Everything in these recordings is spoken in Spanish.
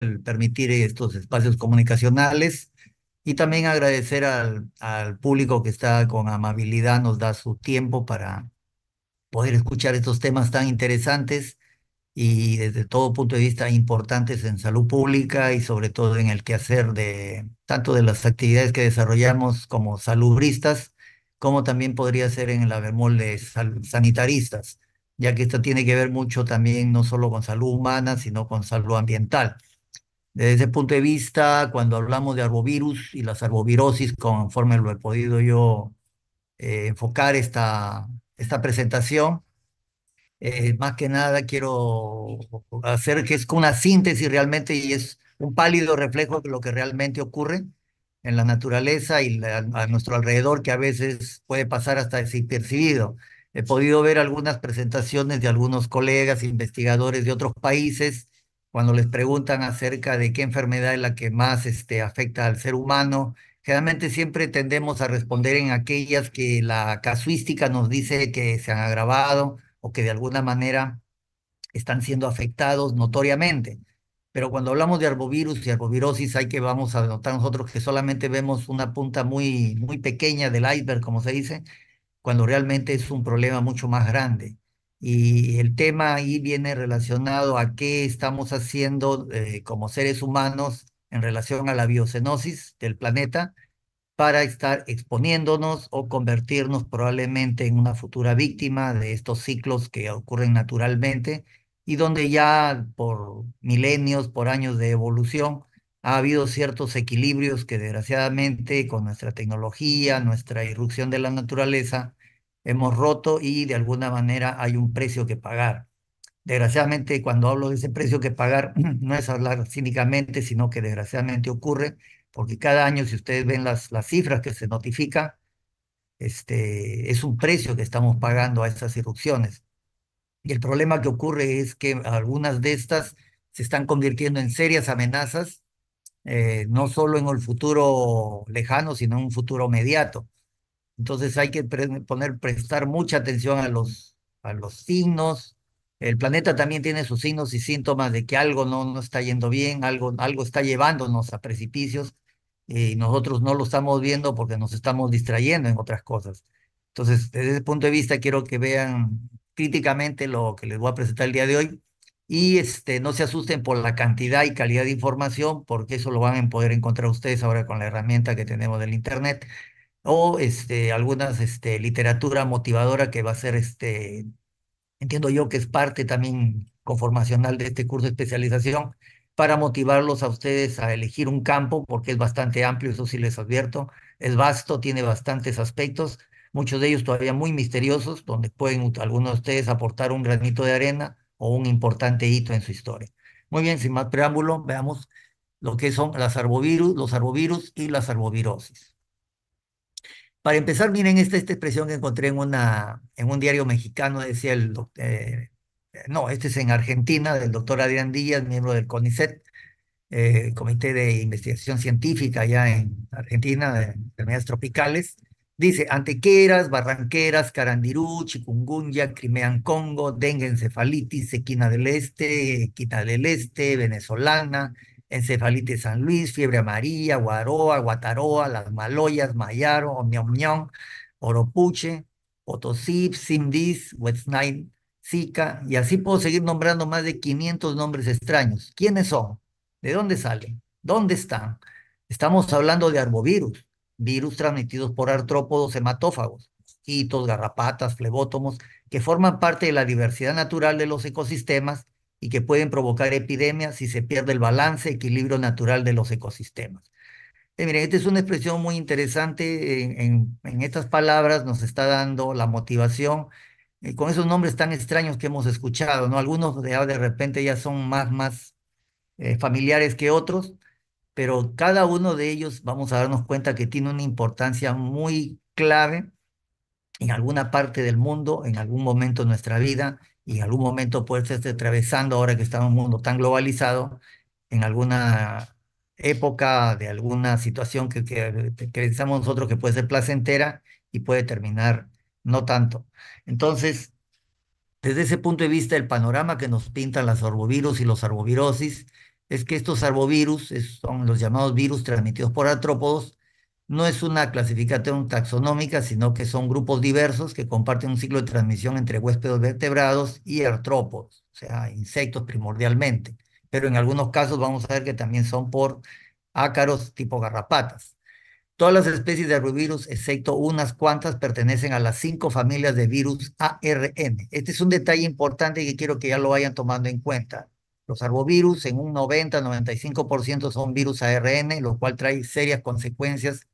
el permitir estos espacios comunicacionales y también agradecer al, público que está con amabilidad, nos da su tiempo para poder escuchar estos temas tan interesantes y desde todo punto de vista importantes en salud pública y sobre todo en el quehacer de tanto de las actividades que desarrollamos como salubristas, como también podría ser en la abermol de sanitaristas, ya que esto tiene que ver mucho también no solo con salud humana, sino con salud ambiental. Desde ese punto de vista, cuando hablamos de arbovirus y las arbovirosis, conforme lo he podido yo eh, enfocar esta, esta presentación, eh, más que nada quiero hacer que es una síntesis realmente y es un pálido reflejo de lo que realmente ocurre en la naturaleza y a nuestro alrededor que a veces puede pasar hasta desapercibido. He podido ver algunas presentaciones de algunos colegas, investigadores de otros países cuando les preguntan acerca de qué enfermedad es la que más este, afecta al ser humano, generalmente siempre tendemos a responder en aquellas que la casuística nos dice que se han agravado o que de alguna manera están siendo afectados notoriamente. Pero cuando hablamos de arbovirus y arbovirosis, hay que vamos a notar nosotros que solamente vemos una punta muy, muy pequeña del iceberg, como se dice, cuando realmente es un problema mucho más grande. Y el tema ahí viene relacionado a qué estamos haciendo eh, como seres humanos en relación a la biocenosis del planeta para estar exponiéndonos o convertirnos probablemente en una futura víctima de estos ciclos que ocurren naturalmente y donde ya por milenios, por años de evolución, ha habido ciertos equilibrios que desgraciadamente con nuestra tecnología, nuestra irrupción de la naturaleza, hemos roto y de alguna manera hay un precio que pagar. Desgraciadamente, cuando hablo de ese precio que pagar, no es hablar cínicamente, sino que desgraciadamente ocurre, porque cada año, si ustedes ven las, las cifras que se notifican, este, es un precio que estamos pagando a estas irrupciones. Y el problema que ocurre es que algunas de estas se están convirtiendo en serias amenazas, eh, no solo en el futuro lejano, sino en un futuro inmediato. Entonces hay que poner, prestar mucha atención a los, a los signos. El planeta también tiene sus signos y síntomas de que algo no, no está yendo bien, algo, algo está llevándonos a precipicios eh, y nosotros no lo estamos viendo porque nos estamos distrayendo en otras cosas. Entonces, desde ese punto de vista, quiero que vean críticamente lo que les voy a presentar el día de hoy y este, no se asusten por la cantidad y calidad de información, porque eso lo van a poder encontrar ustedes ahora con la herramienta que tenemos del Internet o este, algunas este, literatura motivadora que va a ser, este, entiendo yo que es parte también conformacional de este curso de especialización, para motivarlos a ustedes a elegir un campo, porque es bastante amplio, eso sí les advierto, es vasto, tiene bastantes aspectos, muchos de ellos todavía muy misteriosos, donde pueden algunos de ustedes aportar un granito de arena o un importante hito en su historia. Muy bien, sin más preámbulo, veamos lo que son las arbovirus, los arbovirus y las arbovirosis. Para empezar, miren esta, esta expresión que encontré en, una, en un diario mexicano, decía el doctor, eh, no, este es en Argentina, del doctor Adrián Díaz, miembro del CONICET, eh, Comité de Investigación Científica allá en Argentina, de enfermedades tropicales. Dice, antequeras, barranqueras, carandirú, chikungunya, Crimean Congo, dengue encefalitis, equina del este, quita del este, venezolana, encefalitis San Luis, fiebre amarilla, guaroa, guataroa, las maloyas, mayaro, omión, oropuche, potosí, simdis, west zika, y así puedo seguir nombrando más de 500 nombres extraños. ¿Quiénes son? ¿De dónde salen? ¿Dónde están? Estamos hablando de arbovirus, virus transmitidos por artrópodos hematófagos, mosquitos, garrapatas, flebótomos, que forman parte de la diversidad natural de los ecosistemas y que pueden provocar epidemias si se pierde el balance, equilibrio natural de los ecosistemas. Eh, miren, esta es una expresión muy interesante. Eh, en, estas palabras nos está dando la motivación eh, con esos nombres tan extraños que hemos escuchado, ¿no? Algunos de, de repente ya son más, más eh, familiares que otros, pero cada uno de ellos vamos a darnos cuenta que tiene una importancia muy clave en alguna parte del mundo, en algún momento de nuestra vida, y en algún momento puede estar atravesando, ahora que estamos en un mundo tan globalizado, en alguna época de alguna situación que, que, pensamos nosotros que puede ser placentera y puede terminar no tanto. Entonces, desde ese punto de vista, el panorama que nos pintan las arbovirus y los arbovirosis es que estos arbovirus son los llamados virus transmitidos por artrópodos no es una clasificación taxonómica, sino que son grupos diversos que comparten un ciclo de transmisión entre huéspedes vertebrados y artrópodos, o sea, insectos primordialmente. Pero en algunos casos vamos a ver que también son por ácaros tipo garrapatas. Todas las especies de arbovirus, excepto unas cuantas, pertenecen a las cinco familias de virus ARN. Este es un detalle importante que quiero que ya lo vayan tomando en cuenta. Los arbovirus en un 90-95% son virus ARN, lo cual trae serias consecuencias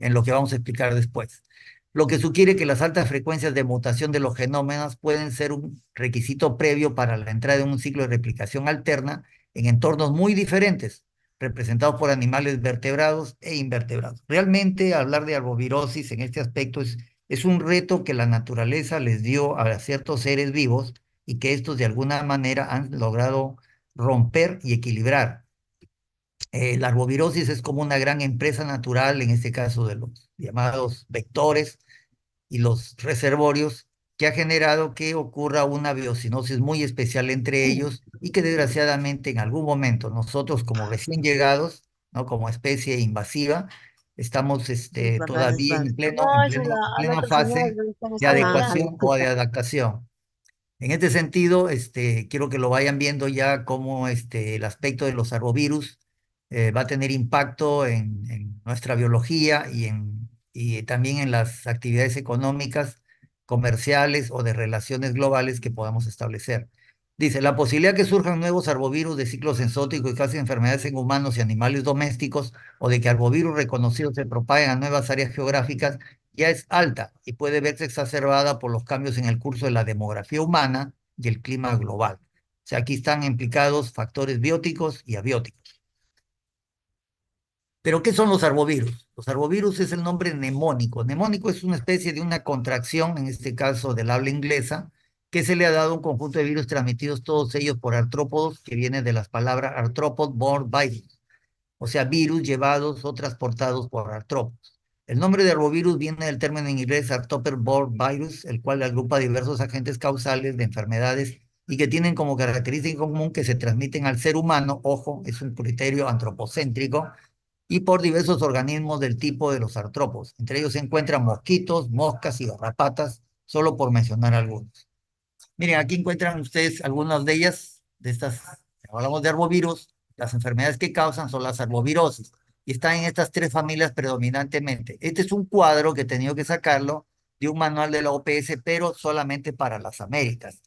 en lo que vamos a explicar después. Lo que sugiere que las altas frecuencias de mutación de los genómenos pueden ser un requisito previo para la entrada en un ciclo de replicación alterna en entornos muy diferentes, representados por animales vertebrados e invertebrados. Realmente hablar de arbovirosis en este aspecto es, es un reto que la naturaleza les dio a ciertos seres vivos y que estos de alguna manera han logrado romper y equilibrar eh, la arbovirosis es como una gran empresa natural, en este caso de los llamados vectores y los reservorios, que ha generado que ocurra una biocinosis muy especial entre ellos y que desgraciadamente en algún momento nosotros como recién llegados, ¿no? como especie invasiva, estamos este, todavía en, pleno, plena fase de adecuación o de adaptación. En este sentido, este, quiero que lo vayan viendo ya como este, el aspecto de los arbovirus eh, va a tener impacto en, nuestra biología y, en, y también en las actividades económicas, comerciales o de relaciones globales que podamos establecer. Dice, la posibilidad que surjan nuevos arbovirus de ciclos exóticos y casi enfermedades en humanos y animales domésticos o de que arbovirus reconocidos se propaguen a nuevas áreas geográficas ya es alta y puede verse exacerbada por los cambios en el curso de la demografía humana y el clima global. O sea, aquí están implicados factores bióticos y abióticos. Pero ¿qué son los arbovirus? Los arbovirus es el nombre mnemónico. Mnemónico es una especie de una contracción, en este caso del habla inglesa, que se le ha dado a un conjunto de virus transmitidos todos ellos por artrópodos, que viene de las palabras artrópod borne virus, o sea, virus llevados o transportados por artrópodos. El nombre de arbovirus viene del término en inglés arthropod borne virus, el cual agrupa diversos agentes causales de enfermedades y que tienen como característica común que se transmiten al ser humano, ojo, es un criterio antropocéntrico, y por diversos organismos del tipo de los artrópodos. Entre ellos se encuentran mosquitos, moscas y garrapatas, solo por mencionar algunos. Miren, aquí encuentran ustedes algunas de ellas, de estas, hablamos de arbovirus, las enfermedades que causan son las arbovirosis, y están en estas tres familias predominantemente. Este es un cuadro que he tenido que sacarlo de un manual de la OPS, pero solamente para las Américas.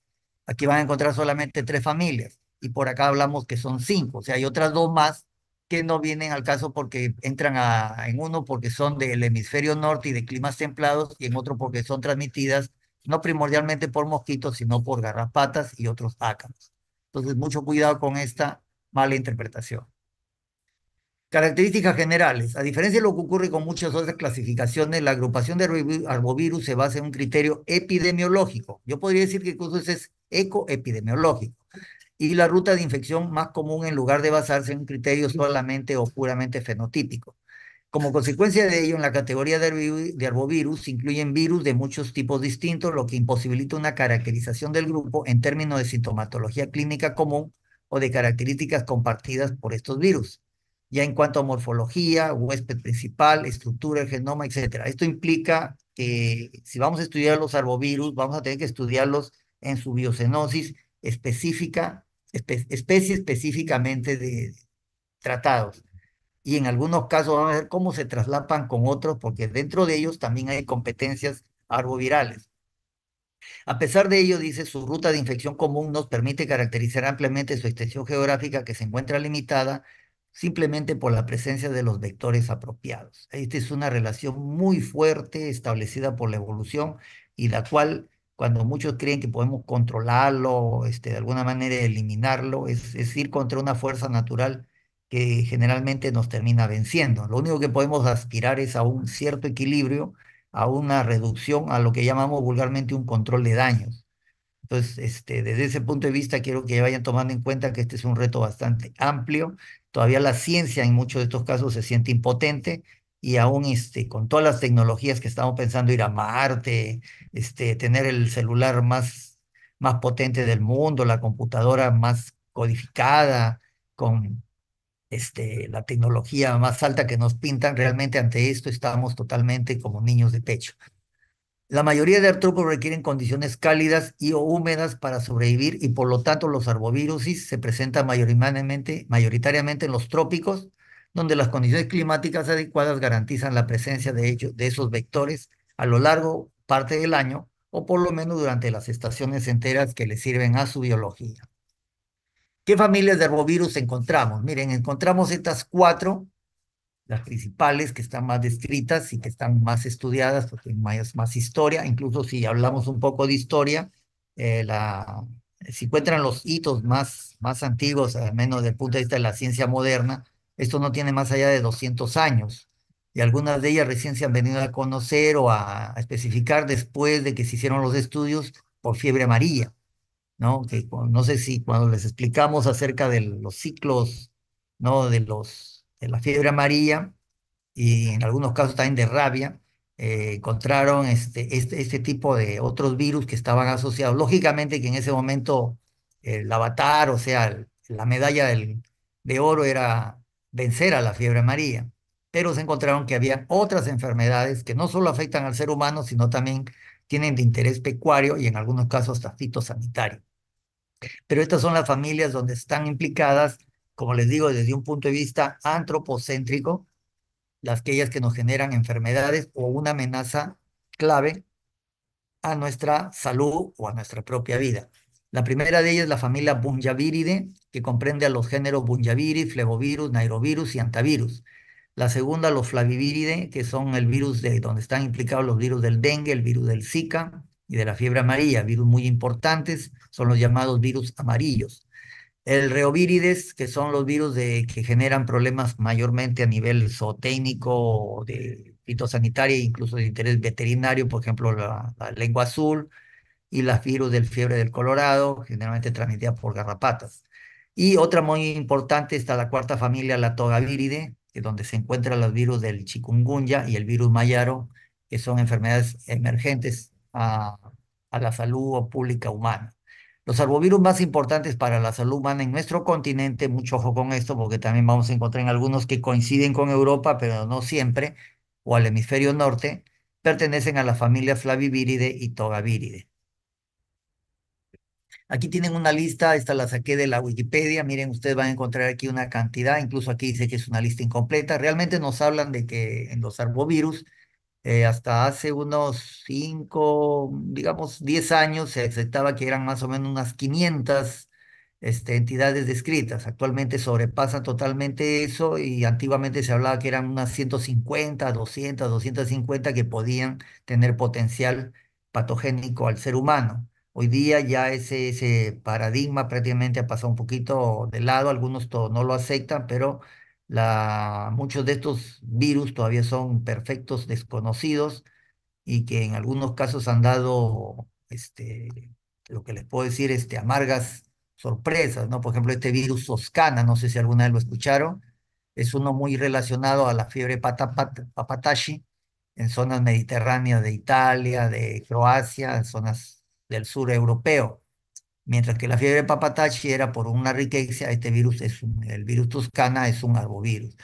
Aquí van a encontrar solamente tres familias, y por acá hablamos que son cinco, o sea, hay otras dos más que no vienen al caso porque entran en uno porque son del hemisferio norte y de climas templados y en otro porque son transmitidas no primordialmente por mosquitos, sino por garrapatas y otros ácaros. Entonces, mucho cuidado con esta mala interpretación. Características generales. A diferencia de lo que ocurre con muchas otras clasificaciones, la agrupación de arbovirus se basa en un criterio epidemiológico. Yo podría decir que incluso es ecoepidemiológico y la ruta de infección más común en lugar de basarse en criterios solamente o puramente fenotípico Como consecuencia de ello, en la categoría de arbovirus se incluyen virus de muchos tipos distintos, lo que imposibilita una caracterización del grupo en términos de sintomatología clínica común o de características compartidas por estos virus. Ya en cuanto a morfología, huésped principal, estructura, del genoma, etc. Esto implica que si vamos a estudiar los arbovirus, vamos a tener que estudiarlos en su biocenosis específica especies específicamente de tratados. Y en algunos casos vamos a ver cómo se traslapan con otros, porque dentro de ellos también hay competencias arbovirales. A pesar de ello, dice, su ruta de infección común nos permite caracterizar ampliamente su extensión geográfica que se encuentra limitada simplemente por la presencia de los vectores apropiados. Esta es una relación muy fuerte establecida por la evolución y la cual cuando muchos creen que podemos controlarlo, este, de alguna manera eliminarlo, es, ir contra una fuerza natural que generalmente nos termina venciendo. Lo único que podemos aspirar es a un cierto equilibrio, a una reducción, a lo que llamamos vulgarmente un control de daños. Entonces, este, desde ese punto de vista, quiero que vayan tomando en cuenta que este es un reto bastante amplio. Todavía la ciencia en muchos de estos casos se siente impotente y aún este, con todas las tecnologías que estamos pensando ir a Marte, este, tener el celular más, más potente del mundo, la computadora más codificada, con este, la tecnología más alta que nos pintan, realmente ante esto estamos totalmente como niños de pecho. La mayoría de artrópodos requieren condiciones cálidas y húmedas para sobrevivir y por lo tanto los arbovirus se presentan mayoritariamente, mayoritariamente en los trópicos, donde las condiciones climáticas adecuadas garantizan la presencia de, de esos vectores a lo largo parte del año o por lo menos durante las estaciones enteras que le sirven a su biología. ¿Qué familias de herbovirus encontramos? Miren, encontramos estas cuatro, las principales que están más descritas y que están más estudiadas, porque hay más, historia, incluso si hablamos un poco de historia, eh, se encuentran los hitos más, más antiguos, al menos desde el punto de vista de la ciencia moderna, esto no tiene más allá de 200 años y algunas de ellas recién se han venido a conocer o a, especificar después de que se hicieron los estudios por fiebre amarilla, ¿no? Que no sé si cuando les explicamos acerca de los ciclos, ¿no? De los de la fiebre amarilla y en algunos casos también de rabia, eh, encontraron este, este, este, tipo de otros virus que estaban asociados. Lógicamente que en ese momento el avatar, o sea, la medalla de oro era vencer a la fiebre amarilla, pero se encontraron que había otras enfermedades que no solo afectan al ser humano, sino también tienen de interés pecuario y en algunos casos hasta fitosanitario. Pero estas son las familias donde están implicadas, como les digo, desde un punto de vista antropocéntrico, las aquellas que nos generan enfermedades o una amenaza clave a nuestra salud o a nuestra propia vida. La primera de ellas es la familia Bunyaviridae, que comprende a los géneros Bunyavirus, Flevovirus, Nairovirus y Antavirus. La segunda, los Flaviviridae, que son el virus de donde están implicados los virus del dengue, el virus del Zika y de la fiebre amarilla, virus muy importantes, son los llamados virus amarillos. El reovirides, que son los virus de, que generan problemas mayormente a nivel zootécnico, de fitosanitaria e incluso de interés veterinario, por ejemplo, la lengua azul, y las virus del fiebre del Colorado, generalmente transmitida por garrapatas. Y otra muy importante está la cuarta familia, la togaviride, que es donde se encuentran los virus del chikungunya y el virus mayaro, que son enfermedades emergentes a, la salud pública humana. Los arbovirus más importantes para la salud humana en nuestro continente, mucho ojo con esto, porque también vamos a encontrar en algunos que coinciden con Europa, pero no siempre, o al hemisferio norte, pertenecen a la familia flaviviride y togaviride. Aquí tienen una lista, esta la saqué de la Wikipedia, miren, ustedes van a encontrar aquí una cantidad, incluso aquí dice que es una lista incompleta. Realmente nos hablan de que en los arbovirus, eh, hasta hace unos 5, digamos 10 años, se aceptaba que eran más o menos unas 500 este, entidades descritas. Actualmente sobrepasan totalmente eso y antiguamente se hablaba que eran unas 150, 200, 250 que podían tener potencial patogénico al ser humano. Hoy día ya ese, ese paradigma prácticamente ha pasado un poquito de lado, algunos no lo aceptan, pero muchos de estos virus todavía son perfectos desconocidos y que en algunos casos han dado, este, lo que les puedo decir, este, amargas sorpresas, ¿no? Por ejemplo, este virus Toscana, no sé si alguna vez lo escucharon, es uno muy relacionado a la fiebre papatashi en zonas mediterráneas de Italia, de Croacia, en zonas del sur europeo. Mientras que la fiebre Papatachi era por una riqueza, este virus es un, el virus tuscana, es un arbovirus.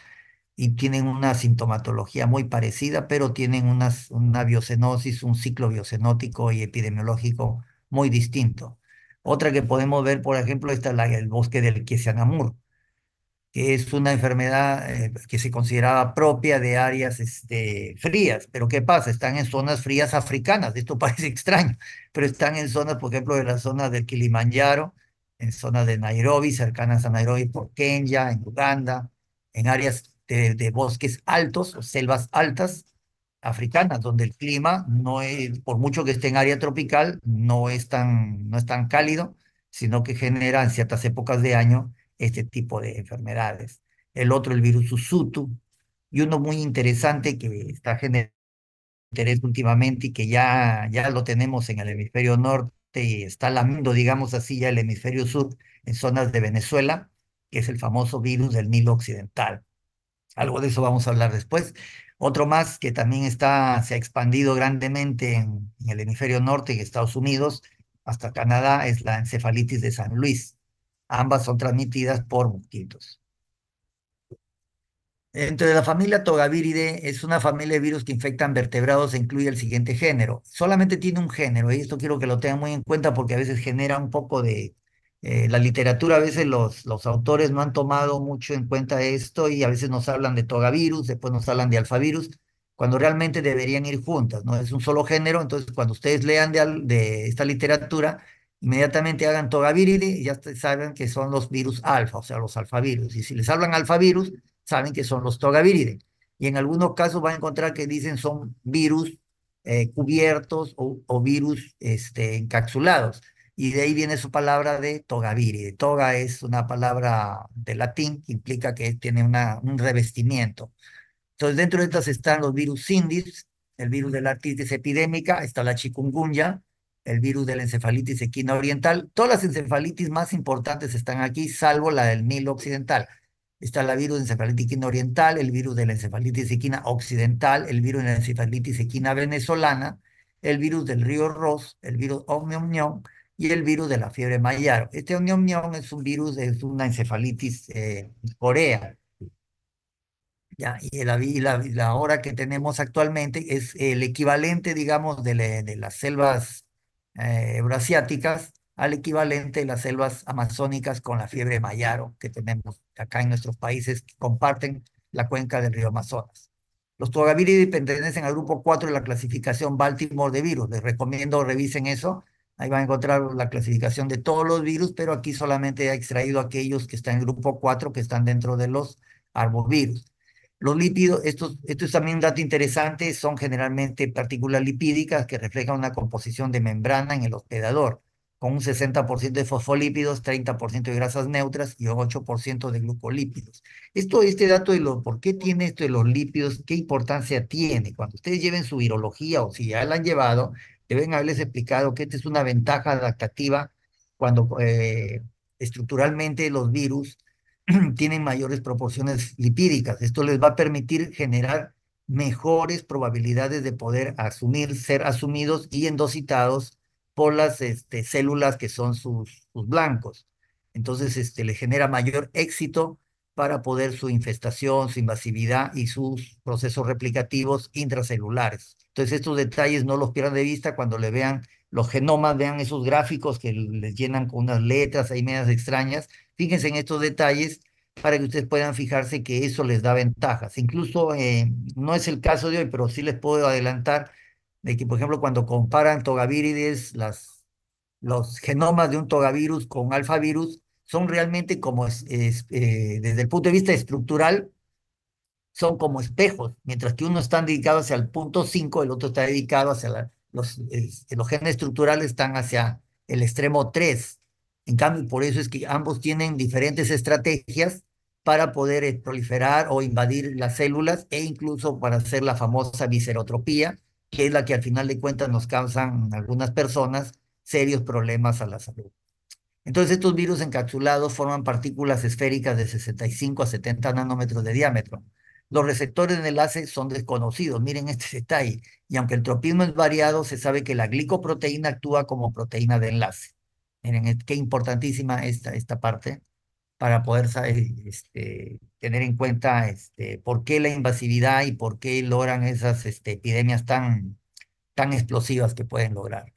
Y tienen una sintomatología muy parecida, pero tienen una biocenosis, un ciclo biocenótico y epidemiológico muy distinto. Otra que podemos ver, por ejemplo, está el bosque del Kesianamur que es una enfermedad eh, que se consideraba propia de áreas este, frías. Pero ¿qué pasa? Están en zonas frías africanas, esto parece extraño, pero están en zonas, por ejemplo, de la zona del Kilimanjaro, en zonas de Nairobi, cercanas a Nairobi, por Kenia, en Uganda, en áreas de, bosques altos selvas altas africanas, donde el clima no es, por mucho que esté en área tropical, no es tan, no es tan cálido, sino que genera en ciertas épocas de año este tipo de enfermedades. El otro, el virus Usutu, y uno muy interesante que está generando interés últimamente y que ya, ya lo tenemos en el hemisferio norte y está lamiendo, digamos así, ya el hemisferio sur en zonas de Venezuela, que es el famoso virus del Nilo Occidental. Algo de eso vamos a hablar después. Otro más que también está, se ha expandido grandemente en, el hemisferio norte, en Estados Unidos, hasta Canadá, es la encefalitis de San Luis, Ambas son transmitidas por mosquitos. Entre la familia Togaviridae es una familia de virus que infectan vertebrados e incluye el siguiente género. Solamente tiene un género, y esto quiero que lo tengan muy en cuenta porque a veces genera un poco de... Eh, la literatura, a veces los, los autores no han tomado mucho en cuenta esto y a veces nos hablan de togavirus, después nos hablan de alfavirus, cuando realmente deberían ir juntas, ¿no? Es un solo género, entonces cuando ustedes lean de esta literatura, inmediatamente hagan togaviride y ya saben que son los virus alfa, o sea, los alfavirus. Y si les hablan alfavirus, saben que son los togaviride. Y en algunos casos van a encontrar que dicen son virus eh, cubiertos o, virus este, encapsulados. Y de ahí viene su palabra de togaviride. Toga es una palabra de latín que implica que tiene una, un revestimiento. Entonces, dentro de estas están los virus sindis, el virus de la artritis epidémica, está la chikungunya, el virus de la encefalitis equina oriental. Todas las encefalitis más importantes están aquí, salvo la del Nilo occidental. Está la virus de encefalitis equina oriental, el virus de la encefalitis equina occidental, el virus de la encefalitis equina venezolana, el virus del río Ross, el virus omniomnión y el virus de la fiebre mayaro Este omniomnión es un virus, es una encefalitis eh, corea. Ya, y, la, hora que tenemos actualmente es el equivalente, digamos, de, de las selvas eh, euroasiáticas al equivalente de las selvas amazónicas con la fiebre mayaro que tenemos acá en nuestros países que comparten la cuenca del río Amazonas. Los togaviridae pertenecen al grupo 4 de la clasificación Baltimore de virus. Les recomiendo revisen eso. Ahí van a encontrar la clasificación de todos los virus, pero aquí solamente he extraído aquellos que están en grupo 4 que están dentro de los arbovirus. Los lípidos, estos, esto es también un dato interesante, son generalmente partículas lipídicas que reflejan una composición de membrana en el hospedador, con un 60% de fosfolípidos, 30% de grasas neutras y un 8% de glucolípidos. Esto, este dato de lo, por qué tiene esto de los lípidos, qué importancia tiene. Cuando ustedes lleven su virología o si ya la han llevado, deben haberles explicado que esta es una ventaja adaptativa cuando eh, estructuralmente los virus tienen mayores proporciones lipídicas. Esto les va a permitir generar mejores probabilidades de poder asumir, ser asumidos y endocitados por las este, células que son sus, blancos. Entonces, este, le genera mayor éxito para poder su infestación, su invasividad y sus procesos replicativos intracelulares. Entonces, estos detalles no los pierdan de vista cuando le vean los genomas, vean esos gráficos que les llenan con unas letras ahí medias extrañas. Fíjense en estos detalles para que ustedes puedan fijarse que eso les da ventajas. Incluso eh, no es el caso de hoy, pero sí les puedo adelantar de que, por ejemplo, cuando comparan togavirides, las, los genomas de un togavirus con alfavirus, son realmente como, eh, desde el punto de vista estructural, son como espejos, mientras que uno está dedicado hacia el punto 5, el otro está dedicado hacia la, eh, los, genes estructurales están hacia el extremo 3. En cambio, por eso es que ambos tienen diferentes estrategias para poder eh, proliferar o invadir las células e incluso para hacer la famosa viscerotropía, que es la que al final de cuentas nos causan algunas personas serios problemas a la salud. Entonces estos virus encapsulados forman partículas esféricas de 65 a 70 nanómetros de diámetro, los receptores de enlace son desconocidos. Miren este está ahí. Y aunque el tropismo es variado, se sabe que la glicoproteína actúa como proteína de enlace. Miren, qué importantísima esta, esta parte para poder eh, este, tener en cuenta este, por qué la invasividad y por qué logran esas este, epidemias tan, tan explosivas que pueden lograr.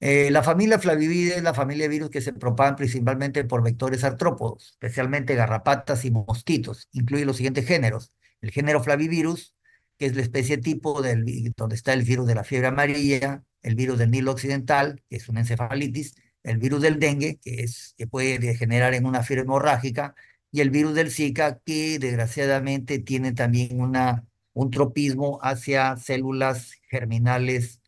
Eh, la familia Flavivide es la familia de virus que se propagan principalmente por vectores artrópodos, especialmente garrapatas y mosquitos. Incluye los siguientes géneros: el género Flavivirus, que es la especie tipo del, donde está el virus de la fiebre amarilla, el virus del Nilo Occidental, que es una encefalitis, el virus del dengue, que, es, que puede degenerar en una fiebre hemorrágica, y el virus del Zika, que desgraciadamente tiene también una, un tropismo hacia células germinales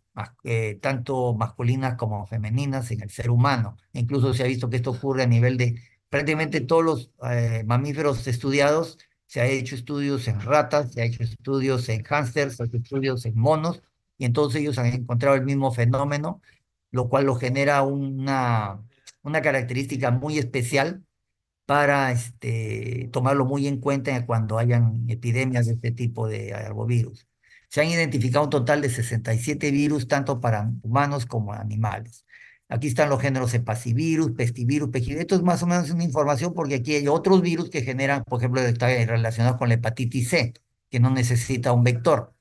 eh, tanto masculinas como femeninas en el ser humano. Incluso se ha visto que esto ocurre a nivel de prácticamente todos los eh, mamíferos estudiados se han hecho estudios en ratas, se ha hecho estudios en hámsters, se ha hecho estudios en monos, y entonces ellos han encontrado el mismo fenómeno, lo cual lo genera una, una característica muy especial para este, tomarlo muy en cuenta cuando hayan epidemias de este tipo de arbovirus. Se han identificado un total de 67 virus, tanto para humanos como animales. Aquí están los géneros epacivirus, pestivirus, pejivirus, Esto es más o menos una información porque aquí hay otros virus que generan, por ejemplo, eh, relacionados con la hepatitis C, que no necesita un vector.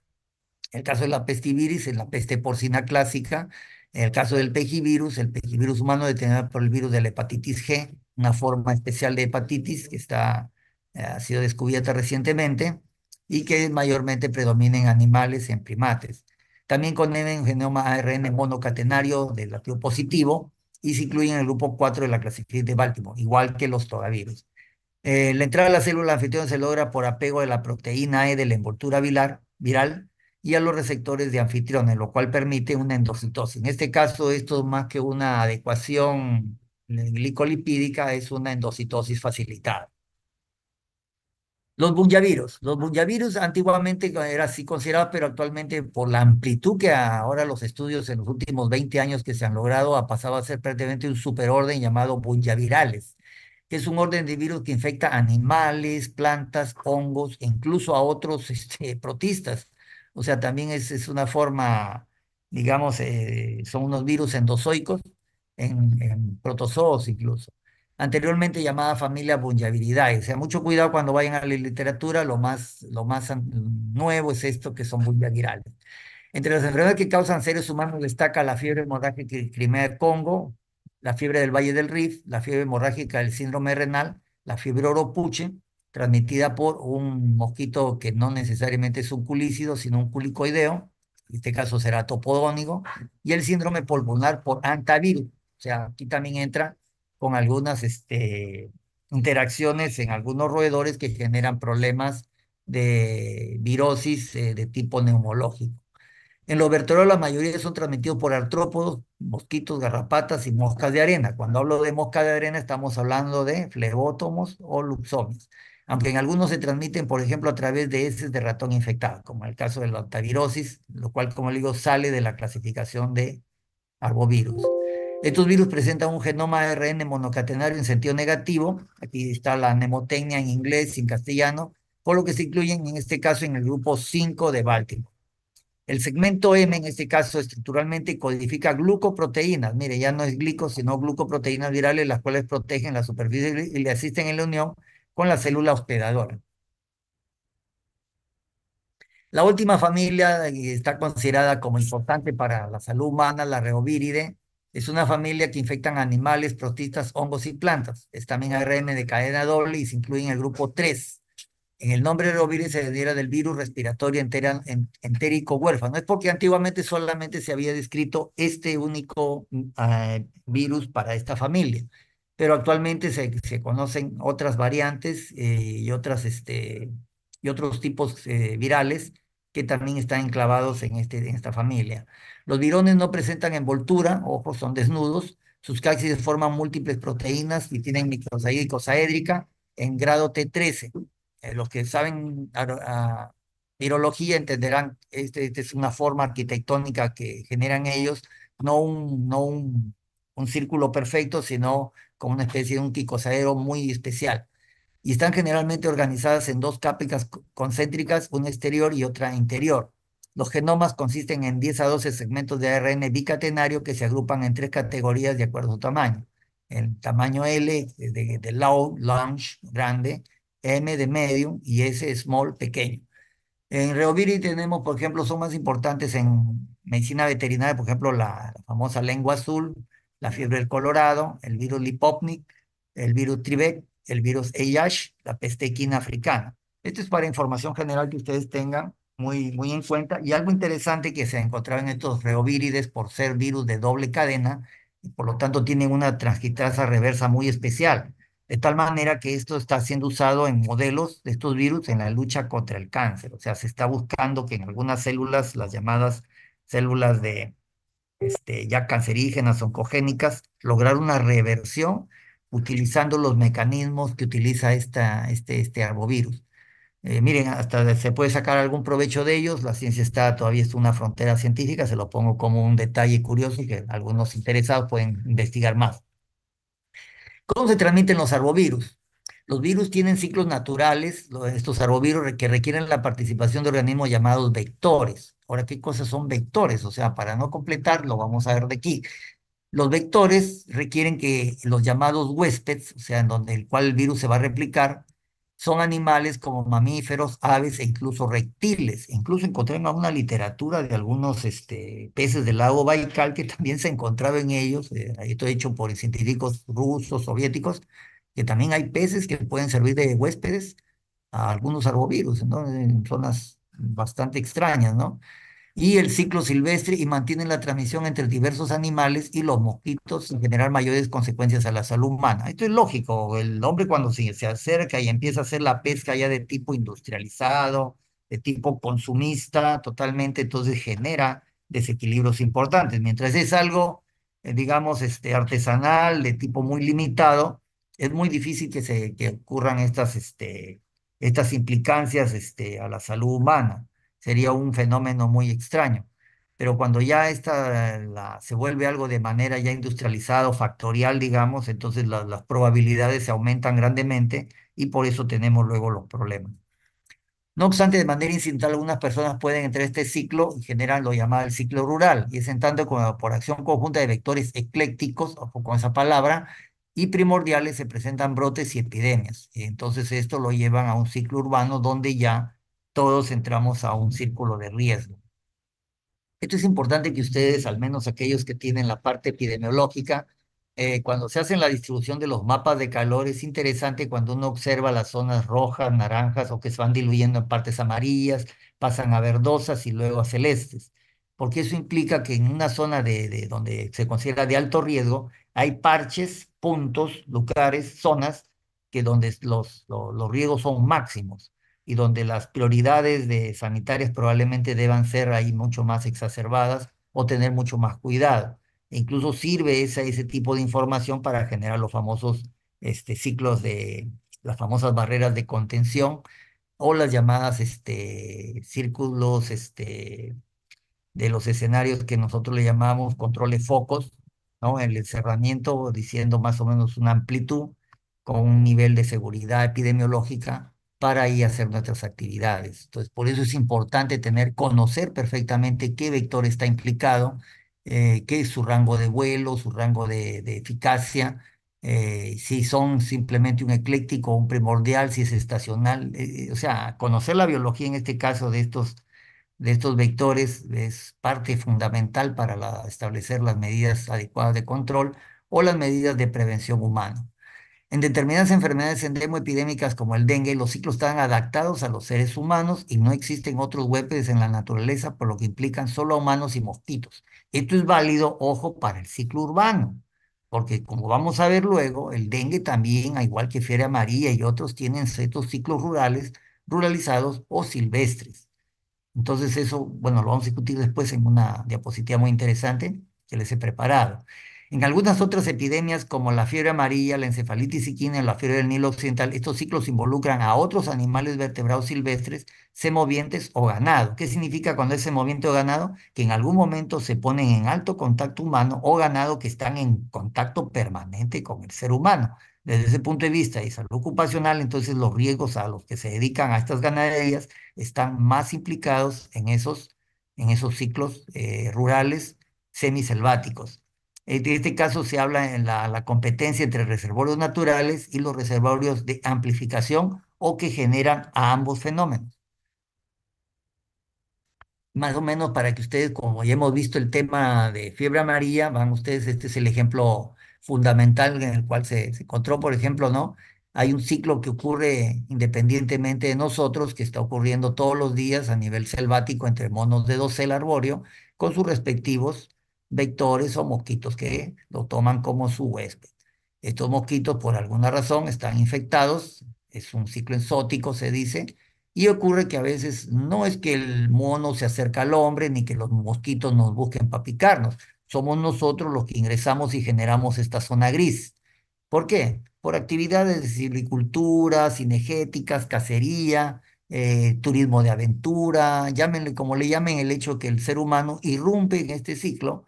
El caso de la pestivirus es la peste porcina clásica. En el caso del pejivirus, el pejivirus humano detenido por el virus de la hepatitis G, una forma especial de hepatitis que está, eh, ha sido descubierta recientemente y que mayormente predomina en animales, en primates. También un genoma ARN monocatenario del latido positivo y se incluye en el grupo 4 de la clasificación de Baltimore, igual que los todavirus. Eh, la entrada a la célula anfitriona se logra por apego de la proteína E de la envoltura viral, viral y a los receptores de anfitriones, lo cual permite una endocitosis. En este caso, esto es más que una adecuación glicolipídica, es una endocitosis facilitada. Los bunyavirus, los bunyavirus antiguamente era así considerado, pero actualmente por la amplitud que ahora los estudios en los últimos 20 años que se han logrado ha pasado a ser prácticamente un superorden llamado bunyavirales, que es un orden de virus que infecta animales, plantas, hongos, e incluso a otros este, protistas. O sea, también es, una forma, digamos, eh, son unos virus endozoicos, en protozoos incluso anteriormente llamada familia bunyaviridae. O sea, mucho cuidado cuando vayan a la literatura, lo más, lo más nuevo es esto que son virales Entre las enfermedades que causan seres humanos destaca la fiebre hemorrágica del Crimea del Congo, la fiebre del Valle del Rif, la fiebre hemorrágica del síndrome renal, la fiebre oropuche, transmitida por un mosquito que no necesariamente es un culícido, sino un culicoideo, en este caso será topodónico, y el síndrome pulmonar por antivirus. O sea, aquí también entra con algunas este, interacciones en algunos roedores que generan problemas de virosis eh, de tipo neumológico. En los vertebrados la mayoría son transmitidos por artrópodos, mosquitos, garrapatas y moscas de arena. Cuando hablo de mosca de arena estamos hablando de flebótomos o luxomios, aunque en algunos se transmiten, por ejemplo, a través de heces de ratón infectado, como en el caso de la octavirosis, lo cual, como le digo, sale de la clasificación de arbovirus. Estos virus presentan un genoma ARN monocatenario en sentido negativo. Aquí está la nemotecnia en inglés y en castellano, por lo que se incluyen en este caso en el grupo 5 de Baltimore. El segmento M en este caso estructuralmente codifica glucoproteínas. Mire, ya no es glico, sino glucoproteínas virales, las cuales protegen la superficie y le asisten en la unión con la célula hospedadora. La última familia eh, está considerada como importante para la salud humana, la reovíride, es una familia que infectan animales, protistas, hongos y plantas. Es también ARN de cadena doble y se incluye en el grupo 3. En el nombre de virus se deriva del virus respiratorio entérico huérfano. Es porque antiguamente solamente se había descrito este único ah, virus para esta familia. Pero actualmente se, conocen otras variantes eh, este, y, otros tipos eh, virales que también están enclavados en, este, en esta familia. Los virones no presentan envoltura, ojos son desnudos, sus cálices forman múltiples proteínas y tienen microsaída y en grado T13. Eh, los que saben a, virología entenderán, esta este es una forma arquitectónica que generan ellos, no un, no un, círculo perfecto, sino como una especie de un quicosadero muy especial y están generalmente organizadas en dos cápicas concéntricas, una exterior y otra interior. Los genomas consisten en 10 a 12 segmentos de ARN bicatenario que se agrupan en tres categorías de acuerdo a su tamaño. El tamaño L de, low, large, grande, M de medium y S small, pequeño. En Reoviri tenemos, por ejemplo, son más importantes en medicina veterinaria, por ejemplo, la famosa lengua azul, la fiebre del Colorado, el virus Lipopnik, el virus Trivec, el virus EYASH, la peste equina africana. Esto es para información general que ustedes tengan muy, muy en cuenta. Y algo interesante que se encontrado en estos reovirides por ser virus de doble cadena, y por lo tanto tienen una transcriptasa reversa muy especial. De tal manera que esto está siendo usado en modelos de estos virus en la lucha contra el cáncer. O sea, se está buscando que en algunas células, las llamadas células de, este, ya cancerígenas, oncogénicas, lograr una reversión utilizando los mecanismos que utiliza esta, este, este arbovirus. Eh, miren, hasta se puede sacar algún provecho de ellos, la ciencia está todavía es una frontera científica, se lo pongo como un detalle curioso y que algunos interesados pueden investigar más. ¿Cómo se transmiten los arbovirus? Los virus tienen ciclos naturales, estos arbovirus que requieren la participación de organismos llamados vectores. Ahora, ¿qué cosas son vectores? O sea, para no completar lo vamos a ver de aquí. Los vectores requieren que los llamados huéspedes, o sea, en donde el cual el virus se va a replicar, son animales como mamíferos, aves e incluso reptiles. Incluso encontré en una literatura de algunos este, peces del lago Baikal que también se encontraban en ellos, eh, esto hecho por científicos rusos, soviéticos, que también hay peces que pueden servir de huéspedes a algunos arbovirus, ¿no? en zonas bastante extrañas, ¿no? y el ciclo silvestre y mantienen la transmisión entre diversos animales y los mosquitos sin generar mayores consecuencias a la salud humana. Esto es lógico, el hombre cuando se, acerca y empieza a hacer la pesca ya de tipo industrializado, de tipo consumista, totalmente, entonces genera desequilibrios importantes. Mientras es algo, eh, digamos, este, artesanal, de tipo muy limitado, es muy difícil que, se, ocurran estas, este, estas implicancias este, a la salud humana sería un fenómeno muy extraño. Pero cuando ya esta, se vuelve algo de manera ya industrializada factorial, digamos, entonces las probabilidades se aumentan grandemente y por eso tenemos luego los problemas. No obstante, de manera incidental, algunas personas pueden entrar en este ciclo y generan lo llamado el ciclo rural, y es en tanto por acción conjunta de vectores eclécticos, o con esa palabra, y primordiales se presentan brotes y epidemias. Y entonces esto lo llevan a un ciclo urbano donde ya todos entramos a un círculo de riesgo. Esto es importante que ustedes, al menos aquellos que tienen la parte epidemiológica, eh, cuando se hacen la distribución de los mapas de calor, es interesante cuando uno observa las zonas rojas, naranjas o que se van diluyendo en partes amarillas, pasan a verdosas y luego a celestes, porque eso implica que en una zona de, donde se considera de alto riesgo, hay parches, puntos, lugares, zonas que donde los, los riesgos son máximos y donde las prioridades de sanitarias probablemente deban ser ahí mucho más exacerbadas o tener mucho más cuidado. E incluso sirve ese, ese tipo de información para generar los famosos este, ciclos de las famosas barreras de contención o las llamadas este, círculos este, de los escenarios que nosotros le llamamos controles focos, ¿no? el encerramiento diciendo más o menos una amplitud con un nivel de seguridad epidemiológica para a hacer nuestras actividades. Entonces, por eso es importante tener, conocer perfectamente qué vector está implicado, eh, qué es su rango de vuelo, su rango de, eficacia, eh, si son simplemente un ecléctico o un primordial, si es estacional. Eh, o sea, conocer la biología en este caso de estos, de estos vectores es parte fundamental para establecer las medidas adecuadas de control o las medidas de prevención humana. En determinadas enfermedades endemoepidémicas como el dengue, los ciclos están adaptados a los seres humanos y no existen otros huéspedes en la naturaleza, por lo que implican solo humanos y mosquitos. Esto es válido, ojo, para el ciclo urbano, porque como vamos a ver luego, el dengue también, igual que fiebre maría y otros, tienen ciertos ciclos rurales, ruralizados o silvestres. Entonces eso, bueno, lo vamos a discutir después en una diapositiva muy interesante que les he preparado. En algunas otras epidemias, como la fiebre amarilla, la encefalitis equina la fiebre del Nilo Occidental, estos ciclos involucran a otros animales vertebrados silvestres, semovientes o ganado. ¿Qué significa cuando es semoviente o ganado? Que en algún momento se ponen en alto contacto humano o ganado que están en contacto permanente con el ser humano. Desde ese punto de vista y salud ocupacional, entonces los riesgos a los que se dedican a estas ganaderías están más implicados en esos, en esos ciclos eh, rurales semiselváticos. En eh, este caso se habla en la, competencia entre reservorios naturales y los reservorios de amplificación o que generan a ambos fenómenos más o menos para que ustedes, como ya hemos visto el tema de fiebre amarilla, van ustedes, este es el ejemplo fundamental en el cual se, encontró, por ejemplo, ¿no? Hay un ciclo que ocurre independientemente de nosotros, que está ocurriendo todos los días a nivel selvático entre monos de dosel arbóreo, con sus respectivos vectores o mosquitos que lo toman como su huésped. Estos mosquitos, por alguna razón, están infectados, es un ciclo exótico, se dice, y ocurre que a veces no es que el mono se acerque al hombre ni que los mosquitos nos busquen para picarnos, somos nosotros los que ingresamos y generamos esta zona gris. ¿Por qué? Por actividades de silvicultura, cinegéticas, cacería, eh, turismo de aventura, llámenle como le llamen, el hecho que el ser humano irrumpe en este ciclo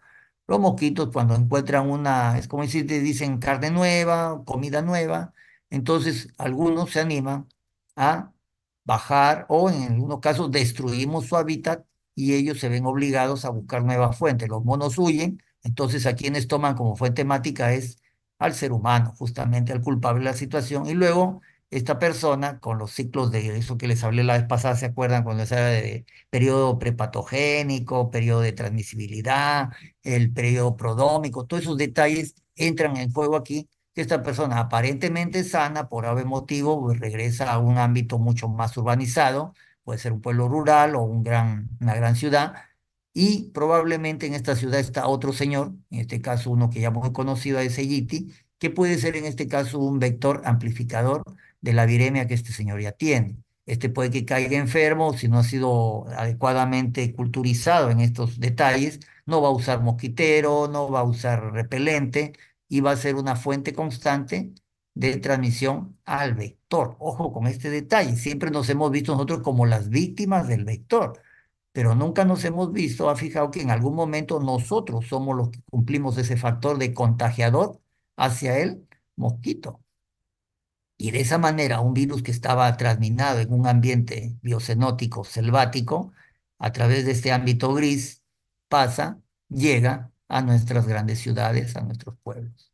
los mosquitos cuando encuentran una, es como decir, te dicen carne nueva, comida nueva, entonces algunos se animan a bajar o en algunos casos destruimos su hábitat y ellos se ven obligados a buscar nuevas fuentes. Los monos huyen, entonces a quienes toman como fuente temática es al ser humano, justamente al culpable de la situación, y luego esta persona con los ciclos de eso que les hablé la vez pasada, ¿se acuerdan? Cuando se habla de periodo prepatogénico, periodo de transmisibilidad, el periodo prodómico, todos esos detalles entran en juego aquí. esta persona aparentemente sana, por ave motivo, regresa a un ámbito mucho más urbanizado, puede ser un pueblo rural o un gran, una gran ciudad, y probablemente en esta ciudad está otro señor, en este caso uno que ya muy conocido es Egiti que puede ser en este caso un vector amplificador de la viremia que este señor ya tiene. Este puede que caiga enfermo, si no ha sido adecuadamente culturizado en estos detalles, no va a usar mosquitero, no va a usar repelente y va a ser una fuente constante de transmisión al vector. Ojo con este detalle, siempre nos hemos visto nosotros como las víctimas del vector, pero nunca nos hemos visto, ha fijado que en algún momento nosotros somos los que cumplimos ese factor de contagiador hacia el mosquito. Y de esa manera, un virus que estaba trasminado en un ambiente biocenótico selvático, a través de este ámbito gris, pasa, llega a nuestras grandes ciudades, a nuestros pueblos.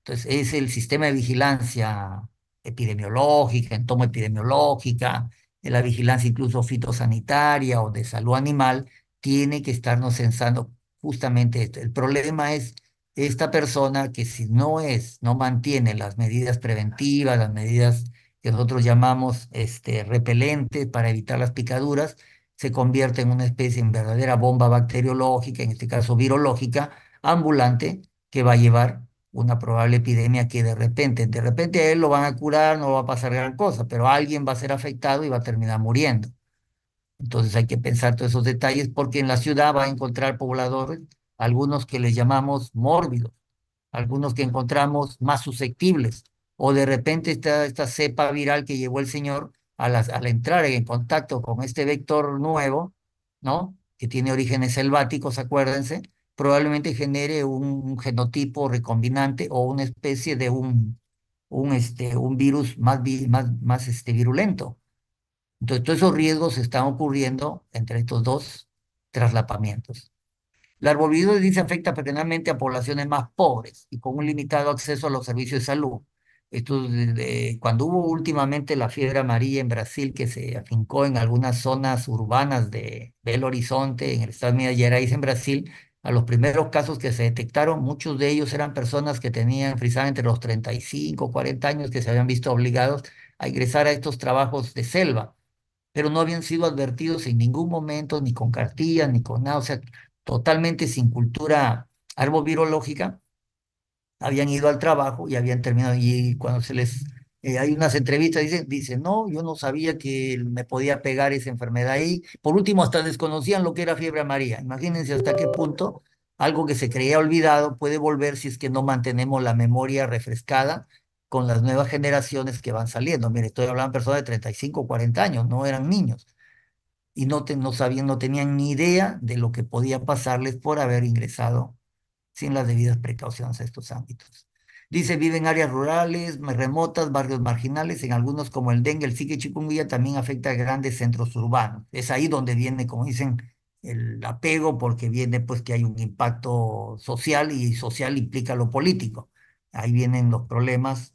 Entonces, es el sistema de vigilancia epidemiológica, en epidemiológica, en la vigilancia incluso fitosanitaria o de salud animal, tiene que estarnos censando justamente esto. El problema es esta persona que si no es, no mantiene las medidas preventivas, las medidas que nosotros llamamos este, repelentes para evitar las picaduras, se convierte en una especie, en verdadera bomba bacteriológica, en este caso virológica, ambulante, que va a llevar una probable epidemia que de repente, de repente a él lo van a curar, no va a pasar gran cosa, pero alguien va a ser afectado y va a terminar muriendo. Entonces hay que pensar todos esos detalles porque en la ciudad va a encontrar pobladores algunos que les llamamos mórbidos, algunos que encontramos más susceptibles, o de repente esta, esta cepa viral que llevó el Señor al, al entrar en contacto con este vector nuevo, ¿no? Que tiene orígenes selváticos, acuérdense, probablemente genere un, genotipo recombinante o una especie de un, un, este, un virus más, más, más este, virulento. Entonces, todos esos riesgos están ocurriendo entre estos dos traslapamientos. La dice afecta particularmente a poblaciones más pobres y con un limitado acceso a los servicios de salud. Esto cuando hubo últimamente la fiebre amarilla en Brasil que se afincó en algunas zonas urbanas de Belo Horizonte, en el estado de Minas Gerais, en Brasil, a los primeros casos que se detectaron, muchos de ellos eran personas que tenían, frisar entre los 35, 40 años, que se habían visto obligados a ingresar a estos trabajos de selva, pero no habían sido advertidos en ningún momento, ni con cartillas, ni con nada, O sea totalmente sin cultura virológica, habían ido al trabajo y habían terminado. Y cuando se les eh, hay unas entrevistas, dicen, dicen, no, yo no sabía que me podía pegar esa enfermedad ahí. Por último, hasta desconocían lo que era fiebre amarilla. Imagínense hasta qué punto algo que se creía olvidado puede volver si es que no mantenemos la memoria refrescada con las nuevas generaciones que van saliendo. Mire, estoy hablando de personas de 35, 40 años, no eran niños y no, sabían, no tenían ni idea de lo que podía pasarles por haber ingresado sin las debidas precauciones a estos ámbitos. Dice, viven áreas rurales, remotas, barrios marginales, en algunos como el dengue, el psique chikungunya también afecta a grandes centros urbanos. Es ahí donde viene, como dicen, el apego, porque viene pues que hay un impacto social y social implica lo político. Ahí vienen los problemas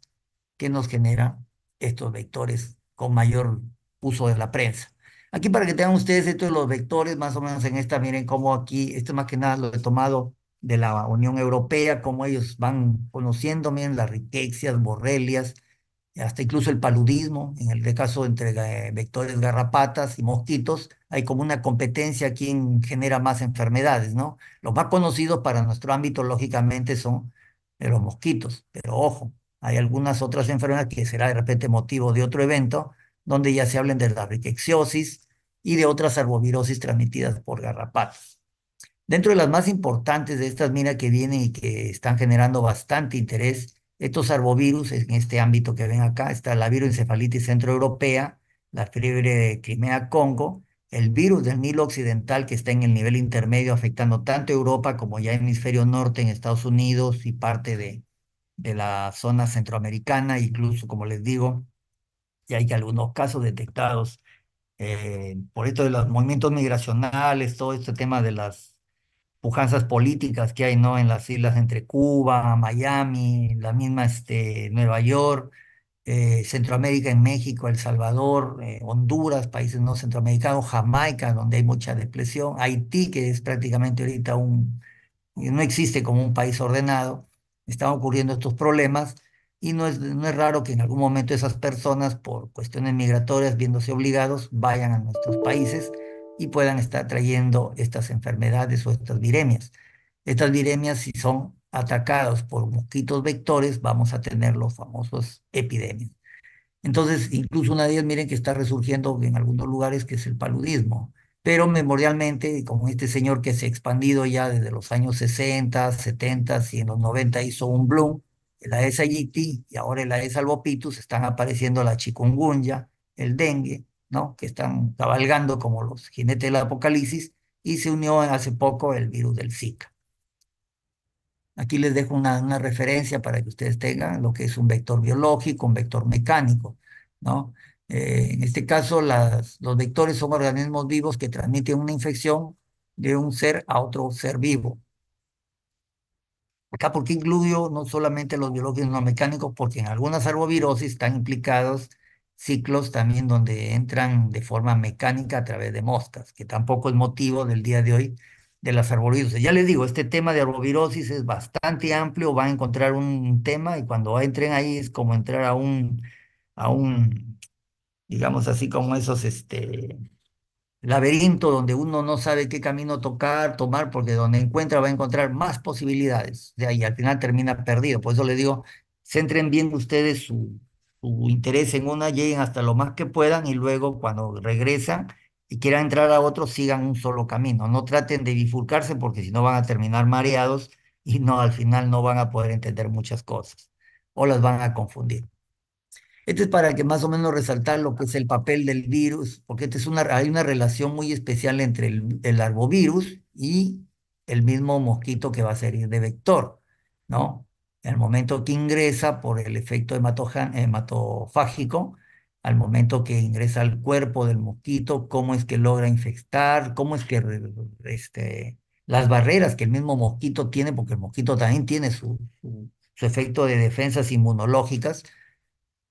que nos generan estos vectores con mayor uso de la prensa. Aquí para que tengan ustedes estos los vectores, más o menos en esta, miren cómo aquí, esto más que nada lo he tomado de la Unión Europea, cómo ellos van conociendo, miren, las riquexias, borrelias, hasta incluso el paludismo, en el caso entre eh, vectores garrapatas y mosquitos, hay como una competencia aquí quien genera más enfermedades, ¿no? Los más conocidos para nuestro ámbito, lógicamente, son los mosquitos, pero ojo, hay algunas otras enfermedades que será de repente motivo de otro evento, donde ya se hablen de la riquexiosis, y de otras arbovirosis transmitidas por garrapatas. Dentro de las más importantes de estas, mira que vienen y que están generando bastante interés, estos arbovirus en este ámbito que ven acá, está la centro centroeuropea, la fiebre de Crimea-Congo, el virus del Nilo Occidental que está en el nivel intermedio afectando tanto Europa como ya hemisferio norte en Estados Unidos y parte de, de la zona centroamericana, incluso como les digo, ya hay algunos casos detectados eh, por esto de los movimientos migracionales, todo este tema de las pujanzas políticas que hay ¿no? en las islas entre Cuba, Miami, la misma este, Nueva York, eh, Centroamérica en México, El Salvador, eh, Honduras, países no centroamericanos, Jamaica, donde hay mucha depresión, Haití, que es prácticamente ahorita un, no existe como un país ordenado, están ocurriendo estos problemas y no es, no es raro que en algún momento esas personas, por cuestiones migratorias, viéndose obligados, vayan a nuestros países y puedan estar trayendo estas enfermedades o estas viremias. Estas viremias, si son atacadas por mosquitos vectores, vamos a tener los famosos epidemias. Entonces, incluso una de ellas, miren que está resurgiendo en algunos lugares, que es el paludismo. Pero memorialmente, como este señor que se ha expandido ya desde los años 60, 70 y en los 90 hizo un bloom, la e Aedes y ahora la Aedes albopitus, están apareciendo la chikungunya, el dengue, ¿no? que están cabalgando como los jinetes del apocalipsis, y se unió hace poco el virus del Zika. Aquí les dejo una, referencia para que ustedes tengan lo que es un vector biológico, un vector mecánico. ¿no? Eh, en este caso, las, los vectores son organismos vivos que transmiten una infección de un ser a otro ser vivo. Acá, porque incluyo no solamente los biológicos, no mecánicos, porque en algunas arbovirosis están implicados ciclos también donde entran de forma mecánica a través de moscas, que tampoco es motivo del día de hoy de las arbovirosis. Ya les digo, este tema de arbovirosis es bastante amplio, van a encontrar un tema y cuando entren ahí es como entrar a un, a un digamos así como esos, este, laberinto donde uno no sabe qué camino tocar, tomar, porque donde encuentra va a encontrar más posibilidades de ahí, al final termina perdido. Por eso le digo, centren bien ustedes su, su, interés en una, lleguen hasta lo más que puedan y luego cuando regresan y quieran entrar a otro, sigan un solo camino. No traten de bifurcarse porque si no van a terminar mareados y no, al final no van a poder entender muchas cosas o las van a confundir. Este es para que más o menos resaltar lo que es el papel del virus, porque es una, hay una relación muy especial entre el, el arbovirus y el mismo mosquito que va a ser de vector, ¿no? En el momento que ingresa por el efecto hematofágico, al momento que ingresa al cuerpo del mosquito, cómo es que logra infectar, cómo es que este, las barreras que el mismo mosquito tiene, porque el mosquito también tiene su, su efecto de defensas inmunológicas,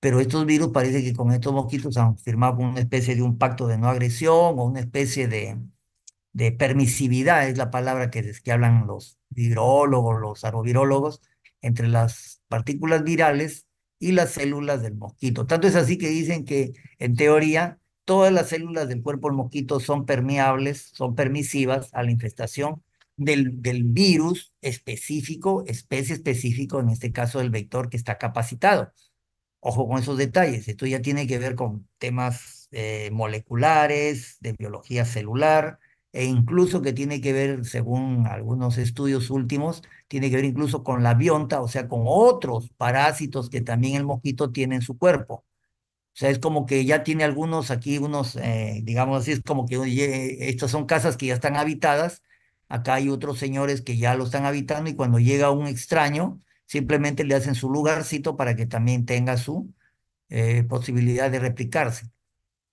pero estos virus parece que con estos mosquitos han firmado una especie de un pacto de no agresión o una especie de, permisividad, es la palabra que, que hablan los virologos los arovirólogos, entre las partículas virales y las células del mosquito. Tanto es así que dicen que, en teoría, todas las células del cuerpo del mosquito son permeables, son permisivas a la infestación del, del virus específico, especie específico, en este caso del vector que está capacitado ojo con esos detalles, esto ya tiene que ver con temas eh, moleculares, de biología celular, e incluso que tiene que ver, según algunos estudios últimos, tiene que ver incluso con la bionta, o sea, con otros parásitos que también el mosquito tiene en su cuerpo. O sea, es como que ya tiene algunos aquí, unos, eh, digamos así, es como que estas son casas que ya están habitadas, acá hay otros señores que ya lo están habitando y cuando llega un extraño, simplemente le hacen su lugarcito para que también tenga su eh, posibilidad de replicarse.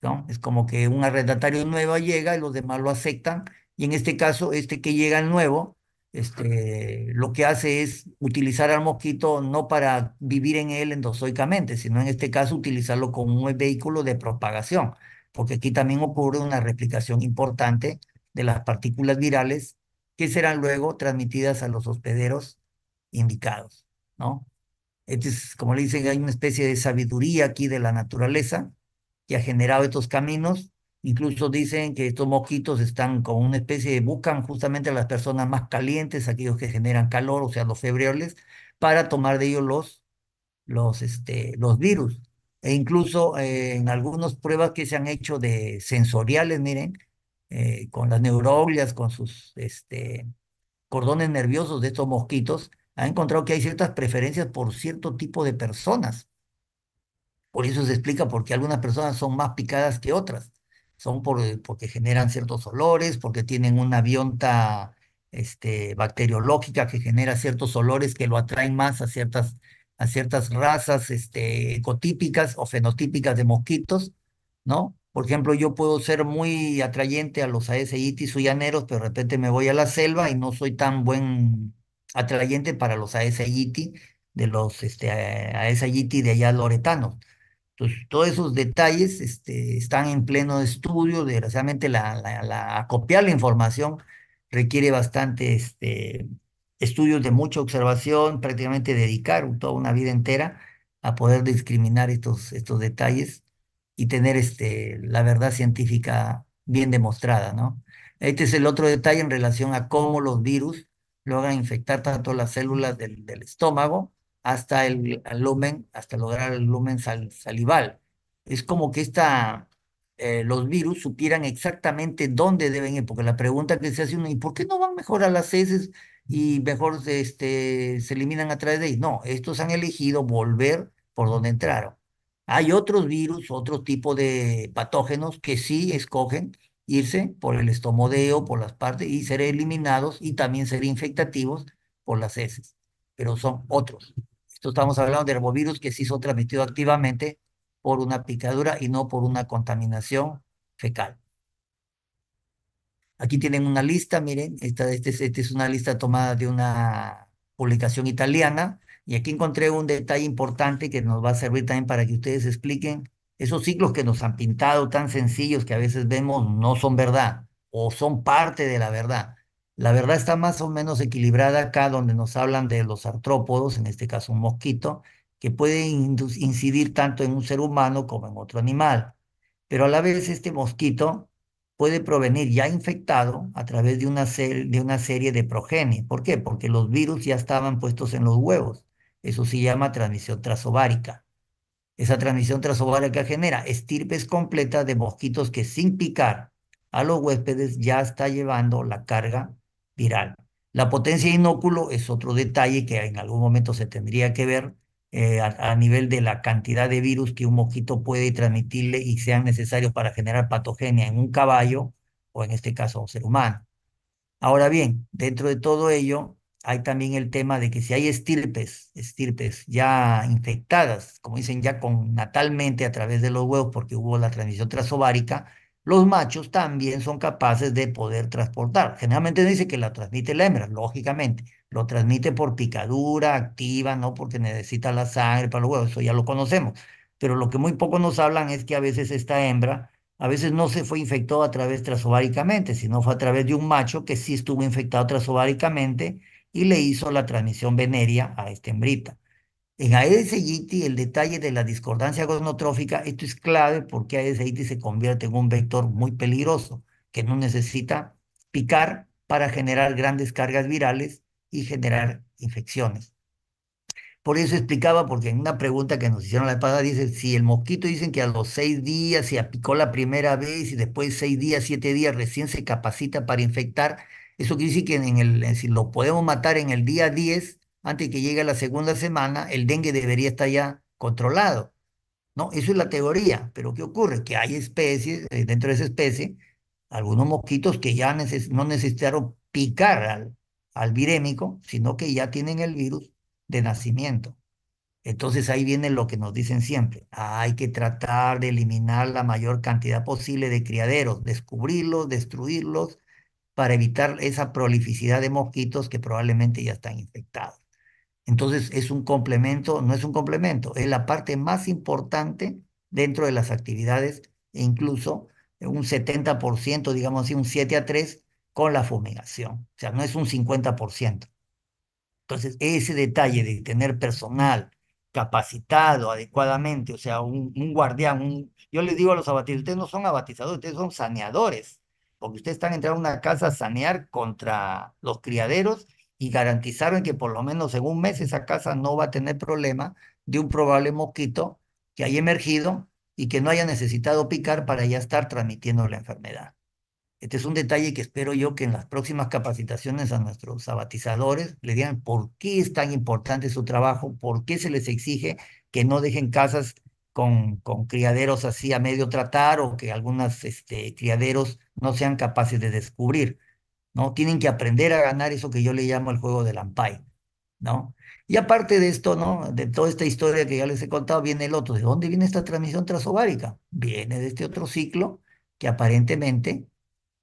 ¿no? Es como que un arrendatario nuevo llega y los demás lo aceptan, y en este caso, este que llega el nuevo, este, lo que hace es utilizar al mosquito no para vivir en él endozoicamente, sino en este caso utilizarlo como un vehículo de propagación, porque aquí también ocurre una replicación importante de las partículas virales que serán luego transmitidas a los hospederos indicados, ¿no? Entonces, como le dicen, hay una especie de sabiduría aquí de la naturaleza que ha generado estos caminos. Incluso dicen que estos mosquitos están con una especie de, buscan justamente a las personas más calientes, aquellos que generan calor, o sea, los febriles para tomar de ellos los, los, este, los virus. E incluso eh, en algunas pruebas que se han hecho de sensoriales, miren, eh, con las neuroglias, con sus este, cordones nerviosos de estos mosquitos, ha encontrado que hay ciertas preferencias por cierto tipo de personas. Por eso se explica por qué algunas personas son más picadas que otras. Son por, porque generan ciertos olores, porque tienen una bionta este, bacteriológica que genera ciertos olores que lo atraen más a ciertas, a ciertas razas este, ecotípicas o fenotípicas de mosquitos, ¿no? Por ejemplo, yo puedo ser muy atrayente a los Aedes aegypti suyaneros, pero de repente me voy a la selva y no soy tan buen atrayente para los Aesayiti, de los este, de allá Loretano. Entonces, todos esos detalles este, están en pleno estudio. Desgraciadamente, la, la, la, la información requiere bastante este, estudios de mucha observación, prácticamente dedicar toda una vida entera a poder discriminar estos, estos detalles y tener este, la verdad científica bien demostrada, ¿no? Este es el otro detalle en relación a cómo los virus hagan infectar tanto las células del, del estómago hasta el, lumen, hasta lograr el lumen salival. Es como que esta, eh, los virus supieran exactamente dónde deben ir, porque la pregunta que se hace uno, ¿y por qué no van mejor a las heces y mejor este, se eliminan a través de ahí? No, estos han elegido volver por donde entraron. Hay otros virus, otro tipo de patógenos que sí escogen irse por el estomodeo, por las partes, y ser eliminados y también ser infectativos por las heces. Pero son otros. Esto estamos hablando de herbovirus que sí son transmitidos activamente por una picadura y no por una contaminación fecal. Aquí tienen una lista, miren, esta, esta este es una lista tomada de una publicación italiana y aquí encontré un detalle importante que nos va a servir también para que ustedes expliquen esos ciclos que nos han pintado tan sencillos que a veces vemos no son verdad o son parte de la verdad. La verdad está más o menos equilibrada acá donde nos hablan de los artrópodos, en este caso un mosquito, que puede incidir tanto en un ser humano como en otro animal. Pero a la vez este mosquito puede provenir ya infectado a través de una, serie de progenie. ¿Por qué? Porque los virus ya estaban puestos en los huevos. Eso se llama transmisión trasovárica. Esa transmisión que genera estirpes completas de mosquitos que sin picar a los huéspedes ya está llevando la carga viral. La potencia inóculo es otro detalle que en algún momento se tendría que ver eh, a, nivel de la cantidad de virus que un mosquito puede transmitirle y sean necesarios para generar patogenia en un caballo o en este caso un ser humano. Ahora bien, dentro de todo ello, hay también el tema de que si hay estirpes, estirpes ya infectadas, como dicen ya con natalmente a través de los huevos porque hubo la transmisión trasovárica, los machos también son capaces de poder transportar. Generalmente dice que la transmite la hembra, lógicamente. Lo transmite por picadura activa, no porque necesita la sangre para los huevos, eso ya lo conocemos. Pero lo que muy poco nos hablan es que a veces esta hembra, a veces no se fue infectó a través trasováricamente, sino fue a través de un macho que sí estuvo infectado trasováricamente y le hizo la transmisión venérea a esta hembrita. En Aedes aegypti, el detalle de la discordancia gonotrófica, esto es clave porque Aedes aegypti se convierte en un vector muy peligroso que no necesita picar para generar grandes cargas virales y generar infecciones. Por eso explicaba, porque en una pregunta que nos hicieron la pasada dice, si el mosquito dicen que a los seis días se apicó la primera vez y después seis días, siete días recién se capacita para infectar, eso quiere decir que si lo podemos matar en el día 10, antes que llegue la segunda semana, el dengue debería estar ya controlado. ¿no? Eso es la teoría, pero ¿qué ocurre? Que hay especies, eh, dentro de esa especie, algunos mosquitos que ya no necesitaron picar al, al virémico, sino que ya tienen el virus de nacimiento. Entonces ahí viene lo que nos dicen siempre, hay que tratar de eliminar la mayor cantidad posible de criaderos, descubrirlos, destruirlos para evitar esa prolificidad de mosquitos que probablemente ya están infectados. Entonces es un complemento, no es un complemento, es la parte más importante dentro de las actividades e incluso un 70%, digamos así, un 7 a 3 con la fumigación. O sea, no es un 50%. Entonces, ese detalle de tener personal capacitado adecuadamente, o sea, un, guardián, yo les digo a los abatizadores, ustedes no son abatizadores, ustedes son saneadores porque ustedes están entrando a una casa a sanear contra los criaderos y garantizaron que por lo menos en un mes esa casa no va a tener problema de un probable mosquito que haya emergido y que no haya necesitado picar para ya estar transmitiendo la enfermedad. Este es un detalle que espero yo que en las próximas capacitaciones a nuestros sabatizadores le digan por qué es tan importante su trabajo, por qué se les exige que no dejen casas con, criaderos así a medio tratar o que algunos este, criaderos no sean capaces de descubrir. ¿no? Tienen que aprender a ganar eso que yo le llamo el juego del ampay, ¿no? Y aparte de esto, ¿no? De toda esta historia que ya les he contado, viene el otro. ¿De dónde viene esta transmisión transovárica? Viene de este otro ciclo que aparentemente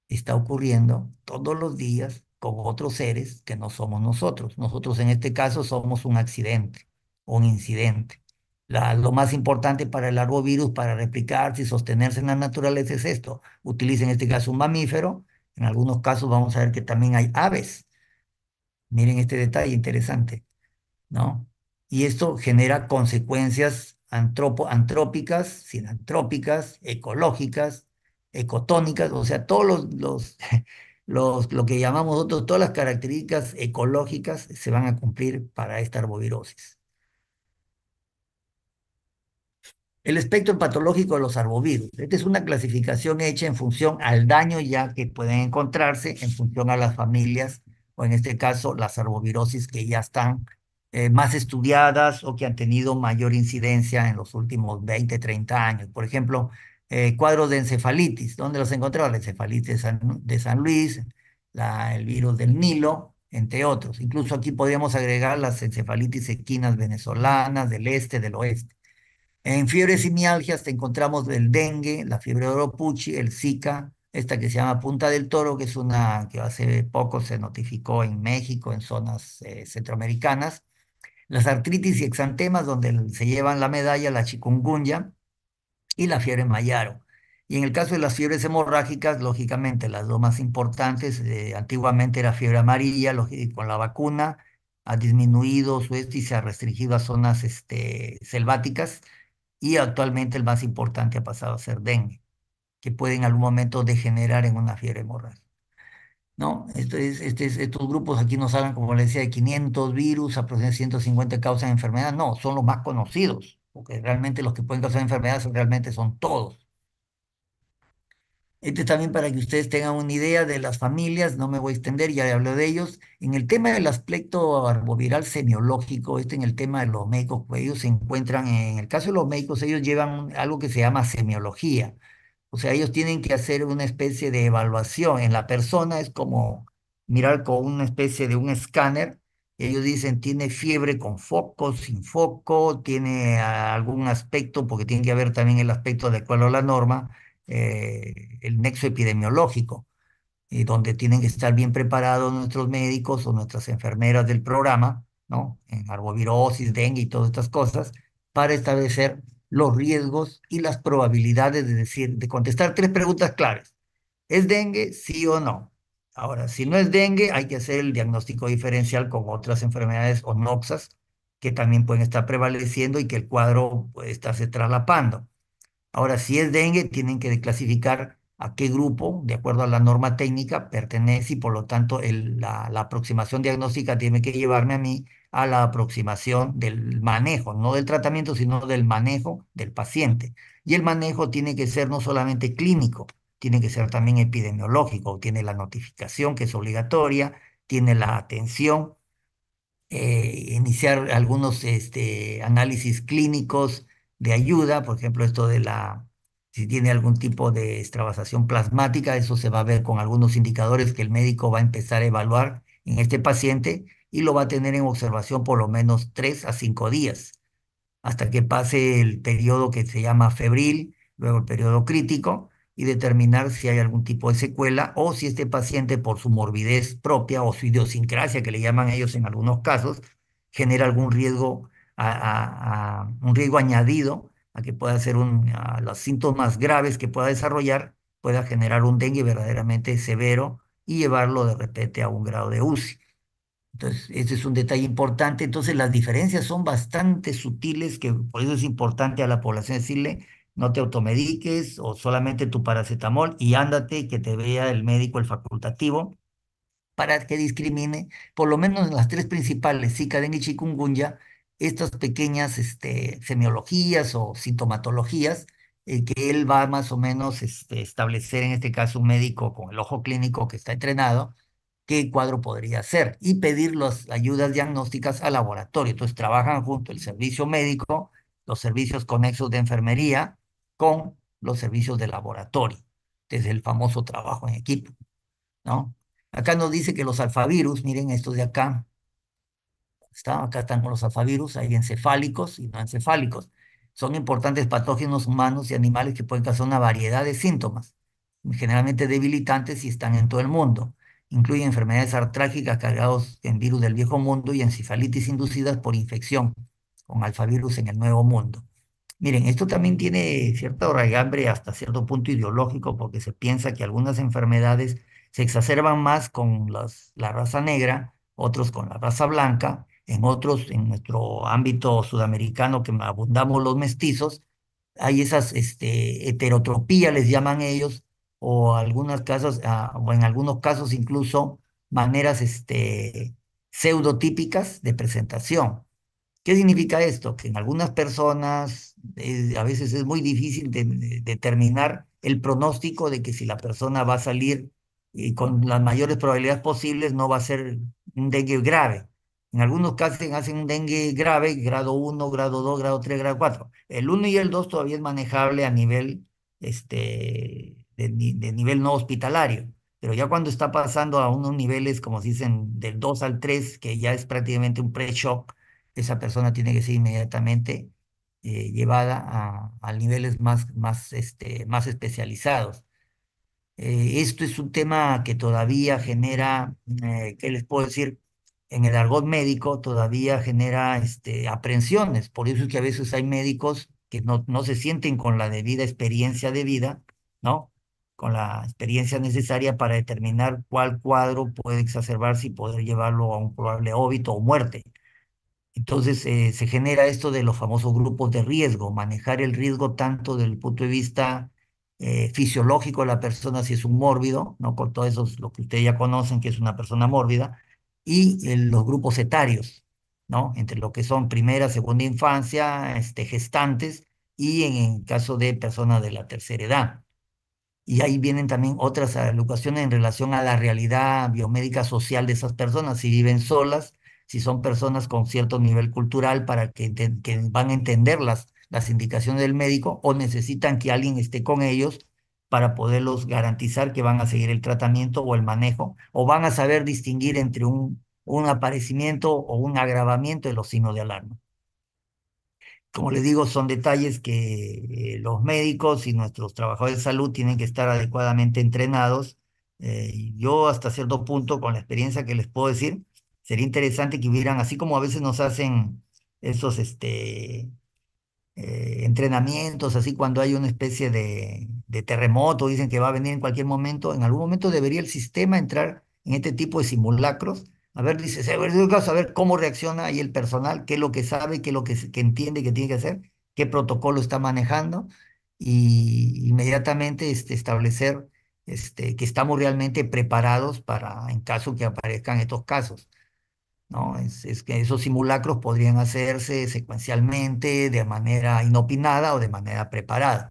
está ocurriendo todos los días con otros seres que no somos nosotros. Nosotros en este caso somos un accidente, un incidente lo más importante para el arbovirus, para replicarse y sostenerse en la naturaleza es esto. Utiliza en este caso un mamífero, en algunos casos vamos a ver que también hay aves. Miren este detalle interesante, ¿no? Y esto genera consecuencias antropo, antrópicas, sinantrópicas, ecológicas, ecotónicas, o sea, todos los, los, los, lo que llamamos nosotros, todas las características ecológicas se van a cumplir para esta arbovirosis. El espectro patológico de los arbovirus. Esta es una clasificación hecha en función al daño ya que pueden encontrarse, en función a las familias, o en este caso las arbovirosis que ya están eh, más estudiadas o que han tenido mayor incidencia en los últimos 20, 30 años. Por ejemplo, eh, cuadros de encefalitis. ¿Dónde los encontramos? La encefalitis de San, Luis, el virus del Nilo, entre otros. Incluso aquí podríamos agregar las encefalitis equinas venezolanas, del este, del oeste. En fiebres y mialgias te encontramos el dengue, la fiebre de puchi, el Zika, esta que se llama Punta del Toro, que es una que hace poco se notificó en México, en zonas eh, centroamericanas. Las artritis y exantemas, donde se llevan la medalla, la chikungunya y la fiebre mayaro. Y en el caso de las fiebres hemorrágicas, lógicamente las dos más importantes, eh, antiguamente era fiebre amarilla, con la vacuna ha disminuido su y se ha restringido a zonas este, selváticas, y actualmente el más importante ha pasado a ser dengue, que puede en algún momento degenerar en una fiebre hemorragia. ¿No? este, estos grupos aquí no hablan, como les decía, de 500 virus, aproximadamente 150 causas de enfermedad. No, son los más conocidos, porque realmente los que pueden causar enfermedades realmente son todos este también para que ustedes tengan una idea de las familias, no me voy a extender, ya hablo de ellos. En el tema del aspecto arboviral semiológico, este en el tema de los médicos, pues, ellos se encuentran, en el caso de los médicos, ellos llevan algo que se llama semiología. O sea, ellos tienen que hacer una especie de evaluación en la persona, es como mirar con una especie de un escáner. Ellos dicen, tiene fiebre con foco, sin foco, tiene ah, algún aspecto, porque tiene que haber también el aspecto de cuál es la norma eh, el nexo epidemiológico, y eh, donde tienen que estar bien preparados nuestros médicos o nuestras enfermeras del programa, ¿no? En arbovirosis, dengue y todas estas cosas, para establecer los riesgos y las probabilidades de decir, de contestar tres preguntas claves. ¿Es dengue? Sí o no. Ahora, si no es dengue, hay que hacer el diagnóstico diferencial con otras enfermedades o noxas que también pueden estar prevaleciendo y que el cuadro pues, está se traslapando. Ahora, si es dengue, tienen que clasificar a qué grupo, de acuerdo a la norma técnica, pertenece y por lo tanto la, aproximación diagnóstica tiene que llevarme a mí a la aproximación del manejo, no del tratamiento, sino del manejo del paciente. Y el manejo tiene que ser no solamente clínico, tiene que ser también epidemiológico, tiene la notificación que es obligatoria, tiene la atención, eh, iniciar algunos este, análisis clínicos, de ayuda, por ejemplo, esto de la, si tiene algún tipo de extravasación plasmática, eso se va a ver con algunos indicadores que el médico va a empezar a evaluar en este paciente y lo va a tener en observación por lo menos tres a cinco días, hasta que pase el periodo que se llama febril, luego el periodo crítico, y determinar si hay algún tipo de secuela o si este paciente por su morbidez propia o su idiosincrasia, que le llaman ellos en algunos casos, genera algún riesgo a, un riesgo añadido a que pueda ser un, los síntomas graves que pueda desarrollar, pueda generar un dengue verdaderamente severo y llevarlo de repente a un grado de UCI. Entonces, ese es un detalle importante. Entonces, las diferencias son bastante sutiles, que por eso es importante a la población decirle, no te automediques o solamente tu paracetamol y ándate que te vea el médico, el facultativo, para que discrimine, por lo menos en las tres principales, Zika, dengue y chikungunya, estas pequeñas este, semiologías o sintomatologías eh, que él va más o menos este, establecer, en este caso un médico con el ojo clínico que está entrenado, qué cuadro podría ser y pedir las ayudas diagnósticas al laboratorio. Entonces trabajan junto el servicio médico, los servicios conexos de enfermería con los servicios de laboratorio, desde el famoso trabajo en equipo, ¿no? Acá nos dice que los alfavirus, miren estos de acá, Acá están con los alfavirus, hay encefálicos y no encefálicos. Son importantes patógenos humanos y animales que pueden causar una variedad de síntomas, generalmente debilitantes y están en todo el mundo. Incluyen enfermedades artrágicas cargados en virus del viejo mundo y encefalitis inducidas por infección con alfavirus en el nuevo mundo. Miren, esto también tiene cierta raigambre hasta cierto punto ideológico porque se piensa que algunas enfermedades se exacerban más con la raza negra, otros con la raza blanca, en otros, en nuestro ámbito sudamericano que abundamos los mestizos, hay esas este, heterotropía, les llaman ellos, o, algunas casas, ah, o en algunos casos incluso maneras este, pseudotípicas de presentación. ¿Qué significa esto? Que en algunas personas a veces es muy difícil determinar el pronóstico de que si la persona va a salir y eh, con las mayores probabilidades posibles no va a ser un dengue grave. En algunos casos hacen un dengue grave, grado 1, grado 2, grado 3, grado 4. El 1 y el 2 todavía es manejable a nivel, este, de, nivel no hospitalario, pero ya cuando está pasando a unos niveles, como se dicen, del 2 al 3, que ya es prácticamente un pre-shock, esa persona tiene que ser inmediatamente eh, llevada a, niveles más, este, especializados. Eh, esto es un tema que todavía genera, eh, ¿qué les puedo decir? en el argot médico todavía genera este, aprensiones. Por eso es que a veces hay médicos que no, no se sienten con la debida experiencia de vida, ¿no? Con la experiencia necesaria para determinar cuál cuadro puede exacerbarse y poder llevarlo a un probable óbito o muerte. Entonces eh, se genera esto de los famosos grupos de riesgo, manejar el riesgo tanto desde el punto de vista eh, fisiológico de la persona si es un mórbido, ¿no? Con todo eso lo que ustedes ya conocen, que es una persona mórbida, y en los grupos etarios, ¿no? Entre lo que son primera, segunda infancia, este, gestantes y en, el caso de personas de la tercera edad. Y ahí vienen también otras alocaciones en relación a la realidad biomédica social de esas personas, si viven solas, si son personas con cierto nivel cultural para que, van a entender las indicaciones del médico o necesitan que alguien esté con ellos para poderlos garantizar que van a seguir el tratamiento o el manejo, o van a saber distinguir entre un, un aparecimiento o un agravamiento de los signos de alarma. Como les digo, son detalles que eh, los médicos y nuestros trabajadores de salud tienen que estar adecuadamente entrenados. Eh, yo hasta cierto punto, con la experiencia que les puedo decir, sería interesante que hubieran, así como a veces nos hacen esos este, eh, entrenamientos, así cuando hay una especie de, de terremoto, dicen que va a venir en cualquier momento, en algún momento debería el sistema entrar en este tipo de simulacros. A ver, dice, a ver, a ver cómo reacciona ahí el personal, qué es lo que sabe, qué es lo que, entiende que tiene que hacer, qué protocolo está manejando y inmediatamente este, establecer este, que estamos realmente preparados para en caso que aparezcan estos casos. ¿no? Es, es, que esos simulacros podrían hacerse secuencialmente, de manera inopinada o de manera preparada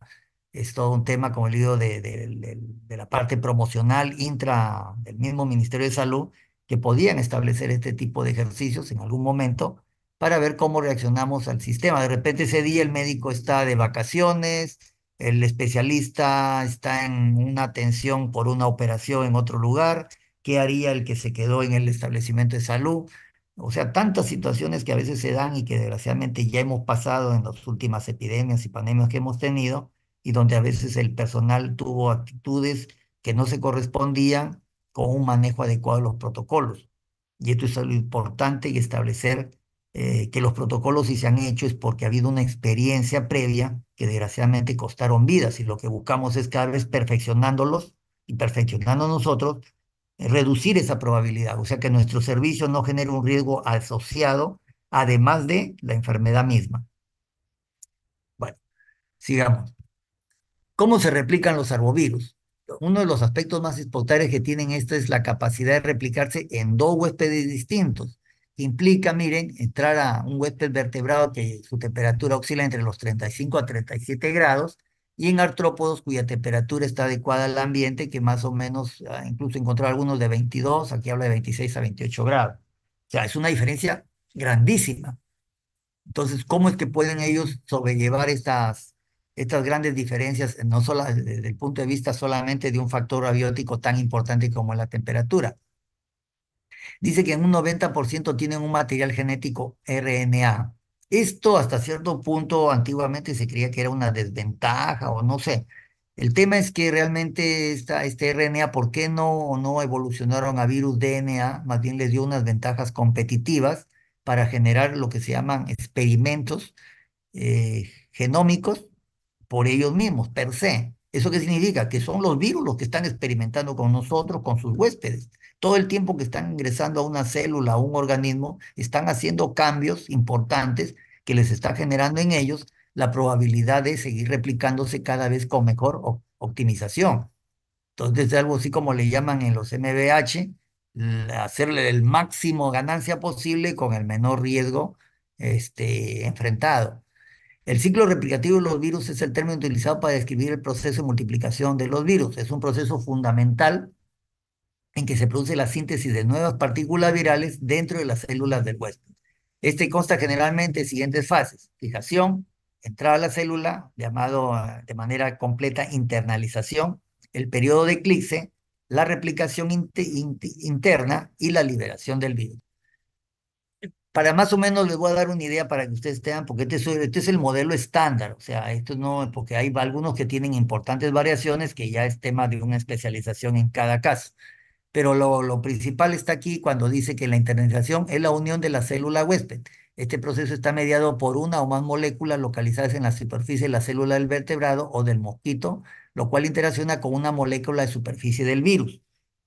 es todo un tema, como le digo, de, de, la parte promocional intra del mismo Ministerio de Salud, que podían establecer este tipo de ejercicios en algún momento para ver cómo reaccionamos al sistema. De repente ese día el médico está de vacaciones, el especialista está en una atención por una operación en otro lugar, ¿qué haría el que se quedó en el establecimiento de salud? O sea, tantas situaciones que a veces se dan y que desgraciadamente ya hemos pasado en las últimas epidemias y pandemias que hemos tenido, y donde a veces el personal tuvo actitudes que no se correspondían con un manejo adecuado de los protocolos. Y esto es algo importante y establecer eh, que los protocolos si se han hecho es porque ha habido una experiencia previa que desgraciadamente costaron vidas y lo que buscamos es cada vez perfeccionándolos y perfeccionando nosotros, eh, reducir esa probabilidad, o sea que nuestro servicio no genere un riesgo asociado además de la enfermedad misma. Bueno, sigamos. ¿Cómo se replican los arbovirus? Uno de los aspectos más espectaculares que tienen esto es la capacidad de replicarse en dos huéspedes distintos. Implica, miren, entrar a un huésped vertebrado que su temperatura oscila entre los 35 a 37 grados y en artrópodos cuya temperatura está adecuada al ambiente, que más o menos, ah, incluso encontrar algunos de 22, aquí habla de 26 a 28 grados. O sea, es una diferencia grandísima. Entonces, ¿cómo es que pueden ellos sobrellevar estas, estas grandes diferencias, eh, no solo desde el punto de vista solamente de un factor abiótico tan importante como la temperatura. Dice que en un 90% tienen un material genético RNA. Esto hasta cierto punto antiguamente se creía que era una desventaja o no sé. El tema es que realmente esta, este RNA, ¿por qué no, no evolucionaron a virus DNA? Más bien les dio unas ventajas competitivas para generar lo que se llaman experimentos eh, genómicos por ellos mismos, per se. ¿Eso qué significa? Que son los virus los que están experimentando con nosotros, con sus huéspedes. Todo el tiempo que están ingresando a una célula, a un organismo, están haciendo cambios importantes que les está generando en ellos la probabilidad de seguir replicándose cada vez con mejor optimización. Entonces, algo así como le llaman en los MBH, hacerle el máximo ganancia posible con el menor riesgo este, enfrentado. El ciclo replicativo de los virus es el término utilizado para describir el proceso de multiplicación de los virus. Es un proceso fundamental en que se produce la síntesis de nuevas partículas virales dentro de las células del huésped. Este consta generalmente de siguientes fases. Fijación, entrada a la célula, llamado ah, de manera completa internalización, el periodo de eclipse, la replicación interna y la liberación del virus para más o menos les voy a dar una idea para que ustedes tengan, porque este, este es, el modelo estándar, o sea, esto no, porque hay algunos que tienen importantes variaciones que ya es tema de una especialización en cada caso. Pero lo, lo principal está aquí cuando dice que la internalización es la unión de la célula huésped. Este proceso está mediado por una o más moléculas localizadas en la superficie de la célula del vertebrado o del mosquito, lo cual interacciona con una molécula de superficie del virus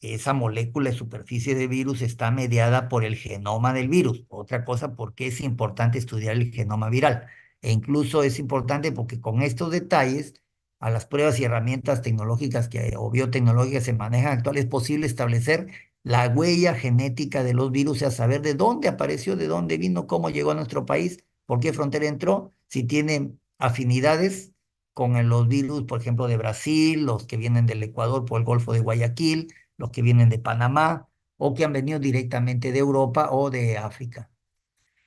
esa molécula de superficie de virus está mediada por el genoma del virus. Otra cosa, qué es importante estudiar el genoma viral. E incluso es importante porque con estos detalles, a las pruebas y herramientas tecnológicas que, eh, o biotecnológicas se manejan actuales, es posible establecer la huella genética de los virus, o sea, saber de dónde apareció, de dónde vino, cómo llegó a nuestro país, por qué frontera entró, si tiene afinidades con los virus, por ejemplo, de Brasil, los que vienen del Ecuador por el Golfo de Guayaquil, los que vienen de Panamá o que han venido directamente de Europa o de África.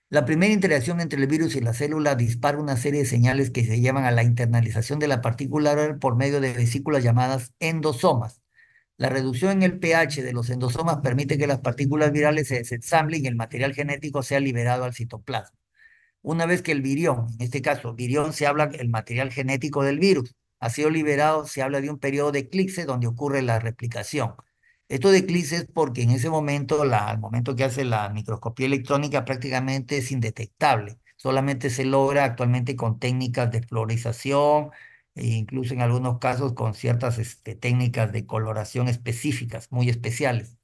La primera interacción entre el virus y la célula dispara una serie de señales que se llevan a la internalización de la partícula por medio de vesículas llamadas endosomas. La reducción en el pH de los endosomas permite que las partículas virales se desensamblen y el material genético sea liberado al citoplasma. Una vez que el virión, en este caso virión se habla el material genético del virus, ha sido liberado, se habla de un periodo de eclipse donde ocurre la replicación. Esto declice es porque en ese momento, la, al momento que hace la microscopía electrónica, prácticamente es indetectable. Solamente se logra actualmente con técnicas de florización, e incluso en algunos casos con ciertas este, técnicas de coloración específicas, muy especiales.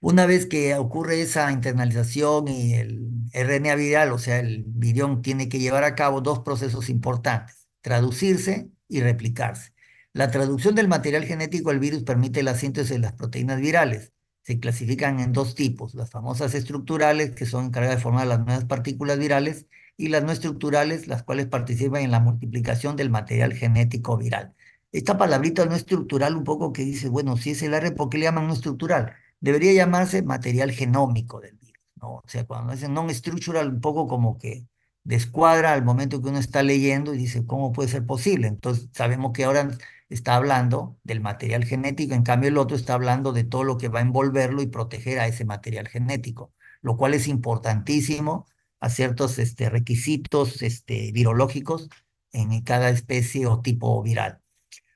Una vez que ocurre esa internalización y el RNA viral, o sea, el virión tiene que llevar a cabo dos procesos importantes, traducirse y replicarse. La traducción del material genético al virus permite la síntesis de las proteínas virales. Se clasifican en dos tipos, las famosas estructurales, que son encargadas de formar las nuevas partículas virales, y las no estructurales, las cuales participan en la multiplicación del material genético viral. Esta palabrita no estructural un poco que dice, bueno, si es el R, ¿por qué le llaman no estructural? Debería llamarse material genómico del virus, ¿no? O sea, cuando dicen no estructural, un poco como que descuadra al momento que uno está leyendo y dice, ¿cómo puede ser posible? Entonces, sabemos que ahora está hablando del material genético, en cambio el otro está hablando de todo lo que va a envolverlo y proteger a ese material genético, lo cual es importantísimo a ciertos este, requisitos este, virológicos en cada especie o tipo viral.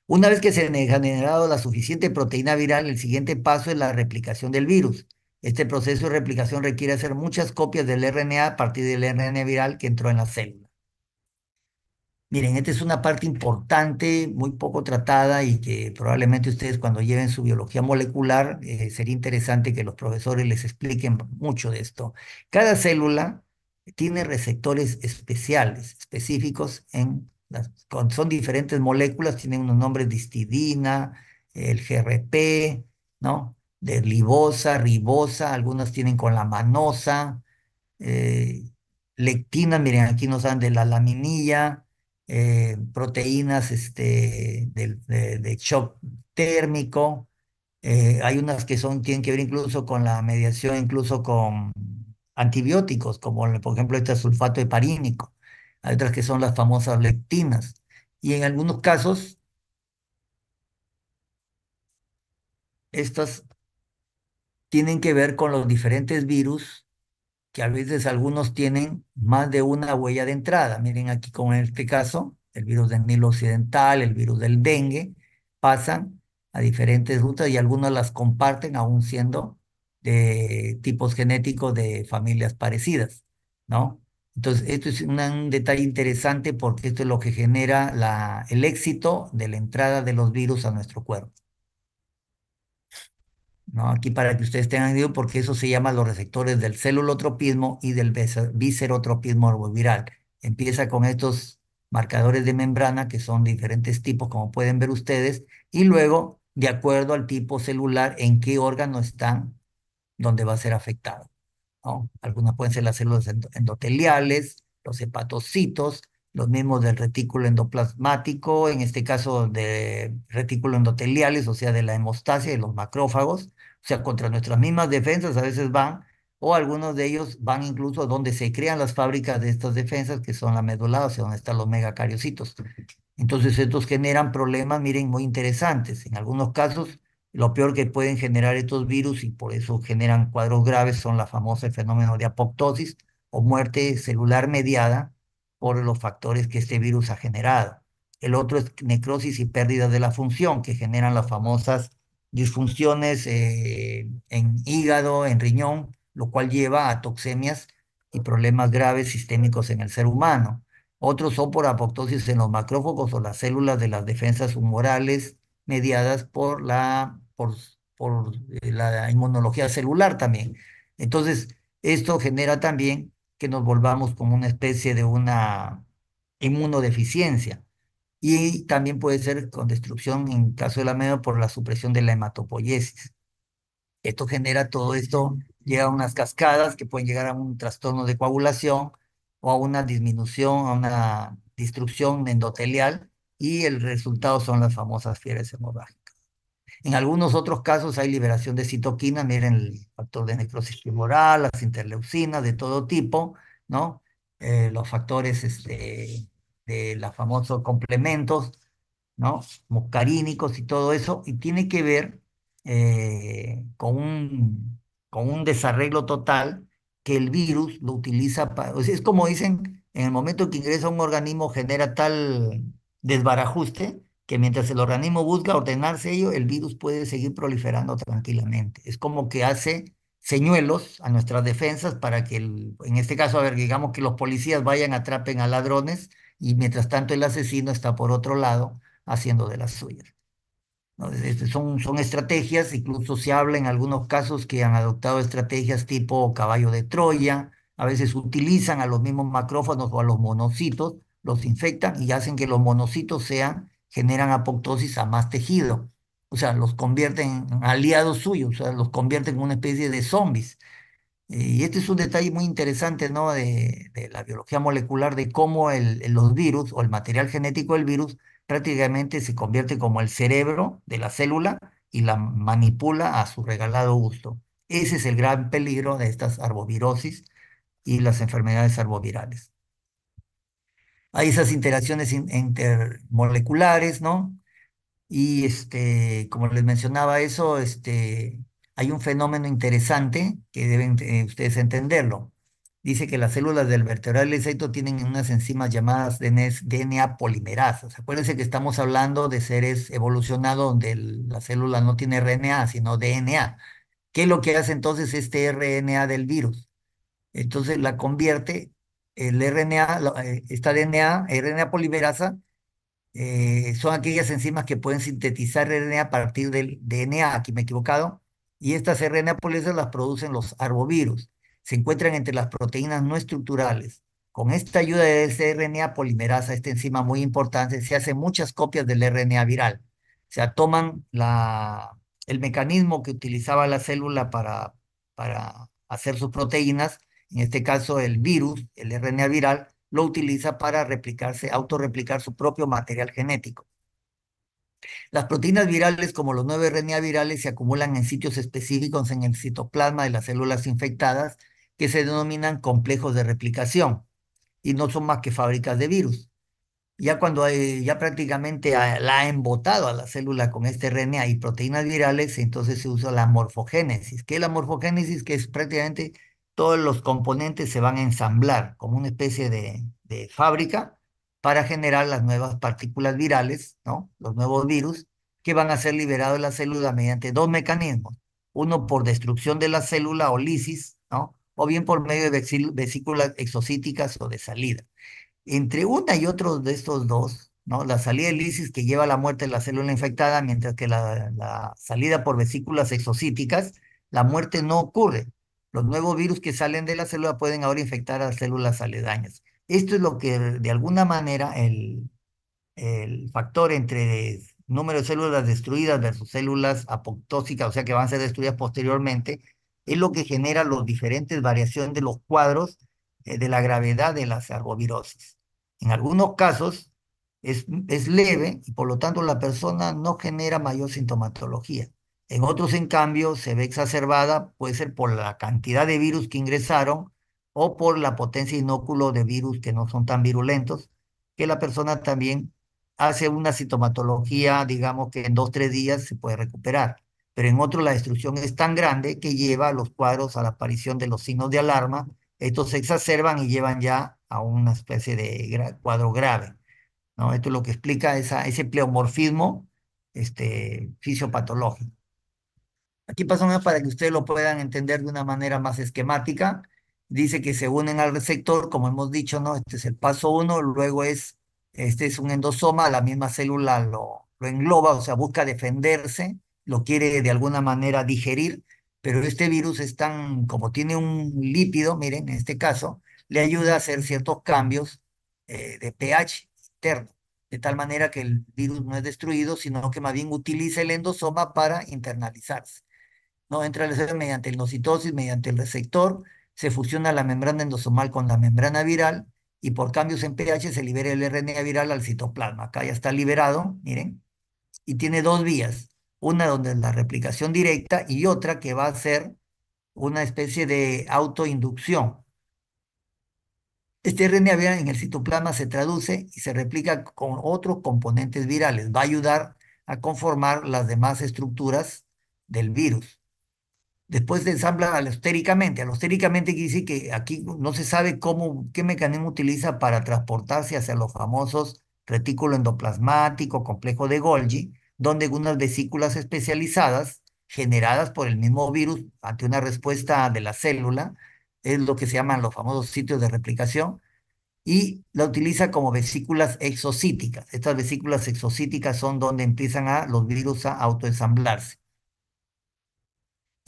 Una vez que se ha generado la suficiente proteína viral, el siguiente paso es la replicación del virus. Este proceso de replicación requiere hacer muchas copias del RNA a partir del RNA viral que entró en la célula. Miren, esta es una parte importante, muy poco tratada y que probablemente ustedes cuando lleven su biología molecular, eh, sería interesante que los profesores les expliquen mucho de esto. Cada célula tiene receptores especiales, específicos en las, son diferentes moléculas, tienen unos nombres distidina, el GRP, ¿no? De ribosa, ribosa, algunas tienen con la manosa, eh, lectina, miren, aquí nos dan de la laminilla, eh, proteínas este, de, shock térmico. Eh, hay unas que son, tienen que ver incluso con la mediación, incluso con antibióticos, como por ejemplo este sulfato heparínico. Hay otras que son las famosas lectinas. Y en algunos casos, estas tienen que ver con los diferentes virus que a veces algunos tienen más de una huella de entrada. Miren aquí como en este caso, el virus del Nilo Occidental, el virus del dengue, pasan a diferentes rutas y algunos las comparten aún siendo de tipos genéticos de familias parecidas, ¿no? Entonces, esto es un, detalle interesante porque esto es lo que genera el éxito de la entrada de los virus a nuestro cuerpo. ¿no? Aquí para que ustedes tengan idea, porque eso se llama los receptores del celulotropismo y del viscerotropismo viral. Empieza con estos marcadores de membrana que son diferentes tipos, como pueden ver ustedes, y luego, de acuerdo al tipo celular, en qué órgano están, donde va a ser afectado. ¿no? Algunas pueden ser las células endoteliales, los hepatocitos, los mismos del retículo endoplasmático, en este caso de retículo endoteliales, o sea, de la hemostasia y los macrófagos, o sea, contra nuestras mismas defensas a veces van, o algunos de ellos van incluso a donde se crean las fábricas de estas defensas, que son la médula sea, donde están los megacariocitos. Entonces, estos generan problemas, miren, muy interesantes. En algunos casos, lo peor que pueden generar estos virus, y por eso generan cuadros graves, son los famosos fenómenos de apoptosis o muerte celular mediada por los factores que este virus ha generado. El otro es necrosis y pérdida de la función, que generan las famosas disfunciones eh, en hígado, en riñón, lo cual lleva a toxemias y problemas graves sistémicos en el ser humano. Otros son por apoptosis en los macrófagos o las células de las defensas humorales mediadas por la, por eh, la inmunología celular también. Entonces, esto genera también que nos volvamos como una especie de una inmunodeficiencia y también puede ser con destrucción en caso de la médula por la supresión de la hematopoiesis. Esto genera todo esto, llega a unas cascadas que pueden llegar a un trastorno de coagulación o a una disminución, a una destrucción endotelial y el resultado son las famosas fieras hemorrágicas. En algunos otros casos hay liberación de citoquina, miren el factor de necrosis tumoral, las interleucinas de todo tipo, ¿no? Eh, los factores este, de los famosos complementos, ¿no? Muscarínicos y todo eso, y tiene que ver eh, con, un, con un desarreglo total que el virus lo utiliza para. O es como dicen, en el momento que ingresa un organismo genera tal desbarajuste que mientras el organismo busca ordenarse ello, el virus puede seguir proliferando tranquilamente. Es como que hace señuelos a nuestras defensas para que, el, en este caso, a ver, digamos que los policías vayan, atrapen a ladrones y mientras tanto el asesino está por otro lado haciendo de las suyas. Son, son estrategias, incluso se habla en algunos casos que han adoptado estrategias tipo caballo de Troya, a veces utilizan a los mismos macrófonos o a los monocitos, los infectan y hacen que los monocitos sean, generan apoptosis a más tejido. O sea, los convierten en aliados suyos, o sea, los convierten en una especie de zombies. Eh, y este es un detalle muy interesante, ¿no? De, la biología molecular, de cómo los virus o el material genético del virus prácticamente se convierte como el cerebro de la célula y la manipula a su regalado gusto. Ese es el gran peligro de estas arbovirosis y las enfermedades arbovirales. Hay esas interacciones intermoleculares, ¿no? Y este, como les mencionaba eso, este, hay un fenómeno interesante que deben eh, ustedes entenderlo. Dice que las células del vertebral insecto tienen unas enzimas llamadas DNA polimerasas. Acuérdense que estamos hablando de seres evolucionados donde la célula no tiene RNA, sino DNA. ¿Qué es lo que hace entonces este RNA del virus? Entonces la convierte, el RNA, eh, esta DNA, RNA polimerasa, eh, son aquellas enzimas que pueden sintetizar RNA a partir del DNA, aquí me he equivocado, y estas RNA polimerasas las producen los arbovirus. Se encuentran entre las proteínas no estructurales. Con esta ayuda de ese RNA polimerasa, esta enzima muy importante, se hacen muchas copias del RNA viral. O sea, toman el mecanismo que utilizaba la célula para, para hacer sus proteínas, en este caso el virus, el RNA viral, lo utiliza para replicarse, autorreplicar su propio material genético. Las proteínas virales, como los nueve RNA virales, se acumulan en sitios específicos en el citoplasma de las células infectadas, que se denominan complejos de replicación, y no son más que fábricas de virus. Ya cuando eh, ya prácticamente ah, la ha embotado a la célula con este RNA y proteínas virales, entonces se usa la morfogénesis. ¿Qué es la morfogénesis? Que es prácticamente todos los componentes se van a ensamblar como una especie de fábrica para generar las nuevas partículas virales, ¿no? los nuevos virus, que van a ser liberados de la célula mediante dos mecanismos. Uno por destrucción de la célula o lisis, ¿no? o bien por medio de vesículas exocíticas o de salida. Entre una y otro de estos dos, ¿no? la salida de lisis que lleva a la muerte de la célula infectada, mientras que la, salida por vesículas exocíticas, la muerte no ocurre. Los nuevos virus que salen de la célula pueden ahora infectar a células aledañas. Esto es lo que de alguna manera el, factor entre número de células destruidas versus células apoptóticas, o sea que van a ser destruidas posteriormente, es lo que genera las diferentes variaciones de los cuadros eh, de la gravedad de la arbovirosis. En algunos casos es, es leve y por lo tanto la persona no genera mayor sintomatología. En otros, en cambio, se ve exacerbada, puede ser por la cantidad de virus que ingresaron o por la potencia inóculo de virus que no son tan virulentos, que la persona también hace una sintomatología, digamos que en dos, tres días se puede recuperar. Pero en otro la destrucción es tan grande que lleva a los cuadros a la aparición de los signos de alarma. Estos se exacerban y llevan ya a una especie de cuadro grave. ¿no? Esto es lo que explica ese pleomorfismo este, fisiopatológico. Aquí pasamos para que ustedes lo puedan entender de una manera más esquemática dice que se unen al receptor, como hemos dicho, ¿no? Este es el paso uno, luego es, este es un endosoma, la misma célula lo, engloba, o sea, busca defenderse, lo quiere de alguna manera digerir, pero este virus es tan, como tiene un lípido, miren, en este caso, le ayuda a hacer ciertos cambios eh, de pH interno, de tal manera que el virus no es destruido, sino que más bien utiliza el endosoma para internalizarse. No entra mediante el nocitosis, mediante el receptor, se fusiona la membrana endosomal con la membrana viral y por cambios en pH se libera el RNA viral al citoplasma. Acá ya está liberado, miren, y tiene dos vías, una donde es la replicación directa y otra que va a ser una especie de autoinducción. Este RNA viral en el citoplasma se traduce y se replica con otros componentes virales. Va a ayudar a conformar las demás estructuras del virus después se ensambla alostéricamente. Alostéricamente quiere decir que aquí no se sabe cómo, qué mecanismo utiliza para transportarse hacia los famosos retículo endoplasmático, complejo de Golgi, donde unas vesículas especializadas generadas por el mismo virus ante una respuesta de la célula, es lo que se llaman los famosos sitios de replicación, y la utiliza como vesículas exocíticas. Estas vesículas exocíticas son donde empiezan a, los virus a autoensamblarse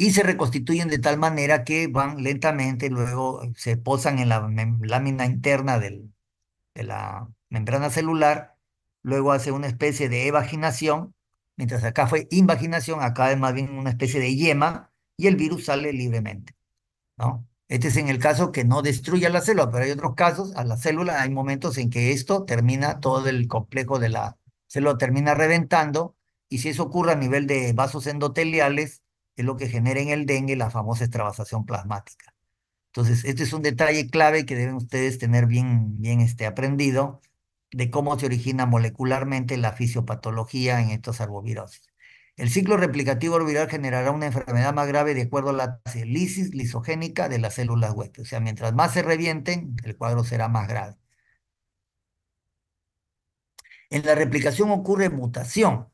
y se reconstituyen de tal manera que van lentamente, luego eh, se posan en la lámina interna de la membrana celular, luego hace una especie de evaginación, mientras acá fue invaginación, acá es más bien una especie de yema y el virus sale libremente. ¿no? Este es en el caso que no destruye a la célula, pero hay otros casos, a la célula hay momentos en que esto termina, todo el complejo de la célula termina reventando, y si eso ocurre a nivel de vasos endoteliales, es lo que genera en el dengue la famosa extravasación plasmática. Entonces, este es un detalle clave que deben ustedes tener bien, bien este, aprendido de cómo se origina molecularmente la fisiopatología en estos arbovirus El ciclo replicativo viral generará una enfermedad más grave de acuerdo a la lisis lisogénica de las células huestes. O sea, mientras más se revienten, el cuadro será más grave. En la replicación ocurre mutación.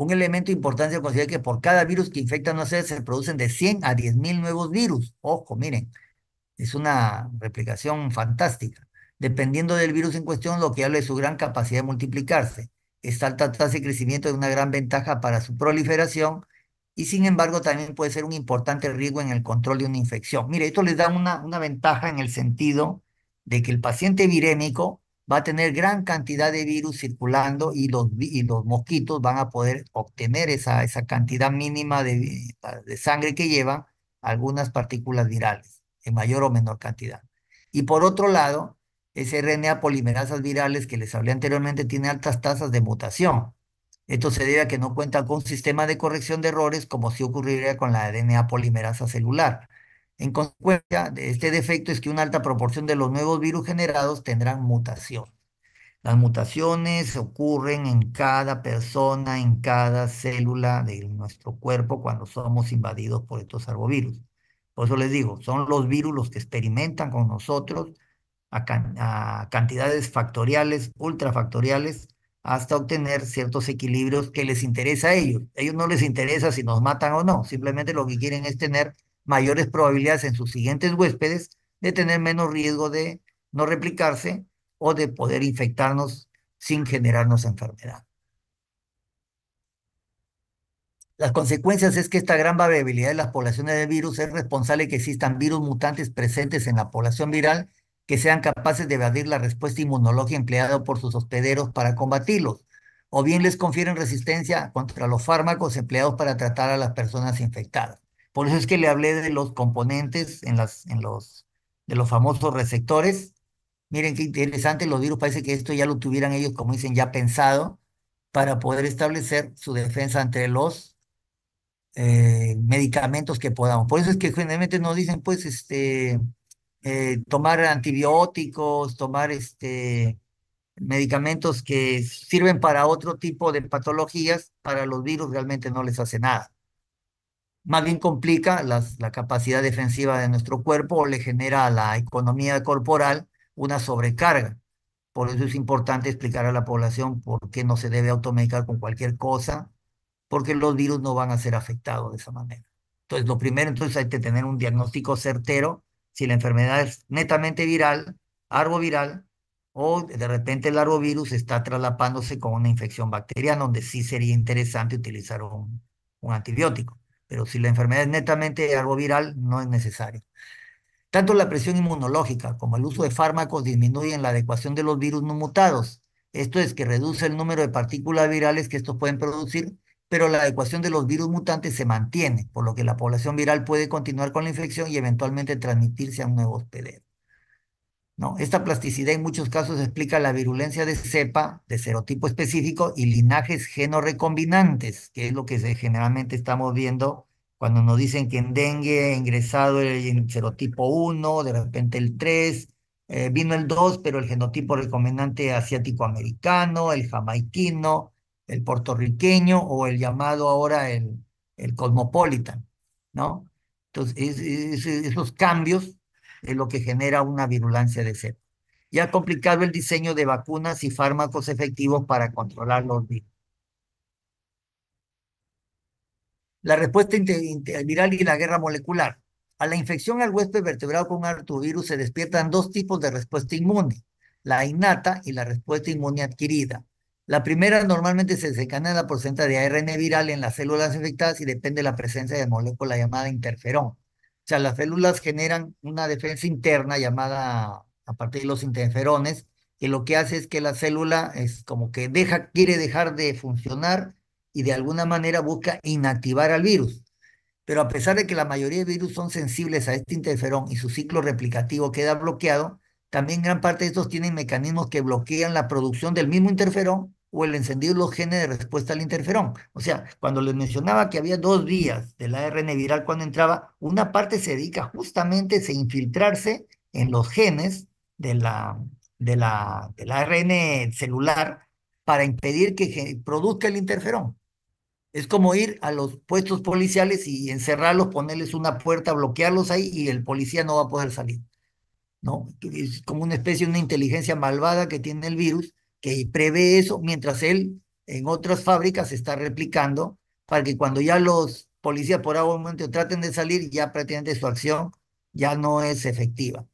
Un elemento importante de considerar que por cada virus que infecta a una célula se producen de 100 a mil nuevos virus. Ojo, miren, es una replicación fantástica. Dependiendo del virus en cuestión, lo que habla es su gran capacidad de multiplicarse. Esta alta tasa de crecimiento es una gran ventaja para su proliferación y sin embargo también puede ser un importante riesgo en el control de una infección. Mire, esto les da una, una ventaja en el sentido de que el paciente virémico va a tener gran cantidad de virus circulando y los, los mosquitos van a poder obtener esa, esa cantidad mínima de, sangre que lleva algunas partículas virales, en mayor o menor cantidad. Y por otro lado, ese RNA polimerasas virales que les hablé anteriormente tiene altas tasas de mutación. Esto se debe a que no cuenta con un sistema de corrección de errores como si ocurriría con la RNA polimerasa celular. En consecuencia de este defecto es que una alta proporción de los nuevos virus generados tendrán mutación. Las mutaciones ocurren en cada persona, en cada célula de nuestro cuerpo cuando somos invadidos por estos arbovirus. Por eso les digo, son los virus los que experimentan con nosotros a, a cantidades factoriales, ultrafactoriales, hasta obtener ciertos equilibrios que les interesa a ellos. A ellos no les interesa si nos matan o no, simplemente lo que quieren es tener mayores probabilidades en sus siguientes huéspedes de tener menos riesgo de no replicarse o de poder infectarnos sin generarnos enfermedad. Las consecuencias es que esta gran variabilidad de las poblaciones de virus es responsable de que existan virus mutantes presentes en la población viral que sean capaces de evadir la respuesta inmunológica empleada por sus hospederos para combatirlos, o bien les confieren resistencia contra los fármacos empleados para tratar a las personas infectadas. Por eso es que le hablé de los componentes en los, de los famosos receptores. Miren qué interesante, los virus parece que esto ya lo tuvieran ellos, como dicen, ya pensado para poder establecer su defensa ante los eh, medicamentos que podamos. Por eso es que generalmente nos dicen, pues, este, eh, tomar antibióticos, tomar este, medicamentos que sirven para otro tipo de patologías, para los virus realmente no les hace nada más bien complica la capacidad defensiva de nuestro cuerpo o le genera a la economía corporal una sobrecarga. Por eso es importante explicar a la población por qué no se debe automedicar con cualquier cosa, porque los virus no van a ser afectados de esa manera. Entonces, lo primero, entonces hay que tener un diagnóstico certero si la enfermedad es netamente viral, arboviral, o de repente el arbovirus está traslapándose con una infección bacteriana, donde sí sería interesante utilizar un antibiótico pero si la enfermedad es netamente algo viral, no es necesario. Tanto la presión inmunológica como el uso de fármacos disminuyen la adecuación de los virus no mutados. Esto es que reduce el número de partículas virales que estos pueden producir, pero la adecuación de los virus mutantes se mantiene, por lo que la población viral puede continuar con la infección y eventualmente transmitirse a un nuevo ¿no? Esta plasticidad en muchos casos explica la virulencia de cepa, de serotipo específico y linajes recombinantes que es lo que generalmente estamos viendo cuando nos dicen que en dengue ha ingresado el, serotipo 1, de repente el 3, eh, vino el 2, pero el genotipo recombinante asiático-americano, el jamaiquino, el puertorriqueño o el llamado ahora el, cosmopolitan, ¿no? Entonces, esos cambios es lo que genera una virulencia de cepa. Y ha complicado el diseño de vacunas y fármacos efectivos para controlar los virus. La respuesta viral y la guerra molecular. A la infección al huésped vertebrado con virus se despiertan dos tipos de respuesta inmune, la innata y la respuesta inmune adquirida. La primera normalmente se desencadena la porcentaje de ARN viral en las células infectadas y depende de la presencia de molécula llamada interferón. O sea, las células generan una defensa interna llamada a partir de los interferones, que lo que hace es que la célula es como que deja, quiere dejar de funcionar y de alguna manera busca inactivar al virus. Pero a pesar de que la mayoría de virus son sensibles a este interferón y su ciclo replicativo queda bloqueado, también gran parte de estos tienen mecanismos que bloquean la producción del mismo interferón o el encendido los genes de respuesta al interferón. O sea, cuando les mencionaba que había dos vías del ARN viral cuando entraba, una parte se dedica justamente a infiltrarse en los genes de la, de la, del ARN celular para impedir que produzca el interferón. Es como ir a los puestos policiales y encerrarlos, ponerles una puerta, bloquearlos ahí y el policía no va a poder salir. ¿no? Es como una especie de una inteligencia malvada que tiene el virus que prevé eso mientras él en otras fábricas está replicando para que cuando ya los policías por algún momento traten de salir, ya prácticamente su acción ya no es efectiva.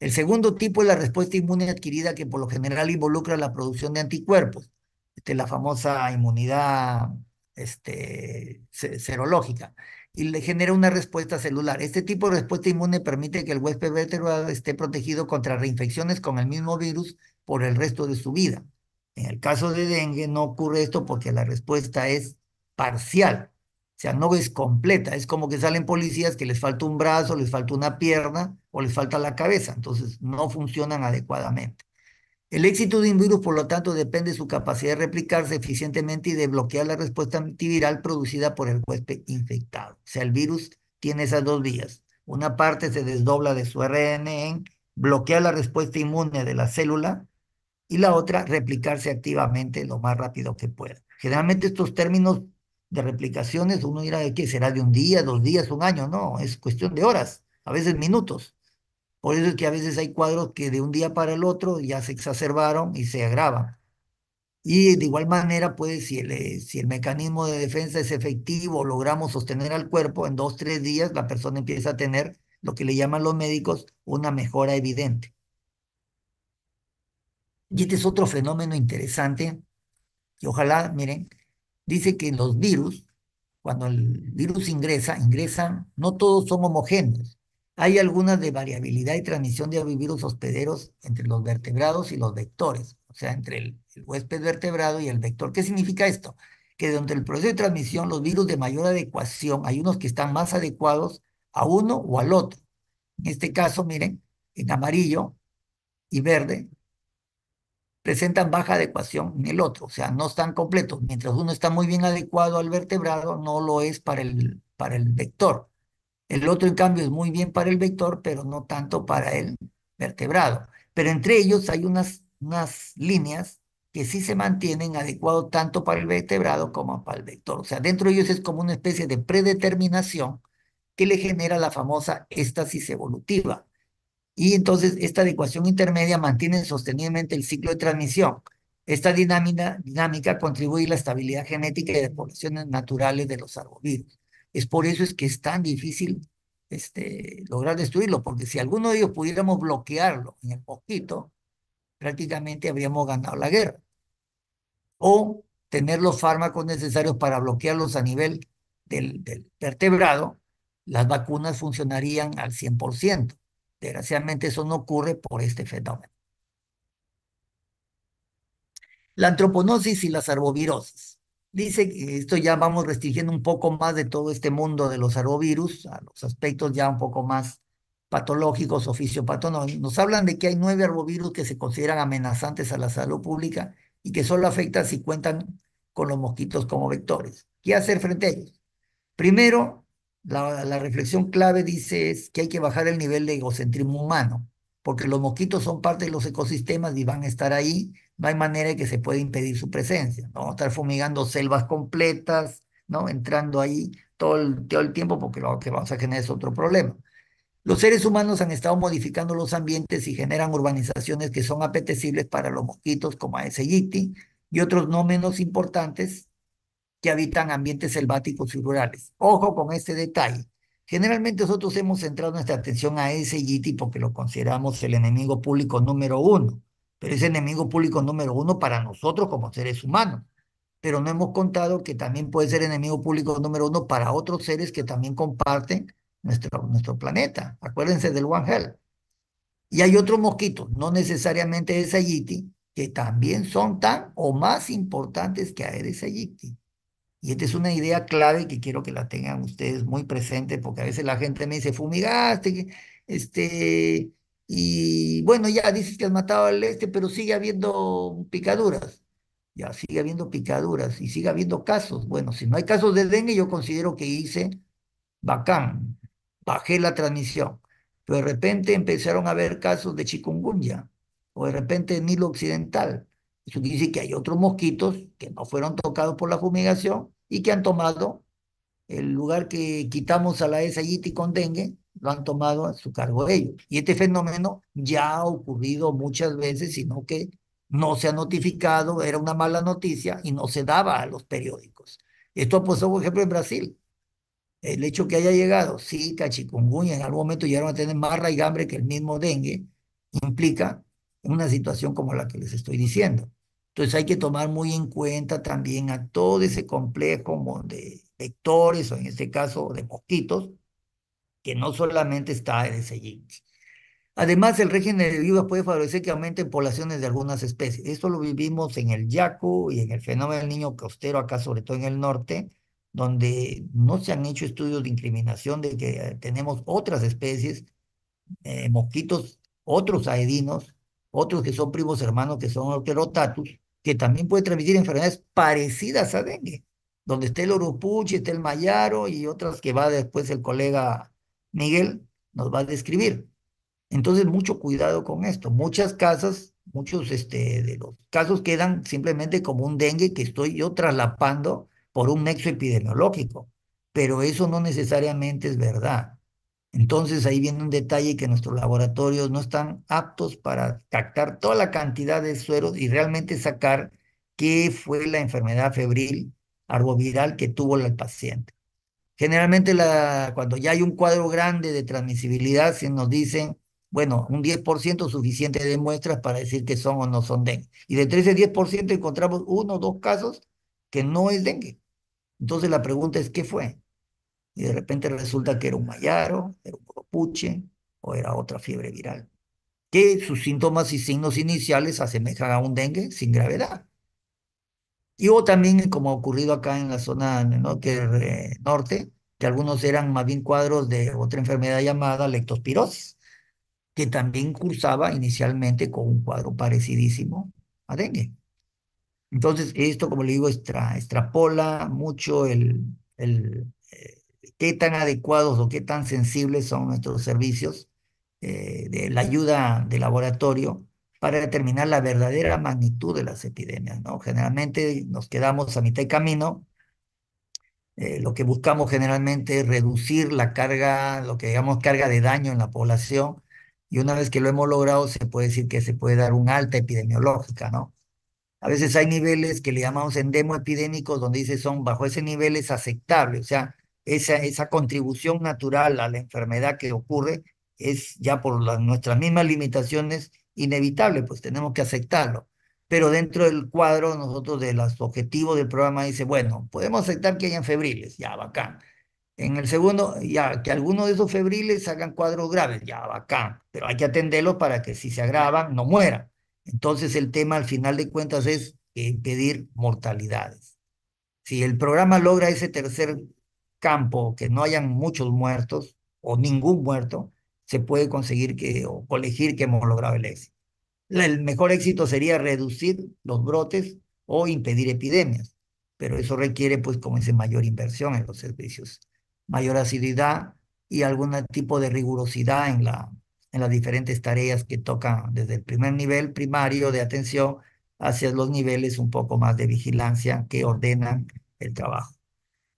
El segundo tipo es la respuesta inmune adquirida que por lo general involucra la producción de anticuerpos, de este, la famosa inmunidad este, serológica, y le genera una respuesta celular. Este tipo de respuesta inmune permite que el huésped vertebrado esté protegido contra reinfecciones con el mismo virus por el resto de su vida. En el caso de dengue no ocurre esto porque la respuesta es parcial, o sea, no es completa. Es como que salen policías que les falta un brazo, les falta una pierna o les falta la cabeza, entonces no funcionan adecuadamente. El éxito de un virus, por lo tanto, depende de su capacidad de replicarse eficientemente y de bloquear la respuesta antiviral producida por el huésped infectado. O sea, el virus tiene esas dos vías. Una parte se desdobla de su ARN bloquea la respuesta inmune de la célula y la otra, replicarse activamente lo más rápido que pueda. Generalmente estos términos de replicaciones, uno dirá que será de un día, dos días, un año, no, es cuestión de horas, a veces minutos. Por eso es que a veces hay cuadros que de un día para el otro ya se exacerbaron y se agravan. Y de igual manera, puede si eh, si el mecanismo de defensa es efectivo, logramos sostener al cuerpo, en dos, tres días la persona empieza a tener lo que le llaman los médicos una mejora evidente. Y este es otro fenómeno interesante, y ojalá, miren, dice que los virus, cuando el virus ingresa, ingresan, no todos son homogéneos. Hay algunas de variabilidad y transmisión de virus hospederos entre los vertebrados y los vectores, o sea, entre el, huésped vertebrado y el vector. ¿Qué significa esto? Que durante el proceso de transmisión, los virus de mayor adecuación, hay unos que están más adecuados a uno o al otro. En este caso, miren, en amarillo y verde presentan baja adecuación en el otro, o sea, no están completos. Mientras uno está muy bien adecuado al vertebrado, no lo es para el, para el vector. El otro, en cambio, es muy bien para el vector, pero no tanto para el vertebrado. Pero entre ellos hay unas, unas líneas que sí se mantienen adecuado tanto para el vertebrado como para el vector. O sea, dentro de ellos es como una especie de predeterminación que le genera la famosa éstasis evolutiva y entonces esta adecuación intermedia mantiene sosteniblemente el ciclo de transmisión. Esta dinámica, dinámica contribuye a la estabilidad genética y de poblaciones naturales de los arbovirus. Es por eso es que es tan difícil este, lograr destruirlo, porque si alguno de ellos pudiéramos bloquearlo en el poquito, prácticamente habríamos ganado la guerra. O tener los fármacos necesarios para bloquearlos a nivel del, del vertebrado, las vacunas funcionarían al 100%. Desgraciadamente eso no ocurre por este fenómeno. La antroponosis y las arbovirosis. Dice que esto ya vamos restringiendo un poco más de todo este mundo de los arbovirus a los aspectos ya un poco más patológicos o fisiopatológicos. Nos hablan de que hay nueve arbovirus que se consideran amenazantes a la salud pública y que solo afectan si cuentan con los mosquitos como vectores. ¿Qué hacer frente a ellos? Primero, la, reflexión clave dice es que hay que bajar el nivel de egocentrismo humano, porque los mosquitos son parte de los ecosistemas y van a estar ahí, no hay manera de que se pueda impedir su presencia. Vamos a estar fumigando selvas completas, ¿no? entrando ahí todo el, tiempo, porque lo que vamos a generar es otro problema. Los seres humanos han estado modificando los ambientes y generan urbanizaciones que son apetecibles para los mosquitos, como Aedes y otros no menos importantes, habitan ambientes selváticos y rurales. Ojo con este detalle. Generalmente nosotros hemos centrado nuestra atención a ese yiti porque lo consideramos el enemigo público número uno, pero es enemigo público número uno para nosotros como seres humanos. Pero no hemos contado que también puede ser enemigo público número uno para otros seres que también comparten nuestro, nuestro planeta. Acuérdense del One Health. Y hay otro mosquito no necesariamente ese yiti, que también son tan o más importantes que Aedes yiti y esta es una idea clave que quiero que la tengan ustedes muy presente, porque a veces la gente me dice, fumigaste, este, y bueno, ya dices que has matado al este, pero sigue habiendo picaduras. Ya, sigue habiendo picaduras y sigue habiendo casos. Bueno, si no hay casos de dengue, yo considero que hice bacán, bajé la transmisión. Pero de repente empezaron a haber casos de chikungunya o de repente en Nilo Occidental. Eso dice que hay otros mosquitos que no fueron tocados por la fumigación y que han tomado el lugar que quitamos a la y con dengue, lo han tomado a su cargo ellos. Y este fenómeno ya ha ocurrido muchas veces, sino que no se ha notificado, era una mala noticia y no se daba a los periódicos. Esto puesto por ejemplo, en Brasil. El hecho que haya llegado sí, chikungunya, en algún momento llegaron a tener más raigambre que el mismo dengue, implica una situación como la que les estoy diciendo. Entonces hay que tomar muy en cuenta también a todo ese complejo de vectores, o en este caso de mosquitos, que no solamente está en ese y. Además, el régimen de vivas puede favorecer que aumenten poblaciones de algunas especies. Esto lo vivimos en el Yaco y en el fenómeno del niño costero, acá sobre todo en el norte, donde no se han hecho estudios de incriminación de que tenemos otras especies, eh, mosquitos, otros aedinos, otros que son primos hermanos que son orterotatus que también puede transmitir enfermedades parecidas a dengue, donde está el orupuchi, está el mayaro y otras que va después el colega Miguel nos va a describir. Entonces, mucho cuidado con esto. Muchas casas, muchos este, de los casos quedan simplemente como un dengue que estoy yo traslapando por un nexo epidemiológico, pero eso no necesariamente es verdad. Entonces ahí viene un detalle que nuestros laboratorios no están aptos para captar toda la cantidad de sueros y realmente sacar qué fue la enfermedad febril arboviral que tuvo el paciente. Generalmente cuando ya hay un cuadro grande de transmisibilidad, se nos dicen, bueno, un 10% suficiente de muestras para decir que son o no son dengue. Y de 13 10% encontramos uno o dos casos que no es dengue. Entonces la pregunta es, ¿qué fue? y de repente resulta que era un mayaro, era un copuche o era otra fiebre viral, que sus síntomas y signos iniciales asemejan a un dengue sin gravedad. Y o también, como ha ocurrido acá en la zona eh, norte, que algunos eran más bien cuadros de otra enfermedad llamada leptospirosis, que también cursaba inicialmente con un cuadro parecidísimo a dengue. Entonces, esto, como le digo, extrapola mucho el, el, eh, qué tan adecuados o qué tan sensibles son nuestros servicios eh, de la ayuda de laboratorio para determinar la verdadera magnitud de las epidemias. ¿no? Generalmente nos quedamos a mitad de camino. Eh, lo que buscamos generalmente es reducir la carga, lo que digamos carga de daño en la población, y una vez que lo hemos logrado, se puede decir que se puede dar un alta epidemiológica, ¿no? A veces hay niveles que le llamamos endemo epidémicos, donde dice son bajo ese nivel es aceptable, o sea, esa, contribución natural a la enfermedad que ocurre es ya por las, nuestras mismas limitaciones inevitable, pues tenemos que aceptarlo. Pero dentro del cuadro, nosotros de los objetivos del programa dice, bueno, podemos aceptar que hayan febriles, ya bacán. En el segundo, ya que algunos de esos febriles hagan cuadros graves, ya bacán, pero hay que atenderlos para que si se agravan no mueran. Entonces el tema al final de cuentas es impedir mortalidades. Si el programa logra ese tercer campo, que no hayan muchos muertos o ningún muerto, se puede conseguir que, o colegir que hemos logrado el éxito. El mejor éxito sería reducir los brotes o impedir epidemias, pero eso requiere, pues, como ese mayor inversión en los servicios, mayor asiduidad y algún tipo de rigurosidad en, la, en las diferentes tareas que tocan desde el primer nivel primario de atención hacia los niveles un poco más de vigilancia que ordenan el trabajo.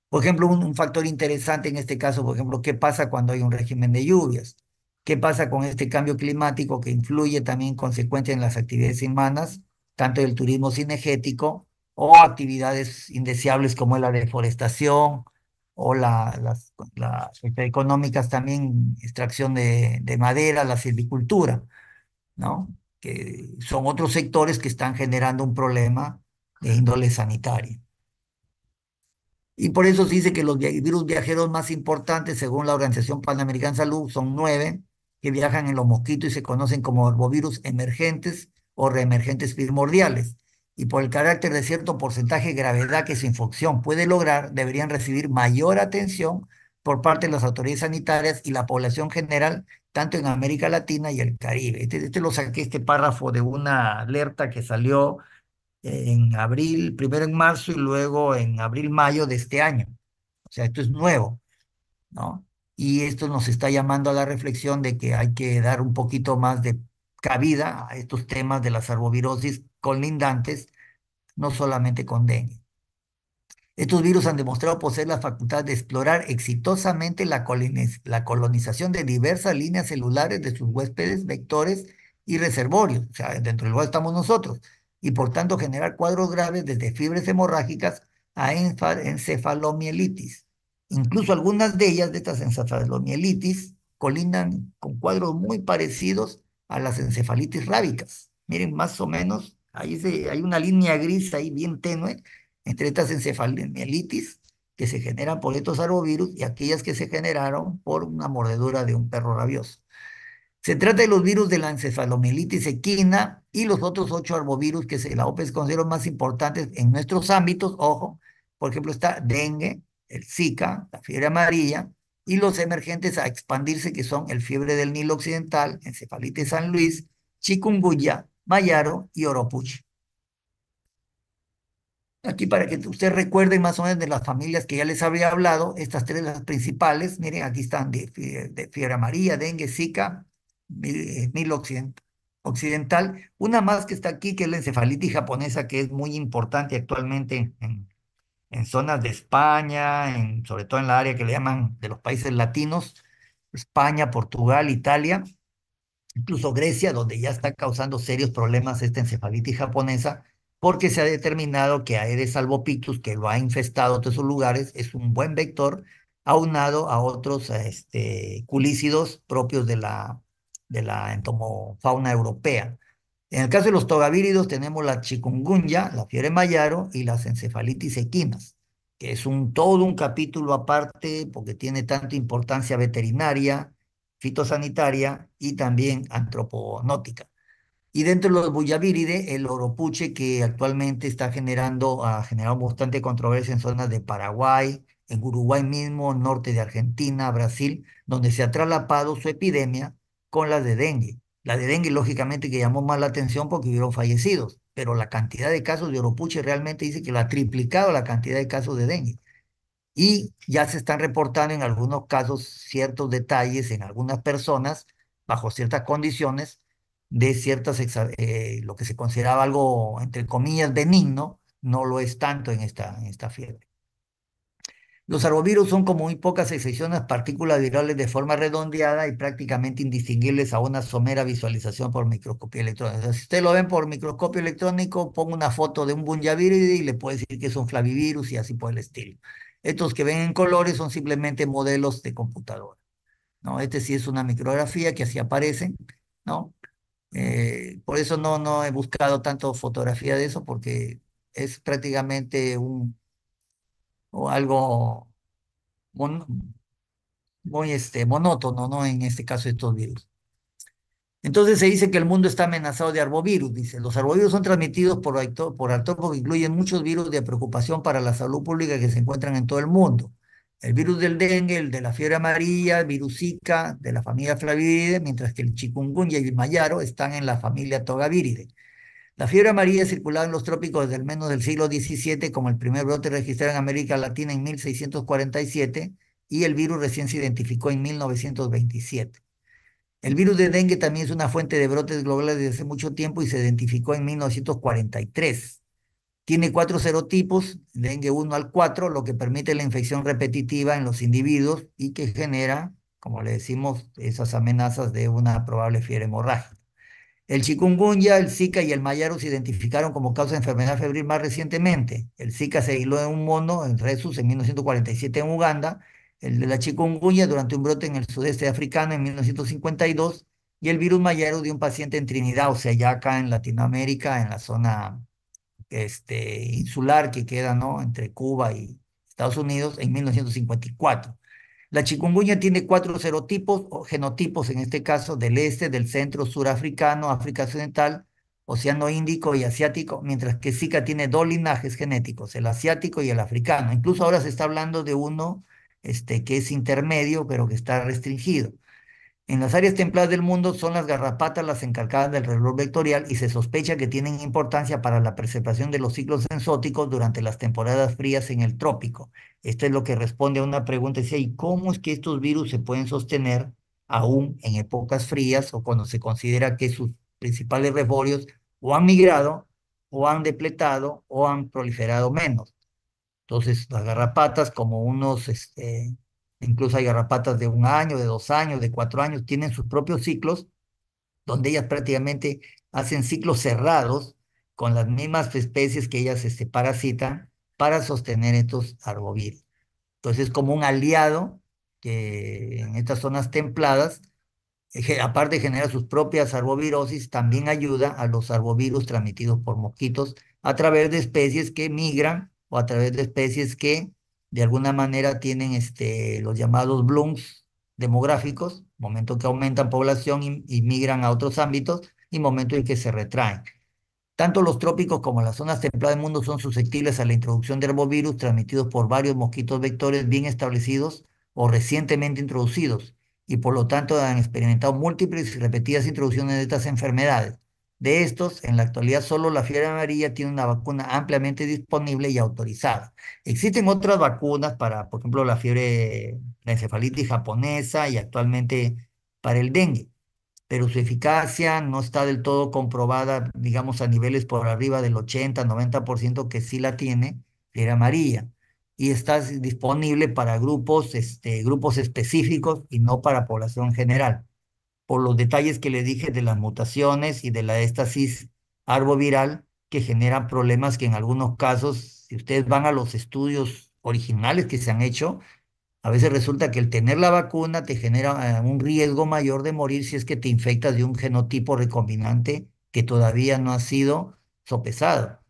Por ejemplo, un, factor interesante en este caso, por ejemplo, ¿qué pasa cuando hay un régimen de lluvias? ¿Qué pasa con este cambio climático que influye también en en las actividades humanas, tanto del turismo cinegético o actividades indeseables como la deforestación o la, las, económicas también, extracción de, de madera, la silvicultura, ¿no? Que son otros sectores que están generando un problema de índole sanitaria. Y por eso se dice que los virus viajeros más importantes, según la Organización Panamericana de Salud, son nueve, que viajan en los mosquitos y se conocen como herbovirus emergentes o reemergentes primordiales. Y por el carácter de cierto porcentaje de gravedad que su infección puede lograr, deberían recibir mayor atención por parte de las autoridades sanitarias y la población general, tanto en América Latina y el Caribe. este, este lo saqué, este párrafo de una alerta que salió en abril, primero en marzo y luego en abril-mayo de este año. O sea, esto es nuevo, ¿no? Y esto nos está llamando a la reflexión de que hay que dar un poquito más de cabida a estos temas de la con colindantes, no solamente con dengue. Estos virus han demostrado poseer la facultad de explorar exitosamente la, la colonización de diversas líneas celulares de sus huéspedes, vectores y reservorios, o sea, dentro del cual estamos nosotros y por tanto generar cuadros graves desde fibras hemorrágicas a encefalomielitis. Incluso algunas de ellas, de estas encefalomielitis, colindan con cuadros muy parecidos a las encefalitis rábicas. Miren, más o menos, ahí hay una línea gris ahí bien tenue entre estas encefalomielitis que se generan por estos arbovirus y aquellas que se generaron por una mordedura de un perro rabioso. Se trata de los virus de la encefalomielitis equina, y los otros ocho arbovirus que la OPS considera más importantes en nuestros ámbitos, ojo, por ejemplo está dengue, el Zika, la fiebre amarilla, y los emergentes a expandirse que son el fiebre del Nilo Occidental, encefalitis San Luis, chikungunya, mayaro y oropuche. Aquí para que ustedes recuerden más o menos de las familias que ya les había hablado, estas tres las principales, miren, aquí están de fiebre amarilla, dengue, Zika, eh, Nilo Occidental occidental, una más que está aquí, que es la encefalitis japonesa, que es muy importante actualmente en, en zonas de España, sobre todo en la área que le llaman de los países latinos, España, Portugal, Italia, incluso Grecia, donde ya está causando serios problemas esta encefalitis japonesa, porque se ha determinado que Aedes albopictus, que lo ha infestado de esos lugares, es un buen vector aunado a otros este, culícidos propios de la de la entomofauna europea. En el caso de los togavíridos tenemos la chikungunya, la fiebre mayaro y las encefalitis equinas, que es un, todo un capítulo aparte porque tiene tanta importancia veterinaria, fitosanitaria y también antroponótica. Y dentro de los bullabíride, el oropuche que actualmente está generando, ha generado bastante controversia en zonas de Paraguay, en Uruguay mismo, norte de Argentina, Brasil, donde se ha traslapado su epidemia con las de dengue. La de dengue, lógicamente, que llamó más la atención porque hubieron fallecidos, pero la cantidad de casos de Oropuche realmente dice que la ha triplicado la cantidad de casos de dengue. Y ya se están reportando en algunos casos ciertos detalles en algunas personas, bajo ciertas condiciones, de ciertas, eh, lo que se consideraba algo, entre comillas, benigno, no lo es tanto en esta, en esta fiebre. Los arbovirus son como muy pocas excepciones partículas virales de forma redondeada y prácticamente indistinguibles a una somera visualización por microscopía electrónica. Si usted lo ven por microscopio electrónico, pongo una foto de un bunyavirus y le puedo decir que es un flavivirus y así por el estilo. Estos que ven en colores son simplemente modelos de computadora. ¿no? Este sí es una micrografía que así aparecen, ¿no? Eh, por eso no, no he buscado tanto fotografía de eso, porque es prácticamente un, o algo muy este, monótono, ¿no? En este caso, de estos virus. Entonces se dice que el mundo está amenazado de arbovirus, dice. Los arbovirus son transmitidos por, por que incluyen muchos virus de preocupación para la salud pública que se encuentran en todo el mundo. El virus del dengue, el de la fiebre amarilla, el virus Zika, de la familia Flaviviridae, mientras que el chikungunya y el mayaro están en la familia Togaviridae. La fiebre amarilla circulaba en los trópicos desde el menos del siglo XVII, como el primer brote registrado en América Latina en 1647, y el virus recién se identificó en 1927. El virus de dengue también es una fuente de brotes globales desde hace mucho tiempo y se identificó en 1943. Tiene cuatro serotipos, dengue 1 al 4, lo que permite la infección repetitiva en los individuos y que genera, como le decimos, esas amenazas de una probable fiebre hemorrágica. El chikungunya, el Zika y el Mayaro se identificaron como causa de enfermedad febril más recientemente. El Zika se aisló en un mono en Resus en 1947 en Uganda, el de la chikungunya durante un brote en el sudeste africano en 1952 y el virus Mayaro de un paciente en Trinidad, o sea, ya acá en Latinoamérica, en la zona este, insular que queda ¿no? entre Cuba y Estados Unidos en 1954. La chikungunya tiene cuatro serotipos o genotipos, en este caso del este, del centro, surafricano, África Occidental, Océano Índico y Asiático, mientras que Zika tiene dos linajes genéticos, el asiático y el africano. Incluso ahora se está hablando de uno este, que es intermedio, pero que está restringido. En las áreas templadas del mundo son las garrapatas las encargadas del reloj vectorial y se sospecha que tienen importancia para la preservación de los ciclos ensóticos durante las temporadas frías en el trópico. Esto es lo que responde a una pregunta, ¿y cómo es que estos virus se pueden sostener aún en épocas frías o cuando se considera que sus principales reforios o han migrado o han depletado o han proliferado menos? Entonces, las garrapatas, como unos, este, incluso hay garrapatas de un año, de dos años, de cuatro años, tienen sus propios ciclos, donde ellas prácticamente hacen ciclos cerrados con las mismas especies que ellas este, parasitan para sostener estos arbovirus. Entonces, como un aliado que en estas zonas templadas, aparte de generar sus propias arbovirosis, también ayuda a los arbovirus transmitidos por mosquitos a través de especies que migran o a través de especies que de alguna manera tienen este, los llamados blooms demográficos, momento que aumentan población y, y migran a otros ámbitos y momento en que se retraen. Tanto los trópicos como las zonas templadas del mundo son susceptibles a la introducción de herbovirus transmitidos por varios mosquitos vectores bien establecidos o recientemente introducidos, y por lo tanto han experimentado múltiples y repetidas introducciones de estas enfermedades. De estos, en la actualidad solo la fiebre amarilla tiene una vacuna ampliamente disponible y autorizada. Existen otras vacunas para, por ejemplo, la fiebre, encefalitis japonesa y actualmente para el dengue pero su eficacia no está del todo comprobada, digamos, a niveles por arriba del 80, 90% que sí la tiene, era amarilla. Y está disponible para grupos, este, grupos específicos y no para población general. Por los detalles que le dije de las mutaciones y de la éstasis arboviral que generan problemas que en algunos casos, si ustedes van a los estudios originales que se han hecho, a veces resulta que el tener la vacuna te genera eh, un riesgo mayor de morir si es que te infectas de un genotipo recombinante que todavía no ha sido sopesado.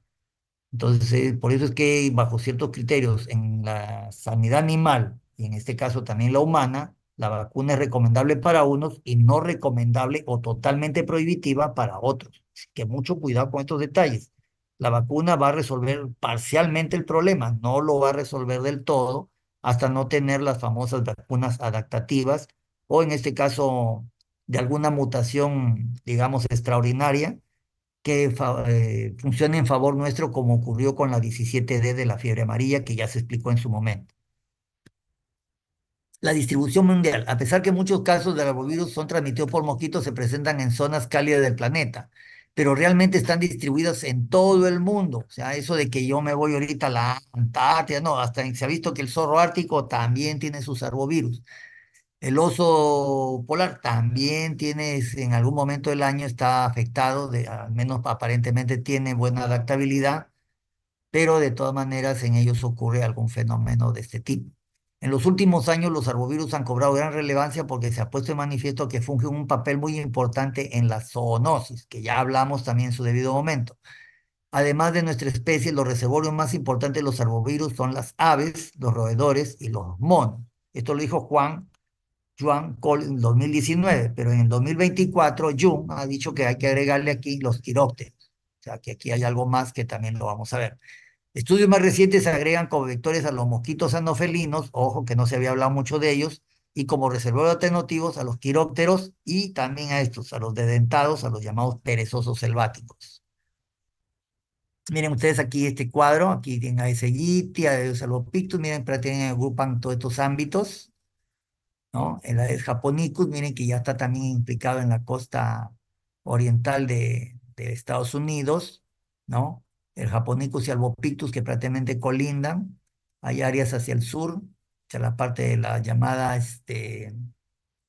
Entonces, eh, por eso es que bajo ciertos criterios en la sanidad animal y en este caso también la humana, la vacuna es recomendable para unos y no recomendable o totalmente prohibitiva para otros. Así que mucho cuidado con estos detalles. La vacuna va a resolver parcialmente el problema, no lo va a resolver del todo hasta no tener las famosas vacunas adaptativas o en este caso de alguna mutación, digamos, extraordinaria que eh, funcione en favor nuestro como ocurrió con la 17D de la fiebre amarilla que ya se explicó en su momento. La distribución mundial. A pesar que muchos casos de arbovirus son transmitidos por mosquitos, se presentan en zonas cálidas del planeta pero realmente están distribuidas en todo el mundo. O sea, eso de que yo me voy ahorita a la Antártida, no, hasta se ha visto que el zorro ártico también tiene sus arbovirus. El oso polar también tiene, en algún momento del año está afectado, al menos aparentemente tiene buena adaptabilidad, pero de todas maneras en ellos ocurre algún fenómeno de este tipo. En los últimos años los arbovirus han cobrado gran relevancia porque se ha puesto en manifiesto que funge un papel muy importante en la zoonosis, que ya hablamos también en su debido momento. Además de nuestra especie, los reservorios más importantes de los arbovirus son las aves, los roedores y los monos. Esto lo dijo Juan Juan Cole en 2019, pero en el 2024 Jung ha dicho que hay que agregarle aquí los quirópteros. O sea, que aquí hay algo más que también lo vamos a ver. Estudios más recientes agregan como vectores a los mosquitos anofelinos, ojo que no se había hablado mucho de ellos, y como reservorios alternativos a los quirópteros y también a estos, a los dedentados, a los llamados perezosos selváticos. Miren ustedes aquí este cuadro, aquí tienen a Esegiti, a miren, pero tienen, agrupan todos estos ámbitos, ¿no? El de japonicus, miren que ya está también implicado en la costa oriental de Estados Unidos, ¿no? el Japonicus y Albopictus, que prácticamente colindan. Hay áreas hacia el sur, hacia la parte de la llamada este,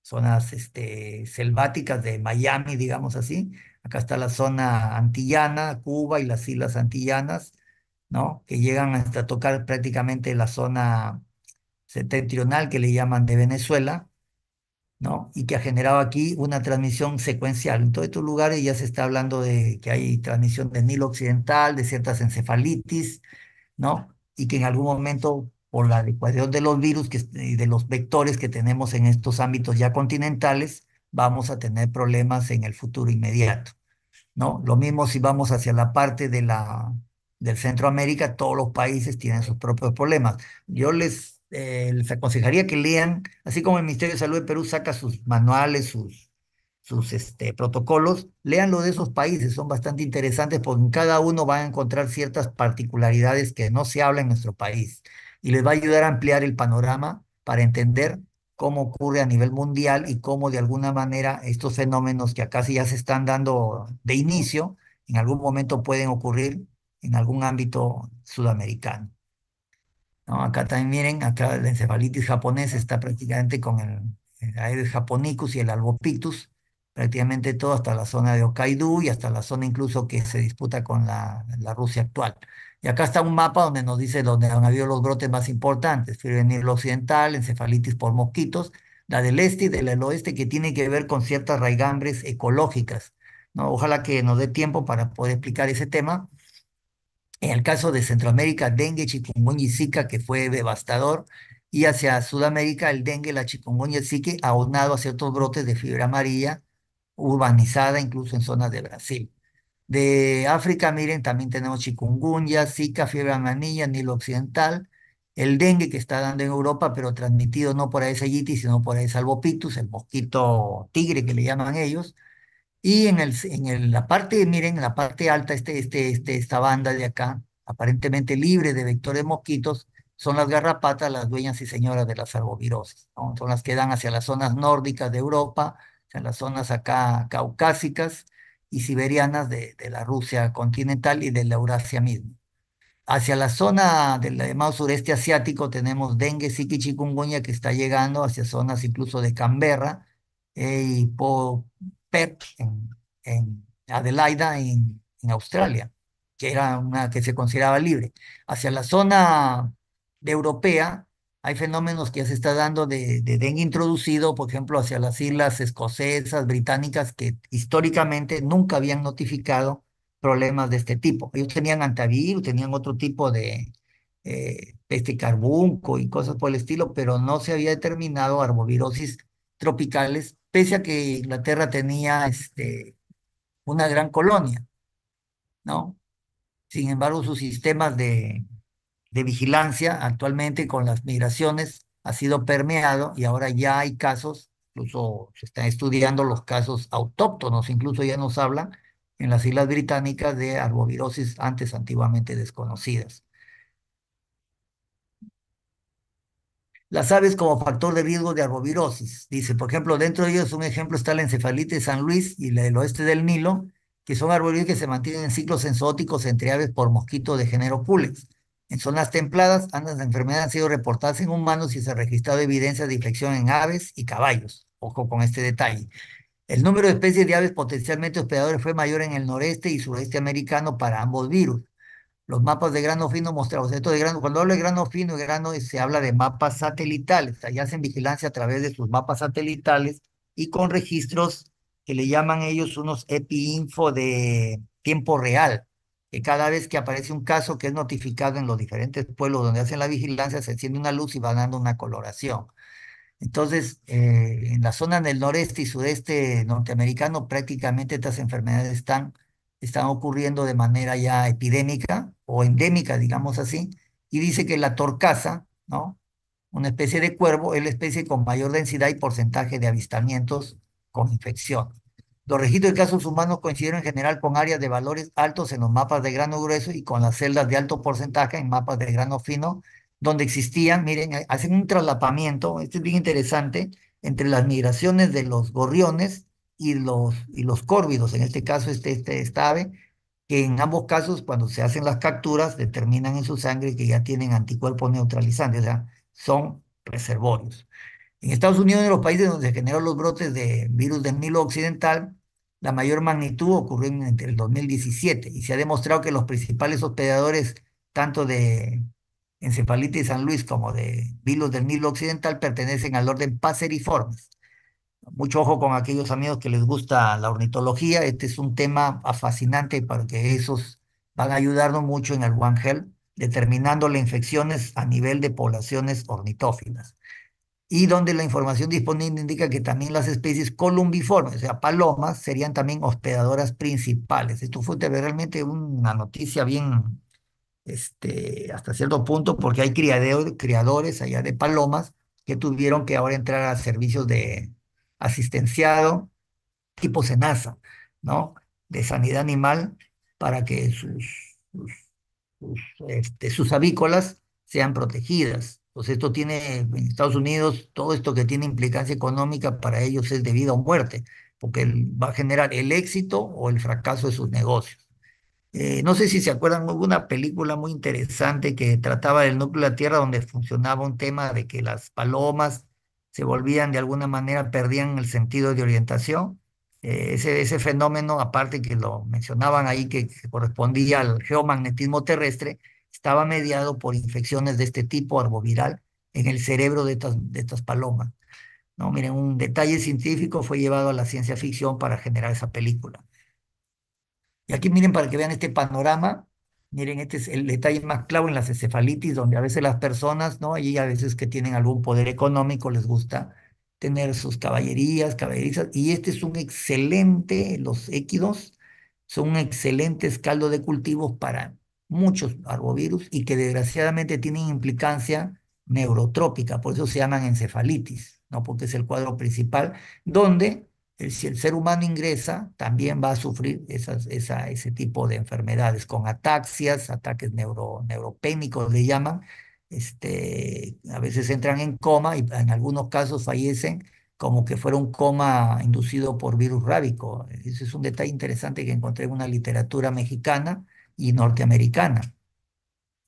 zonas este, selváticas de Miami, digamos así. Acá está la zona antillana, Cuba y las islas antillanas, ¿no? Que llegan hasta tocar prácticamente la zona septentrional que le llaman de Venezuela. ¿no? Y que ha generado aquí una transmisión secuencial. En todos estos lugares ya se está hablando de que hay transmisión de Nilo Occidental, de ciertas encefalitis, ¿no? Y que en algún momento, por la adecuación de los virus y de los vectores que tenemos en estos ámbitos ya continentales, vamos a tener problemas en el futuro inmediato, ¿no? Lo mismo si vamos hacia la parte de la, del Centroamérica, todos los países tienen sus propios problemas. Yo les eh, les aconsejaría que lean, así como el Ministerio de Salud de Perú saca sus manuales, sus, sus este, protocolos, lean de esos países, son bastante interesantes porque en cada uno van a encontrar ciertas particularidades que no se habla en nuestro país y les va a ayudar a ampliar el panorama para entender cómo ocurre a nivel mundial y cómo de alguna manera estos fenómenos que acá sí ya se están dando de inicio, en algún momento pueden ocurrir en algún ámbito sudamericano. Acá también miren, acá la encefalitis japonesa está prácticamente con el, el japonicus y el albopictus, prácticamente todo hasta la zona de Hokkaido y hasta la zona incluso que se disputa con la, Rusia actual. Y acá está un mapa donde nos dice donde han habido los brotes más importantes, fiebre occidental, encefalitis por mosquitos, la del este y de del oeste que tiene que ver con ciertas raigambres ecológicas. ¿no? Ojalá que nos dé tiempo para poder explicar ese tema. En el caso de Centroamérica, dengue, chikungunya y zika, que fue devastador, y hacia Sudamérica, el dengue, la chikungunya y zika, aunado a ciertos brotes de fibra amarilla, urbanizada incluso en zonas de Brasil. De África, miren, también tenemos chikungunya, zika, fiebre amarilla, Nilo Occidental, el dengue que está dando en Europa, pero transmitido no por Aedes aegypti, sino por Aedes albopictus, el mosquito tigre que le llaman ellos, y en, el, en el, la parte, miren, en la parte alta, este, este, este, esta banda de acá, aparentemente libre de vectores mosquitos, son las garrapatas, las dueñas y señoras de las arbovirosis. Son las que dan hacia las zonas nórdicas de Europa, hacia las zonas acá caucásicas y siberianas de, de la Rusia continental y de la Eurasia misma. Hacia la zona del más sureste asiático tenemos dengue, zika chikungunya que está llegando hacia zonas incluso de Canberra eh, y po PEP en, Adelaida, en, Australia, que era una que se consideraba libre. Hacia la zona de europea hay fenómenos que ya se está dando de, de dengue introducido, por ejemplo, hacia las islas escocesas, británicas, que históricamente nunca habían notificado problemas de este tipo. Ellos tenían antivirus, tenían otro tipo de eh, peste carbunco y cosas por el estilo, pero no se había determinado arbovirosis tropicales pese a que Inglaterra tenía este, una gran colonia, ¿no? Sin embargo, sus sistemas de, de vigilancia actualmente con las migraciones ha sido permeado y ahora ya hay casos, incluso se están estudiando los casos autóctonos, incluso ya nos hablan en las Islas Británicas de arbovirosis antes antiguamente desconocidas. las aves como factor de riesgo de arbovirosis. Dice, por ejemplo, dentro de ellos un ejemplo está la encefalitis San Luis y la del oeste del Nilo, que son arbovirus que se mantienen en ciclos exóticos entre aves por mosquito de género Pulex. En zonas templadas, ambas enfermedades han sido reportadas en humanos y se ha registrado evidencia de infección en aves y caballos. Ojo con este detalle. El número de especies de aves potencialmente hospedadoras fue mayor en el noreste y sureste americano para ambos virus los mapas de grano fino mostrados. Esto de grano, cuando hablo de grano fino y grano, se habla de mapas satelitales. Allá hacen vigilancia a través de sus mapas satelitales y con registros que le llaman ellos unos EPI-info de tiempo real, que cada vez que aparece un caso que es notificado en los diferentes pueblos donde hacen la vigilancia, se enciende una luz y va dando una coloración. Entonces, eh, en la zona del noreste y sudeste norteamericano, prácticamente estas enfermedades están están ocurriendo de manera ya epidémica o endémica, digamos así, y dice que la torcaza, ¿no? Una especie de cuervo es la especie con mayor densidad y porcentaje de avistamientos con infección. Los registros de casos humanos coincidieron en general con áreas de valores altos en los mapas de grano grueso y con las celdas de alto porcentaje en mapas de grano fino, donde existían, miren, hacen un traslapamiento, esto es bien interesante, entre las migraciones de los gorriones y los, y los córvidos, en este caso este, este, esta ave, que en ambos casos cuando se hacen las capturas determinan en su sangre que ya tienen anticuerpos neutralizantes, o sea, son reservorios. En Estados Unidos, en los países donde se generaron los brotes de virus del Nilo Occidental, la mayor magnitud ocurrió entre el 2017 y se ha demostrado que los principales hospedadores, tanto de encefalitis San Luis como de virus del Nilo Occidental, pertenecen al orden Passeriformes, mucho ojo con aquellos amigos que les gusta la ornitología. Este es un tema fascinante para que esos van a ayudarnos mucho en el One Health, determinando las infecciones a nivel de poblaciones ornitófilas. Y donde la información disponible indica que también las especies columbiformes, o sea, palomas, serían también hospedadoras principales. Esto fue realmente una noticia bien, este, hasta cierto punto, porque hay criadores, criadores allá de palomas que tuvieron que ahora entrar a servicios de, asistenciado, tipo SENASA, ¿no? De sanidad animal para que sus, este, sus avícolas sean protegidas. Pues esto tiene, en Estados Unidos, todo esto que tiene implicancia económica para ellos es de vida o muerte, porque va a generar el éxito o el fracaso de sus negocios. Eh, no sé si se acuerdan, hubo una película muy interesante que trataba del núcleo de la Tierra donde funcionaba un tema de que las palomas se volvían de alguna manera, perdían el sentido de orientación. Eh, ese, ese fenómeno, aparte que lo mencionaban ahí, que, correspondía al geomagnetismo terrestre, estaba mediado por infecciones de este tipo arboviral en el cerebro de estas, de estas palomas. No, miren, un detalle científico fue llevado a la ciencia ficción para generar esa película. Y aquí miren para que vean este panorama Miren, este es el detalle más clave en las encefalitis, donde a veces las personas, ¿no? Y a veces que tienen algún poder económico les gusta tener sus caballerías, caballerizas, y este es un excelente, los équidos son un excelente escaldo de cultivos para muchos arbovirus y que desgraciadamente tienen implicancia neurotrópica, por eso se llaman encefalitis, ¿no? Porque es el cuadro principal, donde eh, si el ser humano ingresa, también va a sufrir esa, ese tipo de enfermedades, con ataxias, ataques neuro, neuropénicos le llaman, este, a veces entran en coma y en algunos casos fallecen como que fuera un coma inducido por virus rábico. Ese es un detalle interesante que encontré en una literatura mexicana y norteamericana,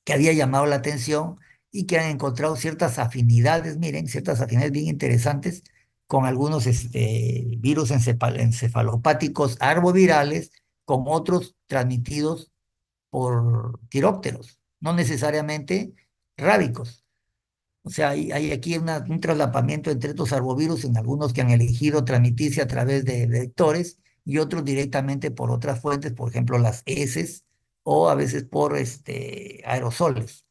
que había llamado la atención y que han encontrado ciertas afinidades, miren, ciertas afinidades bien interesantes con algunos este, virus encefalopáticos arbovirales, con otros transmitidos por quirópteros, no necesariamente rábicos. O sea, hay, aquí un traslapamiento entre estos arbovirus en algunos que han elegido transmitirse a través de, vectores y otros directamente por otras fuentes, por ejemplo las heces o a veces por este, aerosoles.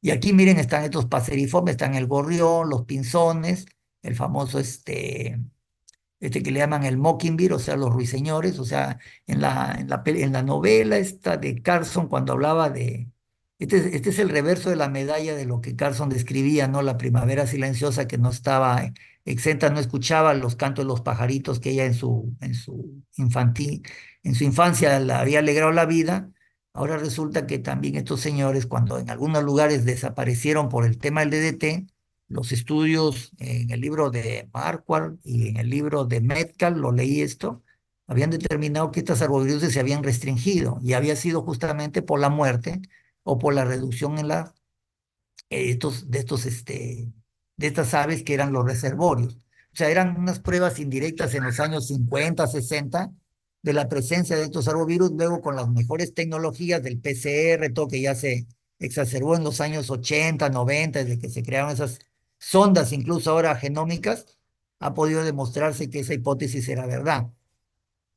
Y aquí miren, están estos passeriformes, están el gorrión, los pinzones, el famoso este, este que le llaman el Mockingbird, o sea, los ruiseñores, o sea, en la, en la, en la novela esta de Carson cuando hablaba de... Este, este es el reverso de la medalla de lo que Carson describía, ¿no? La primavera silenciosa que no estaba exenta, no escuchaba los cantos de los pajaritos que ella en su, en su, infantil, en su infancia le había alegrado la vida. Ahora resulta que también estos señores, cuando en algunos lugares desaparecieron por el tema del DDT, los estudios en el libro de Marquardt y en el libro de Metcalf, lo leí esto, habían determinado que estas arboviruses se habían restringido y había sido justamente por la muerte o por la reducción en la, eh, estos, de, estos, este, de estas aves que eran los reservorios. O sea, eran unas pruebas indirectas en los años 50, 60 de la presencia de estos arbovirus, luego con las mejores tecnologías del PCR, todo que ya se exacerbó en los años 80, 90, desde que se crearon esas sondas, incluso ahora genómicas, ha podido demostrarse que esa hipótesis era verdad.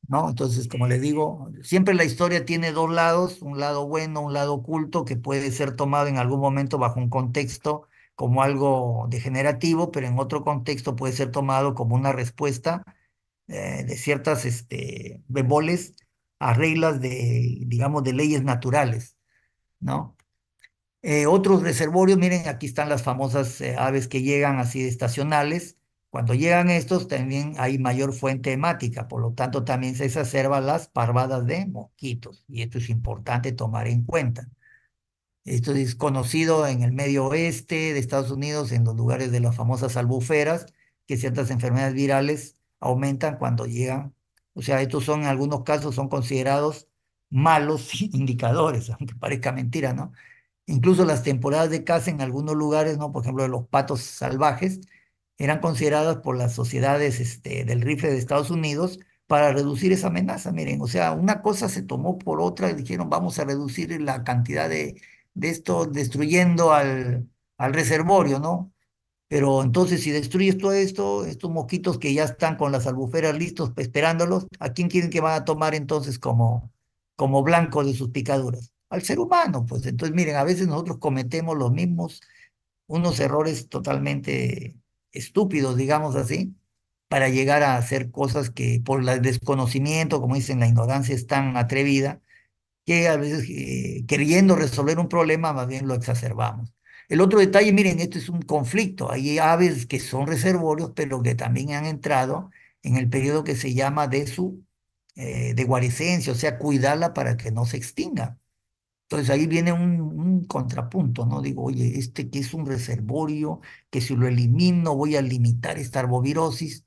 ¿No? Entonces, como les digo, siempre la historia tiene dos lados, un lado bueno, un lado oculto, que puede ser tomado en algún momento bajo un contexto como algo degenerativo, pero en otro contexto puede ser tomado como una respuesta eh, de ciertas este, beboles, a reglas de, digamos, de leyes naturales, ¿no? Eh, otros reservorios, miren, aquí están las famosas eh, aves que llegan así estacionales. Cuando llegan estos, también hay mayor fuente hemática, por lo tanto, también se exacerban las parvadas de mosquitos, y esto es importante tomar en cuenta. Esto es conocido en el medio oeste de Estados Unidos, en los lugares de las famosas albuferas, que ciertas enfermedades virales aumentan cuando llegan. O sea, estos son, en algunos casos, son considerados malos indicadores, aunque parezca mentira, ¿no? Incluso las temporadas de caza en algunos lugares, ¿no? por ejemplo, de los patos salvajes, eran consideradas por las sociedades este, del rifle de Estados Unidos para reducir esa amenaza. Miren, o sea, una cosa se tomó por otra y dijeron vamos a reducir la cantidad de, esto destruyendo al, al reservorio, ¿no? Pero entonces, si destruyes todo esto, estos mosquitos que ya están con las albuferas listos esperándolos, ¿a quién quieren que van a tomar entonces como, como blanco de sus picaduras? al ser humano. Pues entonces, miren, a veces nosotros cometemos los mismos, unos errores totalmente estúpidos, digamos así, para llegar a hacer cosas que por el desconocimiento, como dicen, la ignorancia es tan atrevida, que a veces eh, queriendo resolver un problema, más bien lo exacerbamos. El otro detalle, miren, esto es un conflicto. Hay aves que son reservorios, pero que también han entrado en el periodo que se llama de su eh, de guaricencia, o sea, cuidarla para que no se extinga. Entonces ahí viene un, contrapunto, ¿no? Digo, oye, este que es un reservorio, que si lo elimino voy a limitar esta arbovirosis,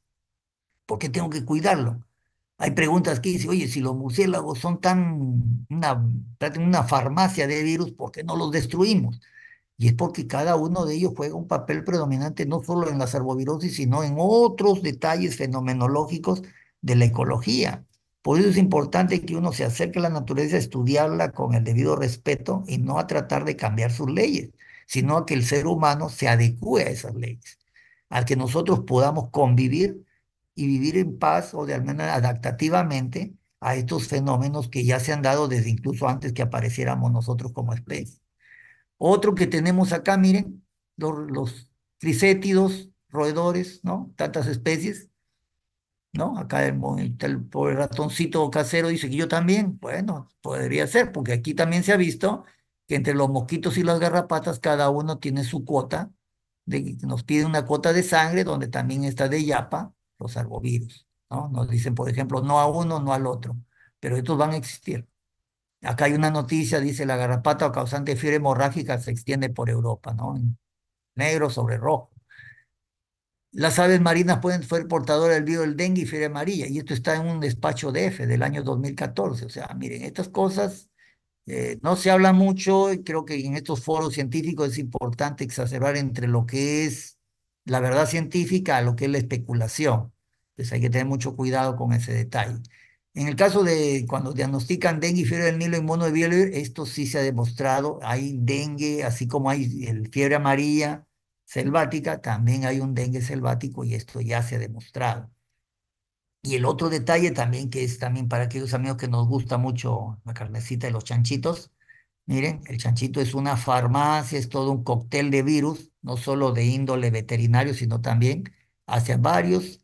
porque tengo que cuidarlo? Hay preguntas que dicen, oye, si los murciélagos son tan una, una farmacia de virus, ¿por qué no los destruimos? Y es porque cada uno de ellos juega un papel predominante no solo en la arbovirosis, sino en otros detalles fenomenológicos de la ecología. Por eso es importante que uno se acerque a la naturaleza, estudiarla con el debido respeto y no a tratar de cambiar sus leyes, sino a que el ser humano se adecue a esas leyes, a que nosotros podamos convivir y vivir en paz o de alguna manera adaptativamente a estos fenómenos que ya se han dado desde incluso antes que apareciéramos nosotros como especie. Otro que tenemos acá, miren, los, los tricétidos, roedores, ¿no? Tantas especies, ¿no? Acá el, el, ratoncito casero dice que yo también. Bueno, podría ser, porque aquí también se ha visto que entre los mosquitos y las garrapatas cada uno tiene su cuota. De, nos pide una cuota de sangre donde también está de yapa los arbovirus, ¿no? Nos dicen, por ejemplo, no a uno, no al otro, pero estos van a existir. Acá hay una noticia, dice, la garrapata o causante de fiebre hemorrágica se extiende por Europa, ¿no? negro sobre rojo. Las aves marinas pueden ser portadoras del virus del dengue y fiebre amarilla, y esto está en un despacho de F del año 2014. O sea, miren, estas cosas eh, no se habla mucho, y creo que en estos foros científicos es importante exacerbar entre lo que es la verdad científica a lo que es la especulación. Entonces pues hay que tener mucho cuidado con ese detalle. En el caso de cuando diagnostican dengue y fiebre del Nilo en mono de esto sí se ha demostrado. Hay dengue, así como hay el fiebre amarilla, selvática, también hay un dengue selvático y esto ya se ha demostrado. Y el otro detalle también, que es también para aquellos amigos que nos gusta mucho la carnecita de los chanchitos, miren, el chanchito es una farmacia, es todo un cóctel de virus, no solo de índole veterinario, sino también hacia varios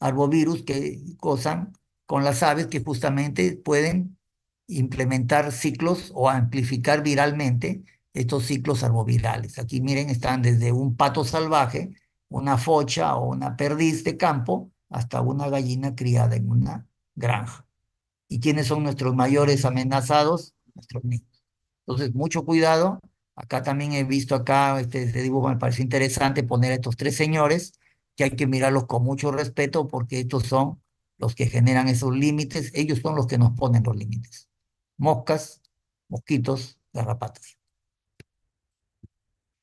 arbovirus que gozan con las aves que justamente pueden implementar ciclos o amplificar viralmente estos ciclos arbovirales. Aquí miren, están desde un pato salvaje, una focha o una perdiz de campo, hasta una gallina criada en una granja. ¿Y quiénes son nuestros mayores amenazados? Nuestros niños. Entonces, mucho cuidado. Acá también he visto acá, este, este dibujo me parece interesante poner a estos tres señores, que hay que mirarlos con mucho respeto porque estos son los que generan esos límites, ellos son los que nos ponen los límites. Moscas, mosquitos, garrapatas.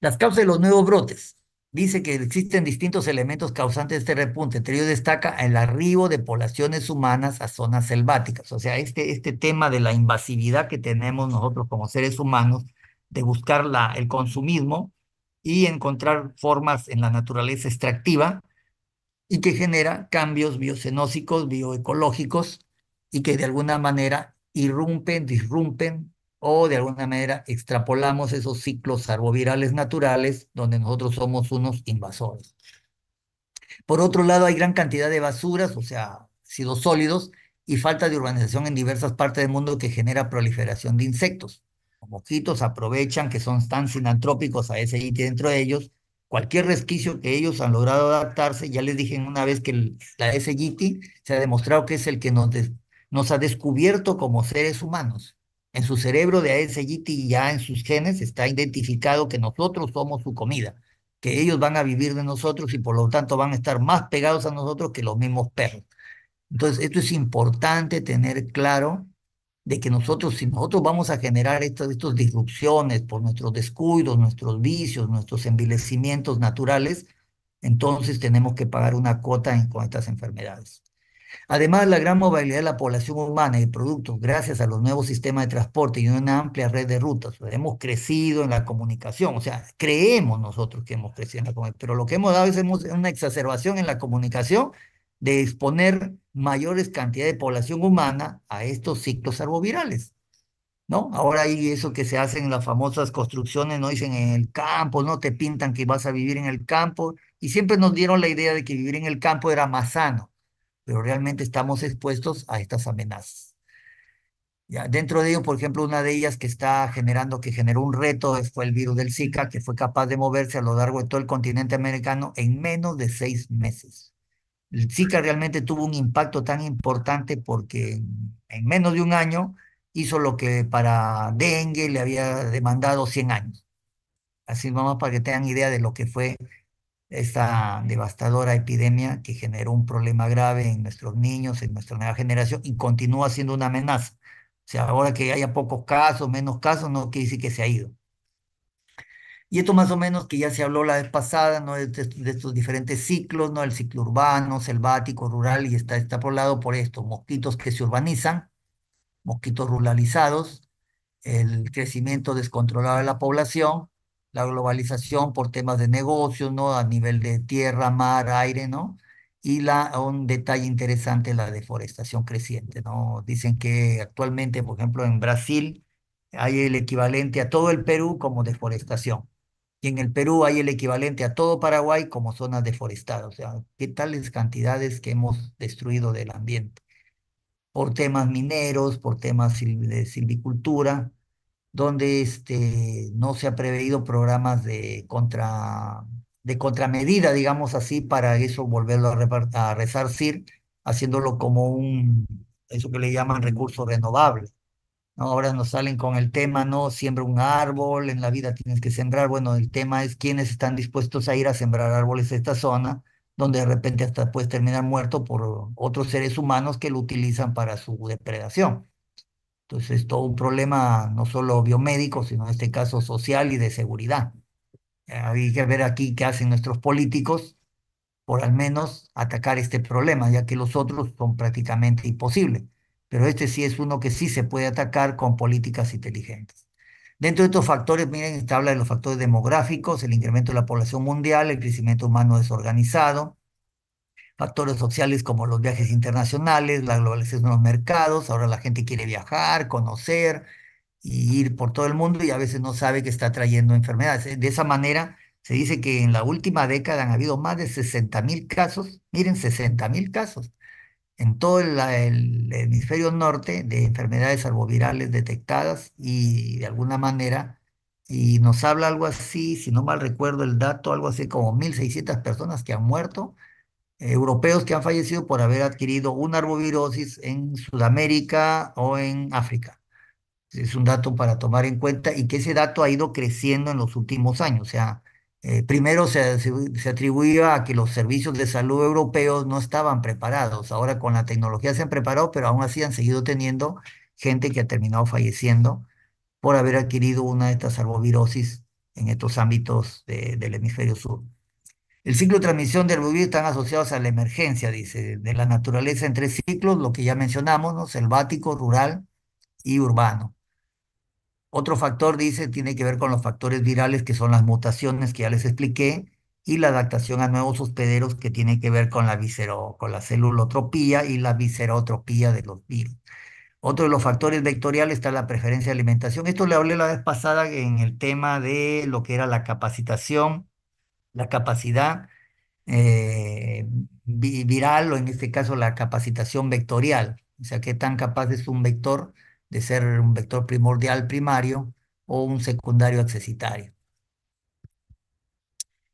Las causas de los nuevos brotes. Dice que existen distintos elementos causantes de este repunte. Entre ellos destaca el arribo de poblaciones humanas a zonas selváticas. O sea, este, este tema de la invasividad que tenemos nosotros como seres humanos, de buscar la, el consumismo y encontrar formas en la naturaleza extractiva y que genera cambios biocenósicos, bioecológicos y que de alguna manera irrumpen, disrumpen o de alguna manera extrapolamos esos ciclos arbovirales naturales donde nosotros somos unos invasores. Por otro lado, hay gran cantidad de basuras, o sea, sido sólidos, y falta de urbanización en diversas partes del mundo que genera proliferación de insectos. Los mosquitos aprovechan que son tan sinantrópicos a ese YT dentro de ellos. Cualquier resquicio que ellos han logrado adaptarse, ya les dije una vez que la SGT se ha demostrado que es el que nos, nos ha descubierto como seres humanos. En su cerebro de Aedes ya en sus genes está identificado que nosotros somos su comida, que ellos van a vivir de nosotros y por lo tanto van a estar más pegados a nosotros que los mismos perros. Entonces, esto es importante tener claro de que nosotros, si nosotros vamos a generar estas, disrupciones por nuestros descuidos, nuestros vicios, nuestros envilecimientos naturales, entonces tenemos que pagar una cuota con estas enfermedades. Además, la gran movilidad de la población humana y productos, gracias a los nuevos sistemas de transporte y una amplia red de rutas, hemos crecido en la comunicación, o sea, creemos nosotros que hemos crecido en la comunicación, pero lo que hemos dado es una exacerbación en la comunicación de exponer mayores cantidades de población humana a estos ciclos arbovirales. ¿No? Ahora hay eso que se hace en las famosas construcciones, no dicen en el campo, no te pintan que vas a vivir en el campo, y siempre nos dieron la idea de que vivir en el campo era más sano pero realmente estamos expuestos a estas amenazas. dentro de ellos, por ejemplo, una de ellas que está generando, que generó un reto, fue el virus del Zika, que fue capaz de moverse a lo largo de todo el continente americano en menos de seis meses. El Zika realmente tuvo un impacto tan importante porque en menos de un año hizo lo que para dengue le había demandado 100 años. Así vamos para que tengan idea de lo que fue esta devastadora epidemia que generó un problema grave en nuestros niños, en nuestra nueva generación y continúa siendo una amenaza. O sea, ahora que haya pocos casos, menos casos, no quiere decir que se ha ido. Y esto más o menos que ya se habló la vez pasada, ¿no? De, estos diferentes ciclos, ¿no? El ciclo urbano, selvático, rural, y está, está por lado por esto, mosquitos que se urbanizan, mosquitos ruralizados, el crecimiento descontrolado de la población, la globalización por temas de negocios, ¿no? A nivel de tierra, mar, aire, ¿no? Y la, un detalle interesante, la deforestación creciente, ¿no? Dicen que actualmente, por ejemplo, en Brasil hay el equivalente a todo el Perú como deforestación. Y en el Perú hay el equivalente a todo Paraguay como zonas deforestadas. O sea, qué tales cantidades que hemos destruido del ambiente. Por temas mineros, por temas de silvicultura, donde este, no se ha preveído programas de, de contramedida, digamos así, para eso volverlo a, resarcir, haciéndolo como un, eso que le llaman recurso renovable. Ahora nos salen con el tema, ¿no? Siembra un árbol, en la vida tienes que sembrar. Bueno, el tema es quiénes están dispuestos a ir a sembrar árboles en esta zona, donde de repente hasta puedes terminar muerto por otros seres humanos que lo utilizan para su depredación. Entonces, pues, es todo un problema no solo biomédico, sino en este caso social y de seguridad. Hay que ver aquí qué hacen nuestros políticos por al menos atacar este problema, ya que los otros son prácticamente imposibles. Pero este sí es uno que sí se puede atacar con políticas inteligentes. Dentro de estos factores, miren, está habla de los factores demográficos, el incremento de la población mundial, el crecimiento humano desorganizado, factores sociales como los viajes internacionales, la globalización de los mercados, ahora la gente quiere viajar, conocer y ir por todo el mundo y a veces no sabe que está trayendo enfermedades. De esa manera, se dice que en la última década han habido más de 60 mil casos, miren, 60 mil casos, en todo el, hemisferio norte de enfermedades arbovirales detectadas y de alguna manera, y nos habla algo así, si no mal recuerdo el dato, algo así como 1.600 personas que han muerto europeos que han fallecido por haber adquirido una arbovirosis en Sudamérica o en África. Es un dato para tomar en cuenta y que ese dato ha ido creciendo en los últimos años. O sea, eh, primero se, atribuía a que los servicios de salud europeos no estaban preparados. Ahora con la tecnología se han preparado, pero aún así han seguido teniendo gente que ha terminado falleciendo por haber adquirido una de estas arbovirosis en estos ámbitos del hemisferio sur. El ciclo de transmisión del virus están asociados a la emergencia, dice, de la naturaleza en tres ciclos, lo que ya mencionamos, ¿no? selvático, rural y urbano. Otro factor, dice, tiene que ver con los factores virales, que son las mutaciones que ya les expliqué, y la adaptación a nuevos hospederos, que tiene que ver con la, visero, con la celulotropía y la viscerotropía de los virus. Otro de los factores vectoriales está la preferencia de alimentación. Esto le hablé la vez pasada en el tema de lo que era la capacitación la capacidad eh, viral o en este caso la capacitación vectorial, o sea, qué tan capaz es un vector de ser un vector primordial primario o un secundario accesitario.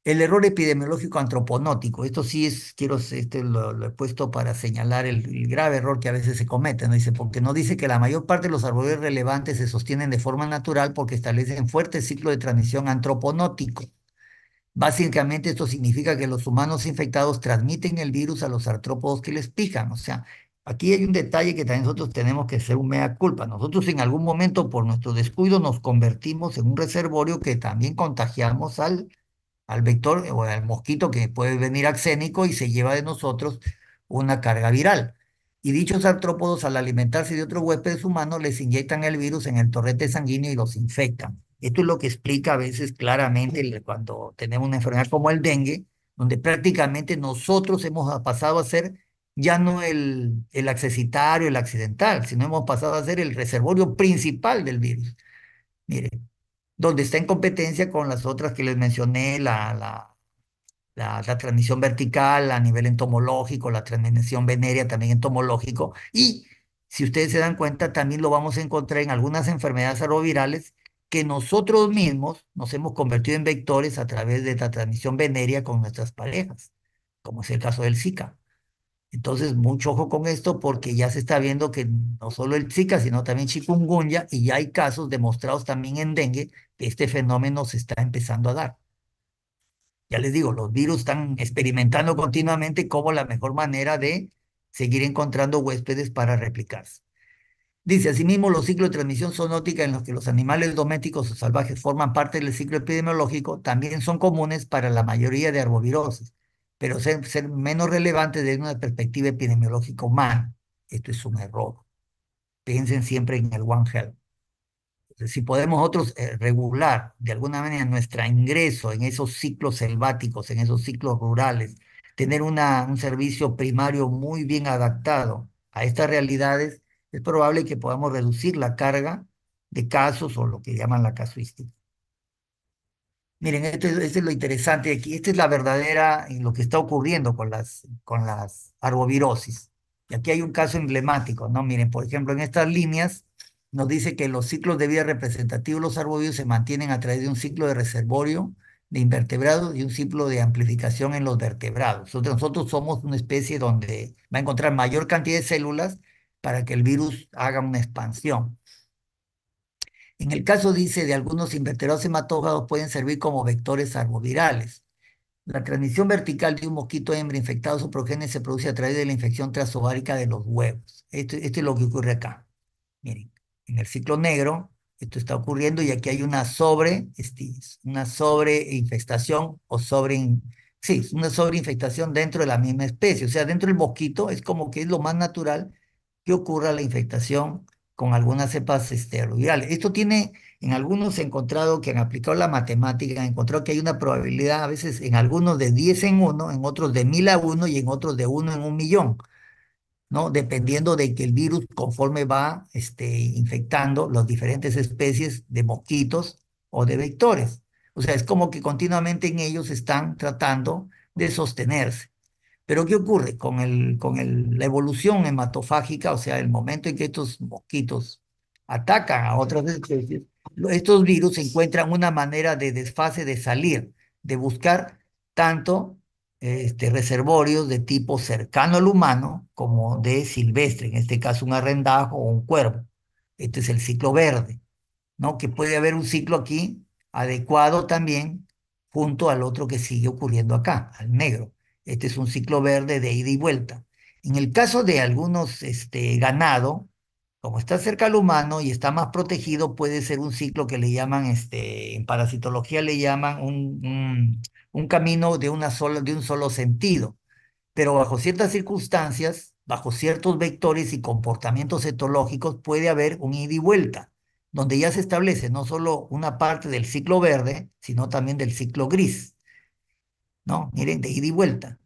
El error epidemiológico antroponótico, esto sí es, quiero, este lo, he puesto para señalar el, grave error que a veces se comete, ¿no? Dice, porque no dice que la mayor parte de los árboles relevantes se sostienen de forma natural porque establecen fuerte ciclo de transmisión antroponótico Básicamente esto significa que los humanos infectados transmiten el virus a los artrópodos que les pican. O sea, aquí hay un detalle que también nosotros tenemos que ser un mea culpa. Nosotros en algún momento por nuestro descuido nos convertimos en un reservorio que también contagiamos al, al vector o al mosquito que puede venir axénico y se lleva de nosotros una carga viral. Y dichos artrópodos al alimentarse de otros huéspedes humanos les inyectan el virus en el torrente sanguíneo y los infectan. Esto es lo que explica a veces claramente cuando tenemos una enfermedad como el dengue, donde prácticamente nosotros hemos pasado a ser ya no el, el accesitario, el accidental, sino hemos pasado a ser el reservorio principal del virus. Mire, donde está en competencia con las otras que les mencioné, la, la, la, transmisión vertical a nivel entomológico, la transmisión venérea también entomológico, y si ustedes se dan cuenta, también lo vamos a encontrar en algunas enfermedades arovirales que nosotros mismos nos hemos convertido en vectores a través de la transmisión venérea con nuestras parejas, como es el caso del Zika. Entonces, mucho ojo con esto porque ya se está viendo que no solo el Zika, sino también chikungunya, y ya hay casos demostrados también en dengue, que este fenómeno se está empezando a dar. Ya les digo, los virus están experimentando continuamente como la mejor manera de seguir encontrando huéspedes para replicarse. Dice, asimismo, los ciclos de transmisión zoonótica en los que los animales domésticos o salvajes forman parte del ciclo epidemiológico también son comunes para la mayoría de arbovirosis, pero ser, menos relevantes desde una perspectiva epidemiológica humana. Esto es un error. Piensen siempre en el One Health. Si podemos otros eh, regular de alguna manera nuestro ingreso en esos ciclos selváticos, en esos ciclos rurales, tener una, un servicio primario muy bien adaptado a estas realidades, es probable que podamos reducir la carga de casos o lo que llaman la casuística. Miren, esto, es lo interesante aquí. Esta es la verdadera, eh, lo que está ocurriendo con las, con las arbovirosis. Y aquí hay un caso emblemático, ¿no? Miren, por ejemplo, en estas líneas nos dice que los ciclos de vida representativos de los arbovirus se mantienen a través de un ciclo de reservorio de invertebrados y un ciclo de amplificación en los vertebrados. nosotros somos una especie donde va a encontrar mayor cantidad de células para que el virus haga una expansión. En el caso, dice, de algunos invertebrados hematófagos pueden servir como vectores arbovirales. La transmisión vertical de un mosquito hembra infectado a su progenie se produce a través de la infección trasovárica de los huevos. Esto, es lo que ocurre acá. Miren, en el ciclo negro, esto está ocurriendo y aquí hay una sobre, este, una o sobre, sí, una sobreinfestación dentro de la misma especie. O sea, dentro del mosquito es como que es lo más natural que ocurra la infectación con algunas cepas esteroidales. Esto tiene, en algunos he encontrado que han aplicado la matemática, han encontrado que hay una probabilidad a veces en algunos de 10 en 1, en otros de 1000 a 1 y en otros de 1 en 1 millón, ¿no? Dependiendo de que el virus conforme va este, infectando las diferentes especies de mosquitos o de vectores. O sea, es como que continuamente en ellos están tratando de sostenerse. Pero ¿qué ocurre con, la evolución hematofágica? O sea, el momento en que estos mosquitos atacan a otras especies, estos virus encuentran una manera de desfase, de salir, de buscar tanto este, reservorios de tipo cercano al humano como de silvestre, en este caso un arrendajo o un cuervo. Este es el ciclo verde, ¿no? Que puede haber un ciclo aquí adecuado también junto al otro que sigue ocurriendo acá, al negro. Este es un ciclo verde de ida y vuelta. En el caso de algunos este, ganado, como está cerca al humano y está más protegido, puede ser un ciclo que le llaman, este, en parasitología le llaman un, un, camino de, una sola, de un solo sentido. Pero bajo ciertas circunstancias, bajo ciertos vectores y comportamientos etológicos, puede haber un ida y vuelta, donde ya se establece no solo una parte del ciclo verde, sino también del ciclo gris. ¿no? Miren, de ida y vuelta.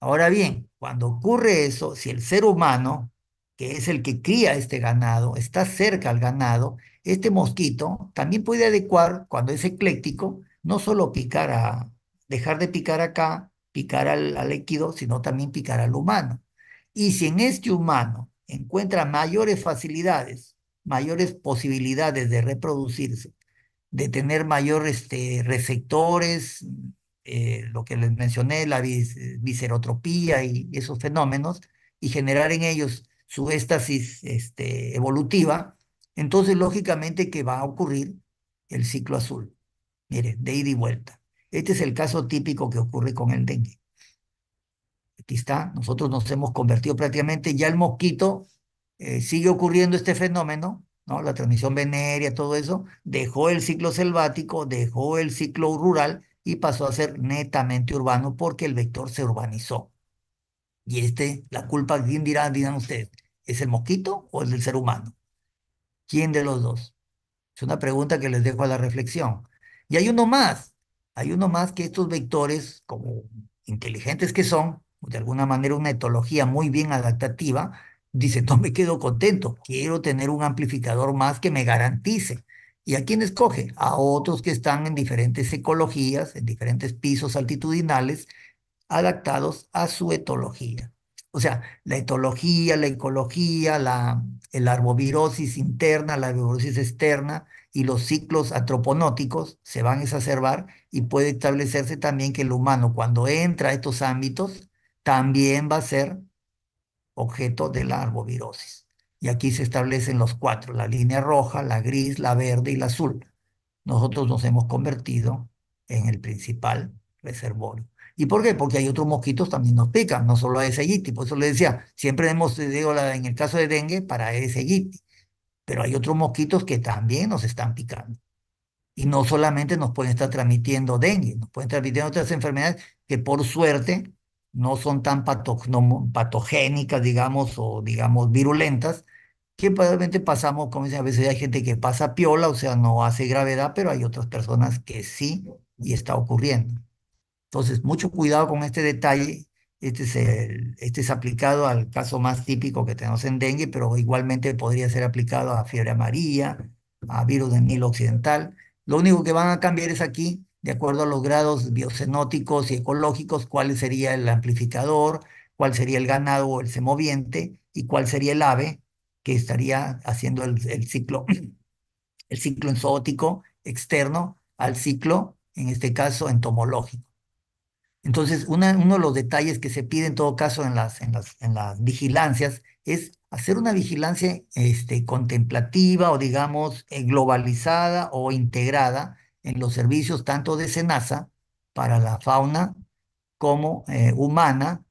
Ahora bien, cuando ocurre eso, si el ser humano, que es el que cría este ganado, está cerca al ganado, este mosquito también puede adecuar, cuando es ecléctico, no solo picar a, dejar de picar acá, picar al, líquido, sino también picar al humano. Y si en este humano encuentra mayores facilidades, mayores posibilidades de reproducirse, de tener mayores este, receptores, eh, lo que les mencioné, la viscerotropía eh, y esos fenómenos, y generar en ellos su éstasis este, evolutiva, entonces lógicamente que va a ocurrir el ciclo azul. Mire, de ida y vuelta. Este es el caso típico que ocurre con el dengue. Aquí está, nosotros nos hemos convertido prácticamente, ya el mosquito eh, sigue ocurriendo este fenómeno, ¿no? la transmisión venérea, todo eso, dejó el ciclo selvático, dejó el ciclo rural y pasó a ser netamente urbano porque el vector se urbanizó. Y este, la culpa, ¿quién dirá, dirán ustedes? ¿Es el mosquito o el ser humano? ¿Quién de los dos? Es una pregunta que les dejo a la reflexión. Y hay uno más, hay uno más que estos vectores, como inteligentes que son, de alguna manera una etología muy bien adaptativa, dice, no me quedo contento, quiero tener un amplificador más que me garantice ¿Y a quién escoge? A otros que están en diferentes ecologías, en diferentes pisos altitudinales, adaptados a su etología. O sea, la etología, la ecología, la el arbovirosis interna, la arbovirosis externa y los ciclos antroponóticos se van a exacerbar y puede establecerse también que el humano cuando entra a estos ámbitos también va a ser objeto de la arbovirosis y aquí se establecen los cuatro, la línea roja, la gris, la verde y la azul. Nosotros nos hemos convertido en el principal reservorio. ¿Y por qué? Porque hay otros mosquitos también nos pican, no solo ese aegypti. Por eso le decía, siempre hemos, digo, en el caso de dengue, para ese Pero hay otros mosquitos que también nos están picando. Y no solamente nos pueden estar transmitiendo dengue, nos pueden transmitir otras enfermedades que por suerte no son tan patogénicas, digamos, o digamos virulentas, que probablemente pasamos, como dicen, a veces hay gente que pasa piola, o sea, no hace gravedad, pero hay otras personas que sí y está ocurriendo. Entonces, mucho cuidado con este detalle. Este es, este es aplicado al caso más típico que tenemos en dengue, pero igualmente podría ser aplicado a fiebre amarilla, a virus del Nilo Occidental. Lo único que van a cambiar es aquí de acuerdo a los grados biocenóticos y ecológicos, cuál sería el amplificador, cuál sería el ganado o el semoviente y cuál sería el ave que estaría haciendo el, ciclo, el ciclo externo al ciclo, en este caso, entomológico. Entonces, uno de los detalles que se pide en todo caso en las, en las, en las vigilancias es hacer una vigilancia este, contemplativa o digamos eh, globalizada o integrada en los servicios tanto de SENASA para la fauna como eh, humana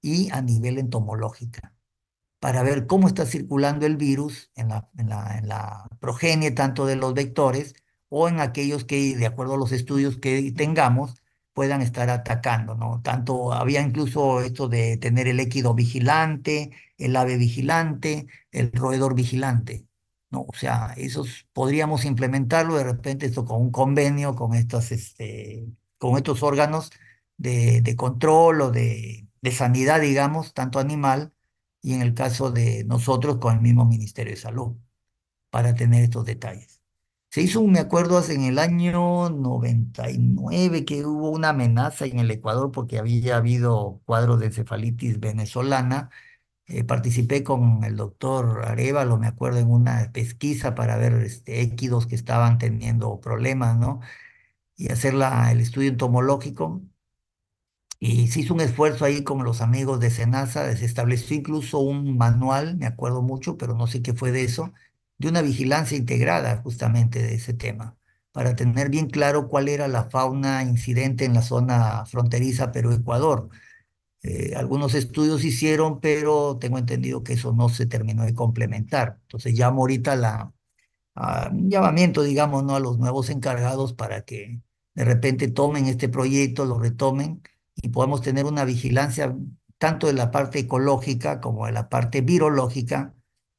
y a nivel entomológica, para ver cómo está circulando el virus en la, progenie tanto de los vectores o en aquellos que, de acuerdo a los estudios que tengamos, puedan estar atacando, ¿no? Tanto había incluso esto de tener el equido vigilante, el ave vigilante, el roedor vigilante. ¿no? O sea, esos podríamos implementarlo de repente esto con un convenio con estos, este, con estos órganos de, control o de, sanidad, digamos, tanto animal y en el caso de nosotros con el mismo Ministerio de Salud, para tener estos detalles. Se hizo un, me acuerdo, en el año 99 que hubo una amenaza en el Ecuador porque había habido cuadros de encefalitis venezolana eh, participé con el doctor Arevalo, me acuerdo, en una pesquisa para ver este, équidos que estaban teniendo problemas, ¿no? Y hacer el estudio entomológico. Y se hizo un esfuerzo ahí con los amigos de Senasa, se estableció incluso un manual, me acuerdo mucho, pero no sé qué fue de eso, de una vigilancia integrada justamente de ese tema, para tener bien claro cuál era la fauna incidente en la zona fronteriza Perú-Ecuador eh, algunos estudios hicieron, pero tengo entendido que eso no se terminó de complementar. Entonces llamo ahorita la, a un llamamiento, digamos, ¿no? a los nuevos encargados para que de repente tomen este proyecto, lo retomen y podamos tener una vigilancia tanto de la parte ecológica como de la parte virológica,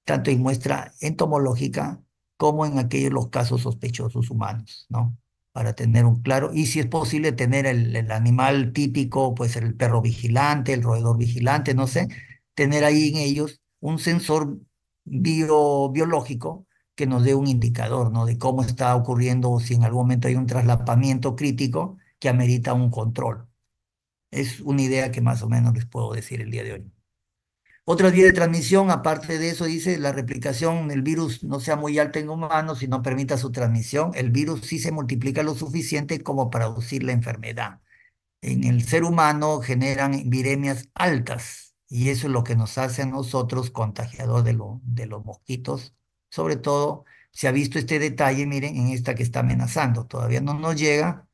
tanto en muestra entomológica como en aquellos casos sospechosos humanos, ¿no? para tener un claro, y si es posible tener el, animal típico, pues el perro vigilante, el roedor vigilante, no sé, tener ahí en ellos un sensor bio, biológico que nos dé un indicador ¿no? de cómo está ocurriendo o si en algún momento hay un traslapamiento crítico que amerita un control. Es una idea que más o menos les puedo decir el día de hoy. Otra vía de transmisión, aparte de eso, dice la replicación, el virus no sea muy alta en humanos y no permita su transmisión. El virus sí se multiplica lo suficiente como para producir la enfermedad. En el ser humano generan viremias altas y eso es lo que nos hace a nosotros contagiador de, de los mosquitos. Sobre todo, se ha visto este detalle, miren, en esta que está amenazando. Todavía no nos llega,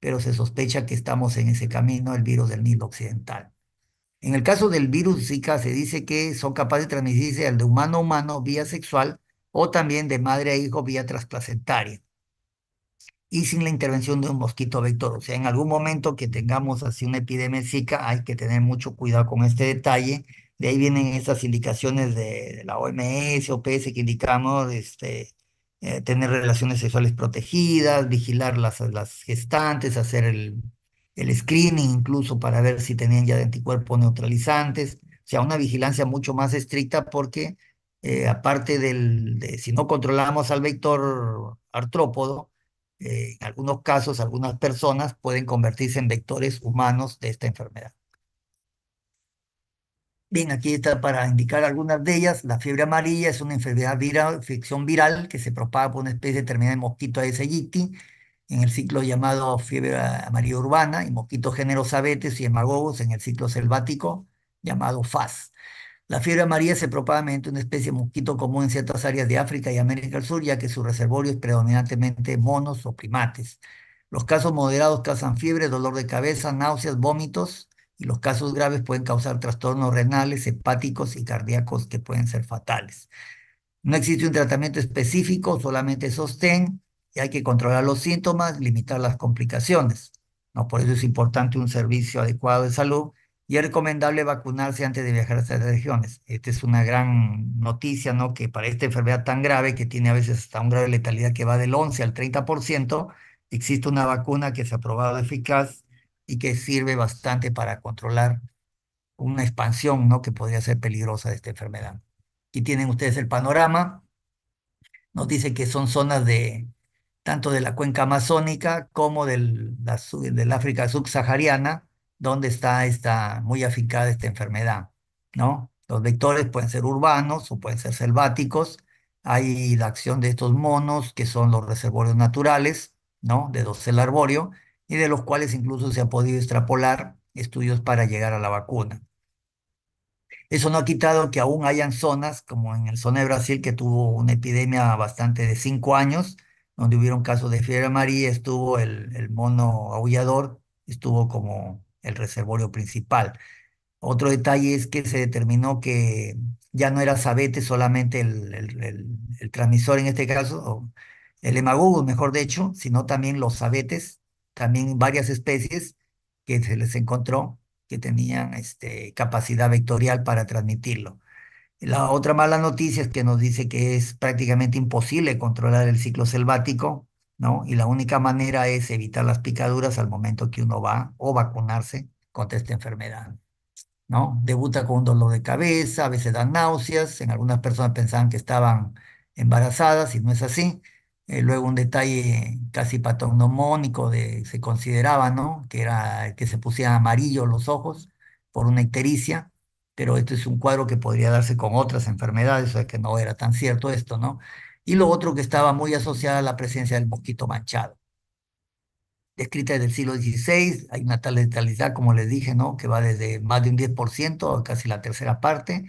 pero se sospecha que estamos en ese camino, el virus del Nilo Occidental. En el caso del virus Zika se dice que son capaces de transmitirse al de humano a humano vía sexual o también de madre a hijo vía transplacentaria y sin la intervención de un mosquito vector. O sea, en algún momento que tengamos así una epidemia Zika hay que tener mucho cuidado con este detalle. De ahí vienen estas indicaciones de, la OMS, OPS que indicamos este, eh, tener relaciones sexuales protegidas, vigilar las, las gestantes, hacer el el screening incluso para ver si tenían ya de anticuerpos neutralizantes, o sea, una vigilancia mucho más estricta porque eh, aparte del, de, si no controlamos al vector artrópodo, eh, en algunos casos algunas personas pueden convertirse en vectores humanos de esta enfermedad. Bien, aquí está para indicar algunas de ellas. La fiebre amarilla es una enfermedad viral, infección viral que se propaga por una especie determinada de mosquito Aedes aegypti en el ciclo llamado fiebre amarilla urbana y mosquitos género abetes y hemagogos en el ciclo selvático llamado FAS. La fiebre amarilla se propaga mediante una especie de mosquito común en ciertas áreas de África y América del Sur, ya que su reservorio es predominantemente monos o primates. Los casos moderados causan fiebre, dolor de cabeza, náuseas, vómitos y los casos graves pueden causar trastornos renales, hepáticos y cardíacos que pueden ser fatales. No existe un tratamiento específico, solamente sostén y hay que controlar los síntomas, limitar las complicaciones. ¿no? Por eso es importante un servicio adecuado de salud y es recomendable vacunarse antes de viajar a estas regiones. Esta es una gran noticia, ¿no? Que para esta enfermedad tan grave, que tiene a veces hasta un grado letalidad que va del 11 al 30%, existe una vacuna que se ha probado eficaz y que sirve bastante para controlar una expansión, ¿no? Que podría ser peligrosa de esta enfermedad. Aquí tienen ustedes el panorama. Nos dicen que son zonas de tanto de la cuenca amazónica como del, África subsahariana, donde está esta, muy afincada esta enfermedad, ¿no? Los vectores pueden ser urbanos o pueden ser selváticos. Hay la acción de estos monos, que son los reservorios naturales, ¿no? De dosel arbóreo, y de los cuales incluso se ha podido extrapolar estudios para llegar a la vacuna. Eso no ha quitado que aún hayan zonas, como en el zona de Brasil, que tuvo una epidemia bastante de cinco años, donde hubieron casos de fiebre amarilla, estuvo el, mono aullador, estuvo como el reservorio principal. Otro detalle es que se determinó que ya no era sabete solamente el, el, transmisor en este caso, el emagudo, mejor de hecho, sino también los sabetes, también varias especies que se les encontró que tenían este, capacidad vectorial para transmitirlo. La otra mala noticia es que nos dice que es prácticamente imposible controlar el ciclo selvático, ¿no? Y la única manera es evitar las picaduras al momento que uno va o vacunarse contra esta enfermedad, ¿no? Debuta con un dolor de cabeza, a veces dan náuseas, en algunas personas pensaban que estaban embarazadas y no es así. Eh, luego un detalle casi patognomónico de se consideraba, ¿no? Que era que se pusieran amarillos los ojos por una ictericia pero este es un cuadro que podría darse con otras enfermedades, o sea que no era tan cierto esto, ¿no? Y lo otro que estaba muy asociado a la presencia del mosquito manchado. Descrita desde el siglo XVI, hay una tal letalidad, como les dije, ¿no? Que va desde más de un 10% a casi la tercera parte.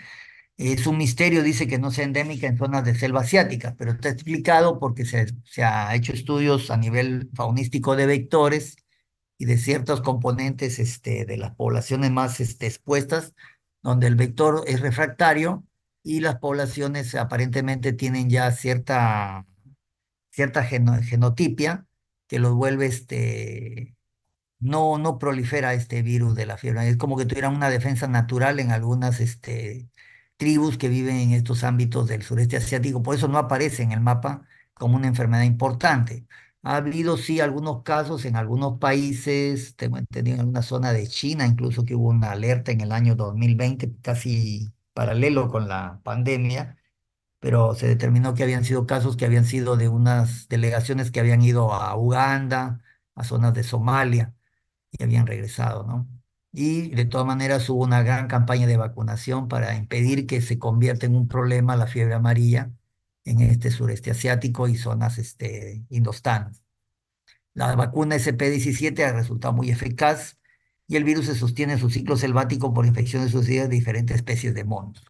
Es un misterio, dice que no sea endémica en zonas de selva asiática, pero está explicado porque se, se ha hecho estudios a nivel faunístico de vectores y de ciertos componentes este, de las poblaciones más este, expuestas, donde el vector es refractario y las poblaciones aparentemente tienen ya cierta, cierta genotipia que los vuelve este, no, no prolifera este virus de la fiebre. Es como que tuvieran una defensa natural en algunas este, tribus que viven en estos ámbitos del sureste asiático. Por eso no aparece en el mapa como una enfermedad importante. Ha habido, sí, algunos casos en algunos países, tengo entendido, en una zona de China, incluso que hubo una alerta en el año 2020, casi paralelo con la pandemia, pero se determinó que habían sido casos que habían sido de unas delegaciones que habían ido a Uganda, a zonas de Somalia, y habían regresado, ¿no? Y de todas maneras hubo una gran campaña de vacunación para impedir que se convierta en un problema la fiebre amarilla en este sureste asiático y zonas este, indostanas. La vacuna SP-17 ha resultado muy eficaz y el virus se sostiene en su ciclo selvático por infecciones sucedidas de diferentes especies de monos.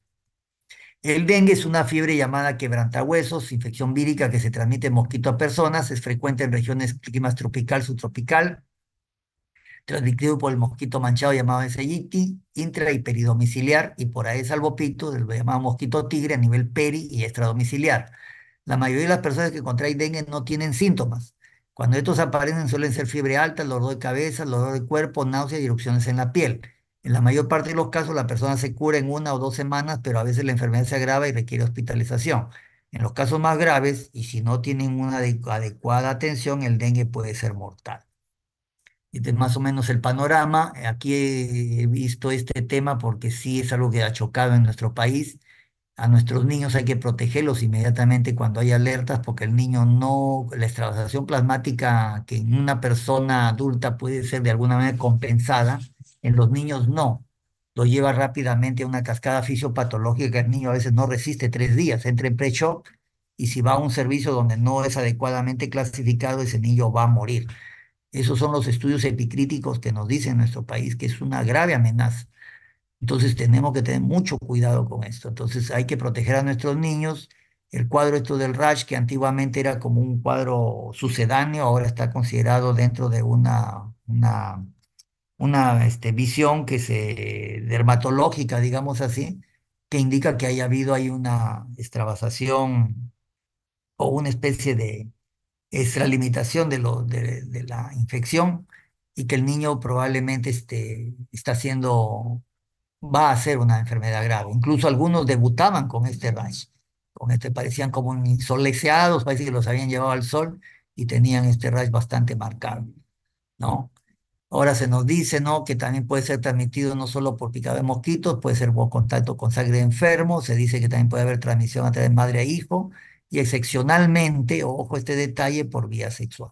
El dengue es una fiebre llamada quebrantahuesos, infección vírica que se transmite mosquito a personas, es frecuente en regiones climas tropical, subtropical, transmitido por el mosquito manchado llamado Sayiti intra y peridomiciliar, y por ahí pito, del llamado mosquito tigre a nivel peri y extradomiciliar. La mayoría de las personas que contraen dengue no tienen síntomas. Cuando estos aparecen suelen ser fiebre alta, dolor de cabeza, dolor de cuerpo, náuseas y erupciones en la piel. En la mayor parte de los casos la persona se cura en una o dos semanas, pero a veces la enfermedad se agrava y requiere hospitalización. En los casos más graves, y si no tienen una adecuada atención, el dengue puede ser mortal es más o menos el panorama. Aquí he visto este tema porque sí es algo que ha chocado en nuestro país. A nuestros niños hay que protegerlos inmediatamente cuando hay alertas porque el niño no, la extravasación plasmática que en una persona adulta puede ser de alguna manera compensada, en los niños no. Lo lleva rápidamente a una cascada fisiopatológica que el niño a veces no resiste tres días, entra en pre-shock y si va a un servicio donde no es adecuadamente clasificado, ese niño va a morir. Esos son los estudios epicríticos que nos dicen nuestro país que es una grave amenaza. Entonces tenemos que tener mucho cuidado con esto. Entonces hay que proteger a nuestros niños. El cuadro esto del rash, que antiguamente era como un cuadro sucedáneo, ahora está considerado dentro de una, una, una este, visión que se, dermatológica, digamos así, que indica que haya habido ahí una extravasación o una especie de, es la limitación de, lo, de, la infección y que el niño probablemente este, está siendo, va a ser una enfermedad grave. Incluso algunos debutaban con este rash, con este parecían como insoleseados, parece que los habían llevado al sol y tenían este rash bastante marcado, ¿no? Ahora se nos dice, ¿no? Que también puede ser transmitido no solo por picado de mosquitos, puede ser por contacto con sangre de enfermo, se dice que también puede haber transmisión a través de madre a hijo, y excepcionalmente, ojo este detalle, por vía sexual.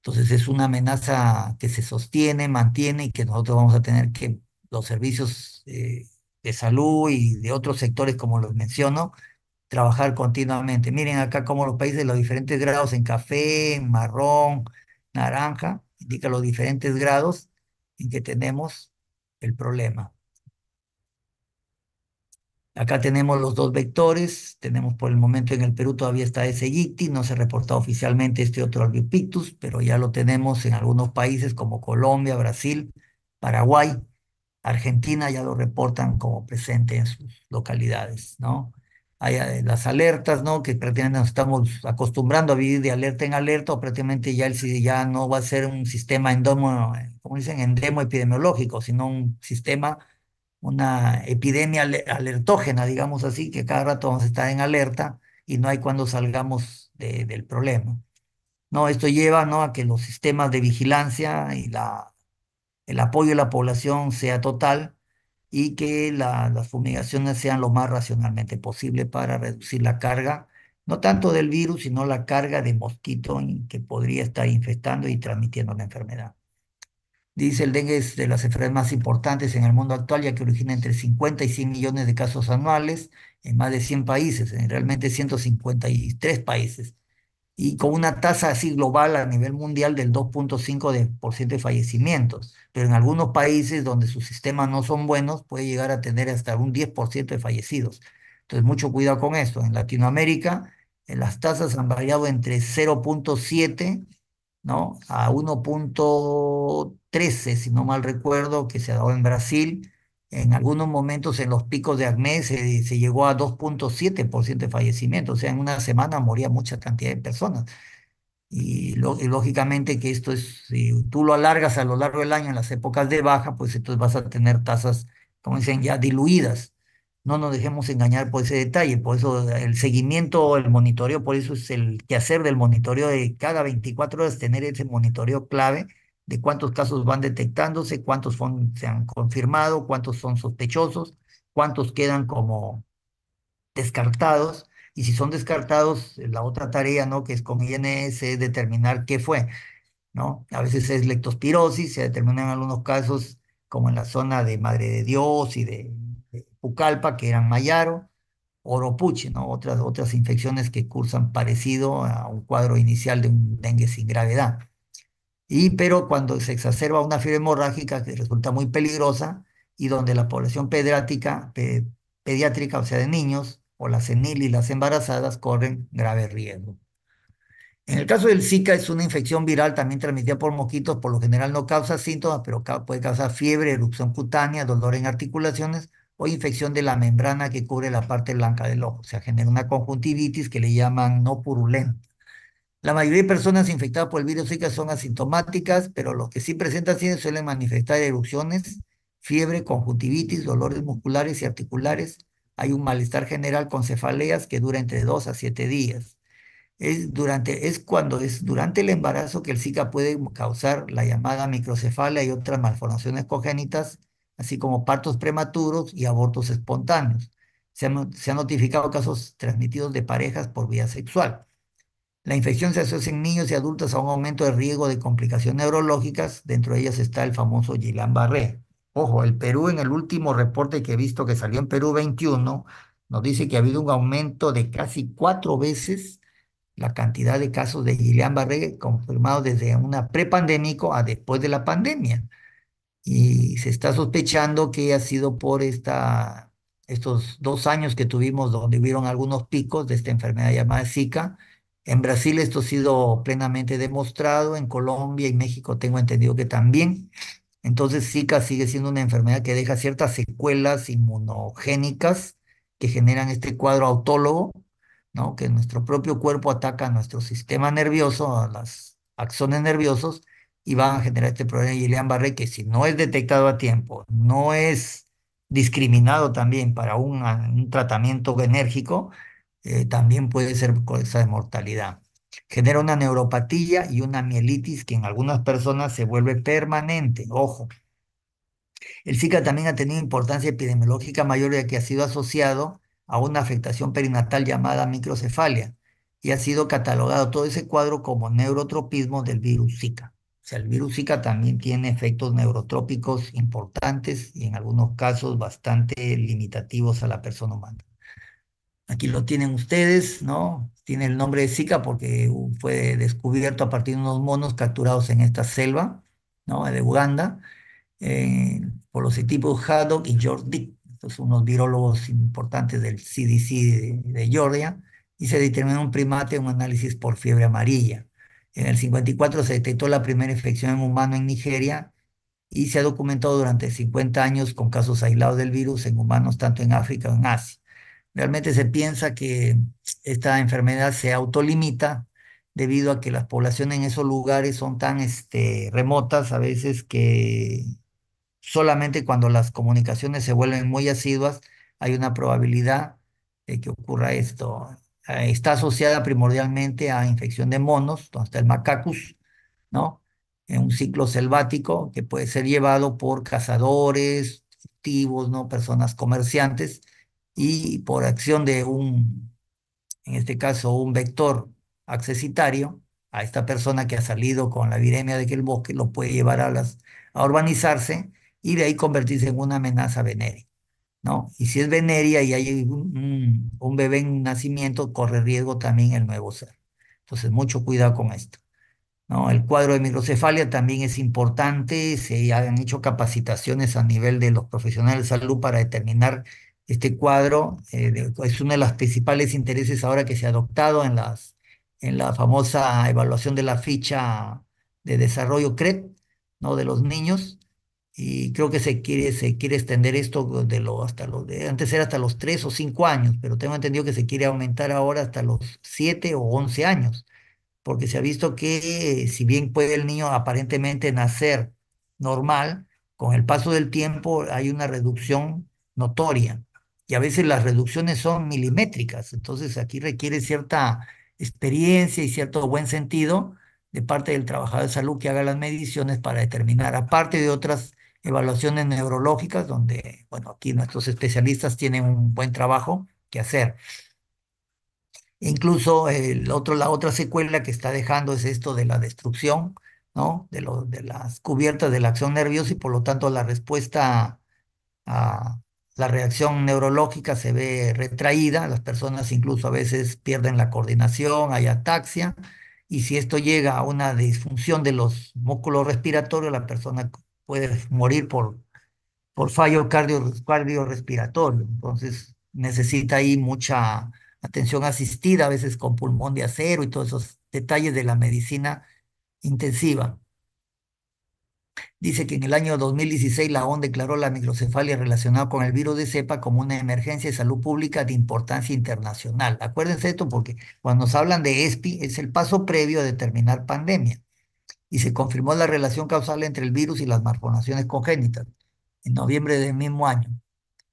Entonces es una amenaza que se sostiene, mantiene y que nosotros vamos a tener que los servicios eh, de salud y de otros sectores, como los menciono, trabajar continuamente. Miren acá como los países, los diferentes grados en café, en marrón, naranja, indica los diferentes grados en que tenemos el problema. Acá tenemos los dos vectores, tenemos por el momento en el Perú todavía está ese YICTI, no se reporta oficialmente este otro albipictus, pero ya lo tenemos en algunos países como Colombia, Brasil, Paraguay, Argentina ya lo reportan como presente en sus localidades, ¿no? Hay eh, las alertas, ¿no? Que prácticamente nos estamos acostumbrando a vivir de alerta en alerta, prácticamente ya, el, ya no va a ser un sistema endomo, eh, como dicen, endemo epidemiológico, sino un sistema una epidemia alertógena, digamos así, que cada rato vamos a estar en alerta y no hay cuando salgamos del problema. No, esto lleva ¿no? a que los sistemas de vigilancia y la, el apoyo de la población sea total y que las fumigaciones sean lo más racionalmente posible para reducir la carga, no tanto del virus, sino la carga de mosquito que podría estar infectando y transmitiendo la enfermedad. Dice, el dengue es de las enfermedades más importantes en el mundo actual, ya que origina entre 50 y 100 millones de casos anuales en más de 100 países, en realmente 153 países, y con una tasa así global a nivel mundial del 2.5% de, de fallecimientos. Pero en algunos países donde sus sistemas no son buenos, puede llegar a tener hasta un 10% de fallecidos. Entonces, mucho cuidado con esto. En Latinoamérica, eh, las tasas han variado entre 0.7 ¿no? A 1.13, si no mal recuerdo, que se ha dado en Brasil. En algunos momentos, en los picos de acné, se, llegó a 2.7% de fallecimiento. O sea, en una semana moría mucha cantidad de personas. Y, y, lógicamente que esto es, si tú lo alargas a lo largo del año en las épocas de baja, pues entonces vas a tener tasas, como dicen ya, diluidas no nos dejemos engañar por ese detalle, por eso el seguimiento, el monitoreo, por eso es el quehacer del monitoreo de cada 24 horas, tener ese monitoreo clave de cuántos casos van detectándose, cuántos son, se han confirmado, cuántos son sospechosos, cuántos quedan como descartados, y si son descartados, la otra tarea, ¿no? Que es con INS es determinar qué fue, ¿no? A veces es lectospirosis, se determinan algunos casos como en la zona de Madre de Dios y de Pucalpa, que eran Mayaro, Oropuche, ¿no? otras, otras infecciones que cursan parecido a un cuadro inicial de un dengue sin gravedad. Y, pero cuando se exacerba una fiebre hemorrágica que resulta muy peligrosa y donde la población pediátrica, pediátrica, o sea, de niños, o las senil y las embarazadas corren grave riesgo. En el caso del Zika es una infección viral también transmitida por mosquitos, por lo general no causa síntomas, pero puede causar fiebre, erupción cutánea, dolor en articulaciones o infección de la membrana que cubre la parte blanca del ojo. O sea, genera una conjuntivitis que le llaman no purulenta. La mayoría de personas infectadas por el virus Zika son asintomáticas, pero los que sí presentan síntomas suelen manifestar erupciones, fiebre, conjuntivitis, dolores musculares y articulares. Hay un malestar general con cefaleas que dura entre dos a siete días. Es, durante, es cuando es durante el embarazo que el Zika puede causar la llamada microcefalia y otras malformaciones congénitas así como partos prematuros y abortos espontáneos. Se han, se han, notificado casos transmitidos de parejas por vía sexual. La infección se asocia en niños y adultos a un aumento de riesgo de complicaciones neurológicas, dentro de ellas está el famoso Guillain-Barré. Ojo, el Perú en el último reporte que he visto que salió en Perú 21 nos dice que ha habido un aumento de casi cuatro veces la cantidad de casos de Guillain-Barré confirmados desde una prepandémico a después de la pandemia y se está sospechando que ha sido por esta, estos dos años que tuvimos donde hubieron algunos picos de esta enfermedad llamada Zika. En Brasil esto ha sido plenamente demostrado, en Colombia y México tengo entendido que también. Entonces Zika sigue siendo una enfermedad que deja ciertas secuelas inmunogénicas que generan este cuadro autólogo, ¿no? que nuestro propio cuerpo ataca a nuestro sistema nervioso, a las axones nerviosos, y van a generar este problema. Y Elian Barré, que si no es detectado a tiempo, no es discriminado también para un tratamiento enérgico, eh, también puede ser causa de mortalidad. Genera una neuropatía y una mielitis que en algunas personas se vuelve permanente. Ojo. El Zika también ha tenido importancia epidemiológica mayor ya que ha sido asociado a una afectación perinatal llamada microcefalia y ha sido catalogado todo ese cuadro como neurotropismo del virus Zika. O sea, el virus Zika también tiene efectos neurotrópicos importantes y en algunos casos bastante limitativos a la persona humana. Aquí lo tienen ustedes, ¿no? Tiene el nombre de Zika porque uh, fue descubierto a partir de unos monos capturados en esta selva, ¿no? De Uganda, eh, por los equipos Haddock y George Dick, estos son unos virólogos importantes del CDC de, de Georgia, y se determinó un primate en un análisis por fiebre amarilla. En el 54 se detectó la primera infección en humano en Nigeria y se ha documentado durante 50 años con casos aislados del virus en humanos tanto en África como en Asia. Realmente se piensa que esta enfermedad se autolimita debido a que las poblaciones en esos lugares son tan este, remotas a veces que solamente cuando las comunicaciones se vuelven muy asiduas hay una probabilidad de que ocurra esto. Eh, está asociada primordialmente a infección de monos, donde está el macacus, ¿no? En un ciclo selvático que puede ser llevado por cazadores, activos, ¿no? Personas comerciantes y por acción de un, en este caso, un vector accesitario a esta persona que ha salido con la viremia de que el bosque lo puede llevar a, las, a urbanizarse y de ahí convertirse en una amenaza venérica. ¿no? Y si es veneria y hay un, bebé en nacimiento, corre riesgo también el nuevo ser. Entonces, mucho cuidado con esto. ¿no? El cuadro de microcefalia también es importante, se han hecho capacitaciones a nivel de los profesionales de salud para determinar este cuadro, eh, es uno de los principales intereses ahora que se ha adoptado en, las, en la famosa evaluación de la ficha de desarrollo CREP, ¿no? de los niños, y creo que se quiere, se quiere extender esto de lo, hasta antes era hasta los 3 o 5 años, pero tengo entendido que se quiere aumentar ahora hasta los 7 o 11 años, porque se ha visto que si bien puede el niño aparentemente nacer normal, con el paso del tiempo hay una reducción notoria y a veces las reducciones son milimétricas, entonces aquí requiere cierta experiencia y cierto buen sentido de parte del trabajador de salud que haga las mediciones para determinar, aparte de otras evaluaciones neurológicas, donde, bueno, aquí nuestros especialistas tienen un buen trabajo que hacer. Incluso el otro, la otra secuela que está dejando es esto de la destrucción, ¿no? De, los de las cubiertas de la acción nerviosa y por lo tanto la respuesta a la reacción neurológica se ve retraída, las personas incluso a veces pierden la coordinación, hay ataxia, y si esto llega a una disfunción de los músculos respiratorios, la persona Puede morir por, por fallo cardiorrespiratorio. Entonces necesita ahí mucha atención asistida, a veces con pulmón de acero y todos esos detalles de la medicina intensiva. Dice que en el año 2016 la ONU declaró la microcefalia relacionada con el virus de cepa como una emergencia de salud pública de importancia internacional. Acuérdense esto porque cuando nos hablan de ESPI es el paso previo a determinar pandemia y se confirmó la relación causal entre el virus y las malformaciones congénitas en noviembre del mismo año.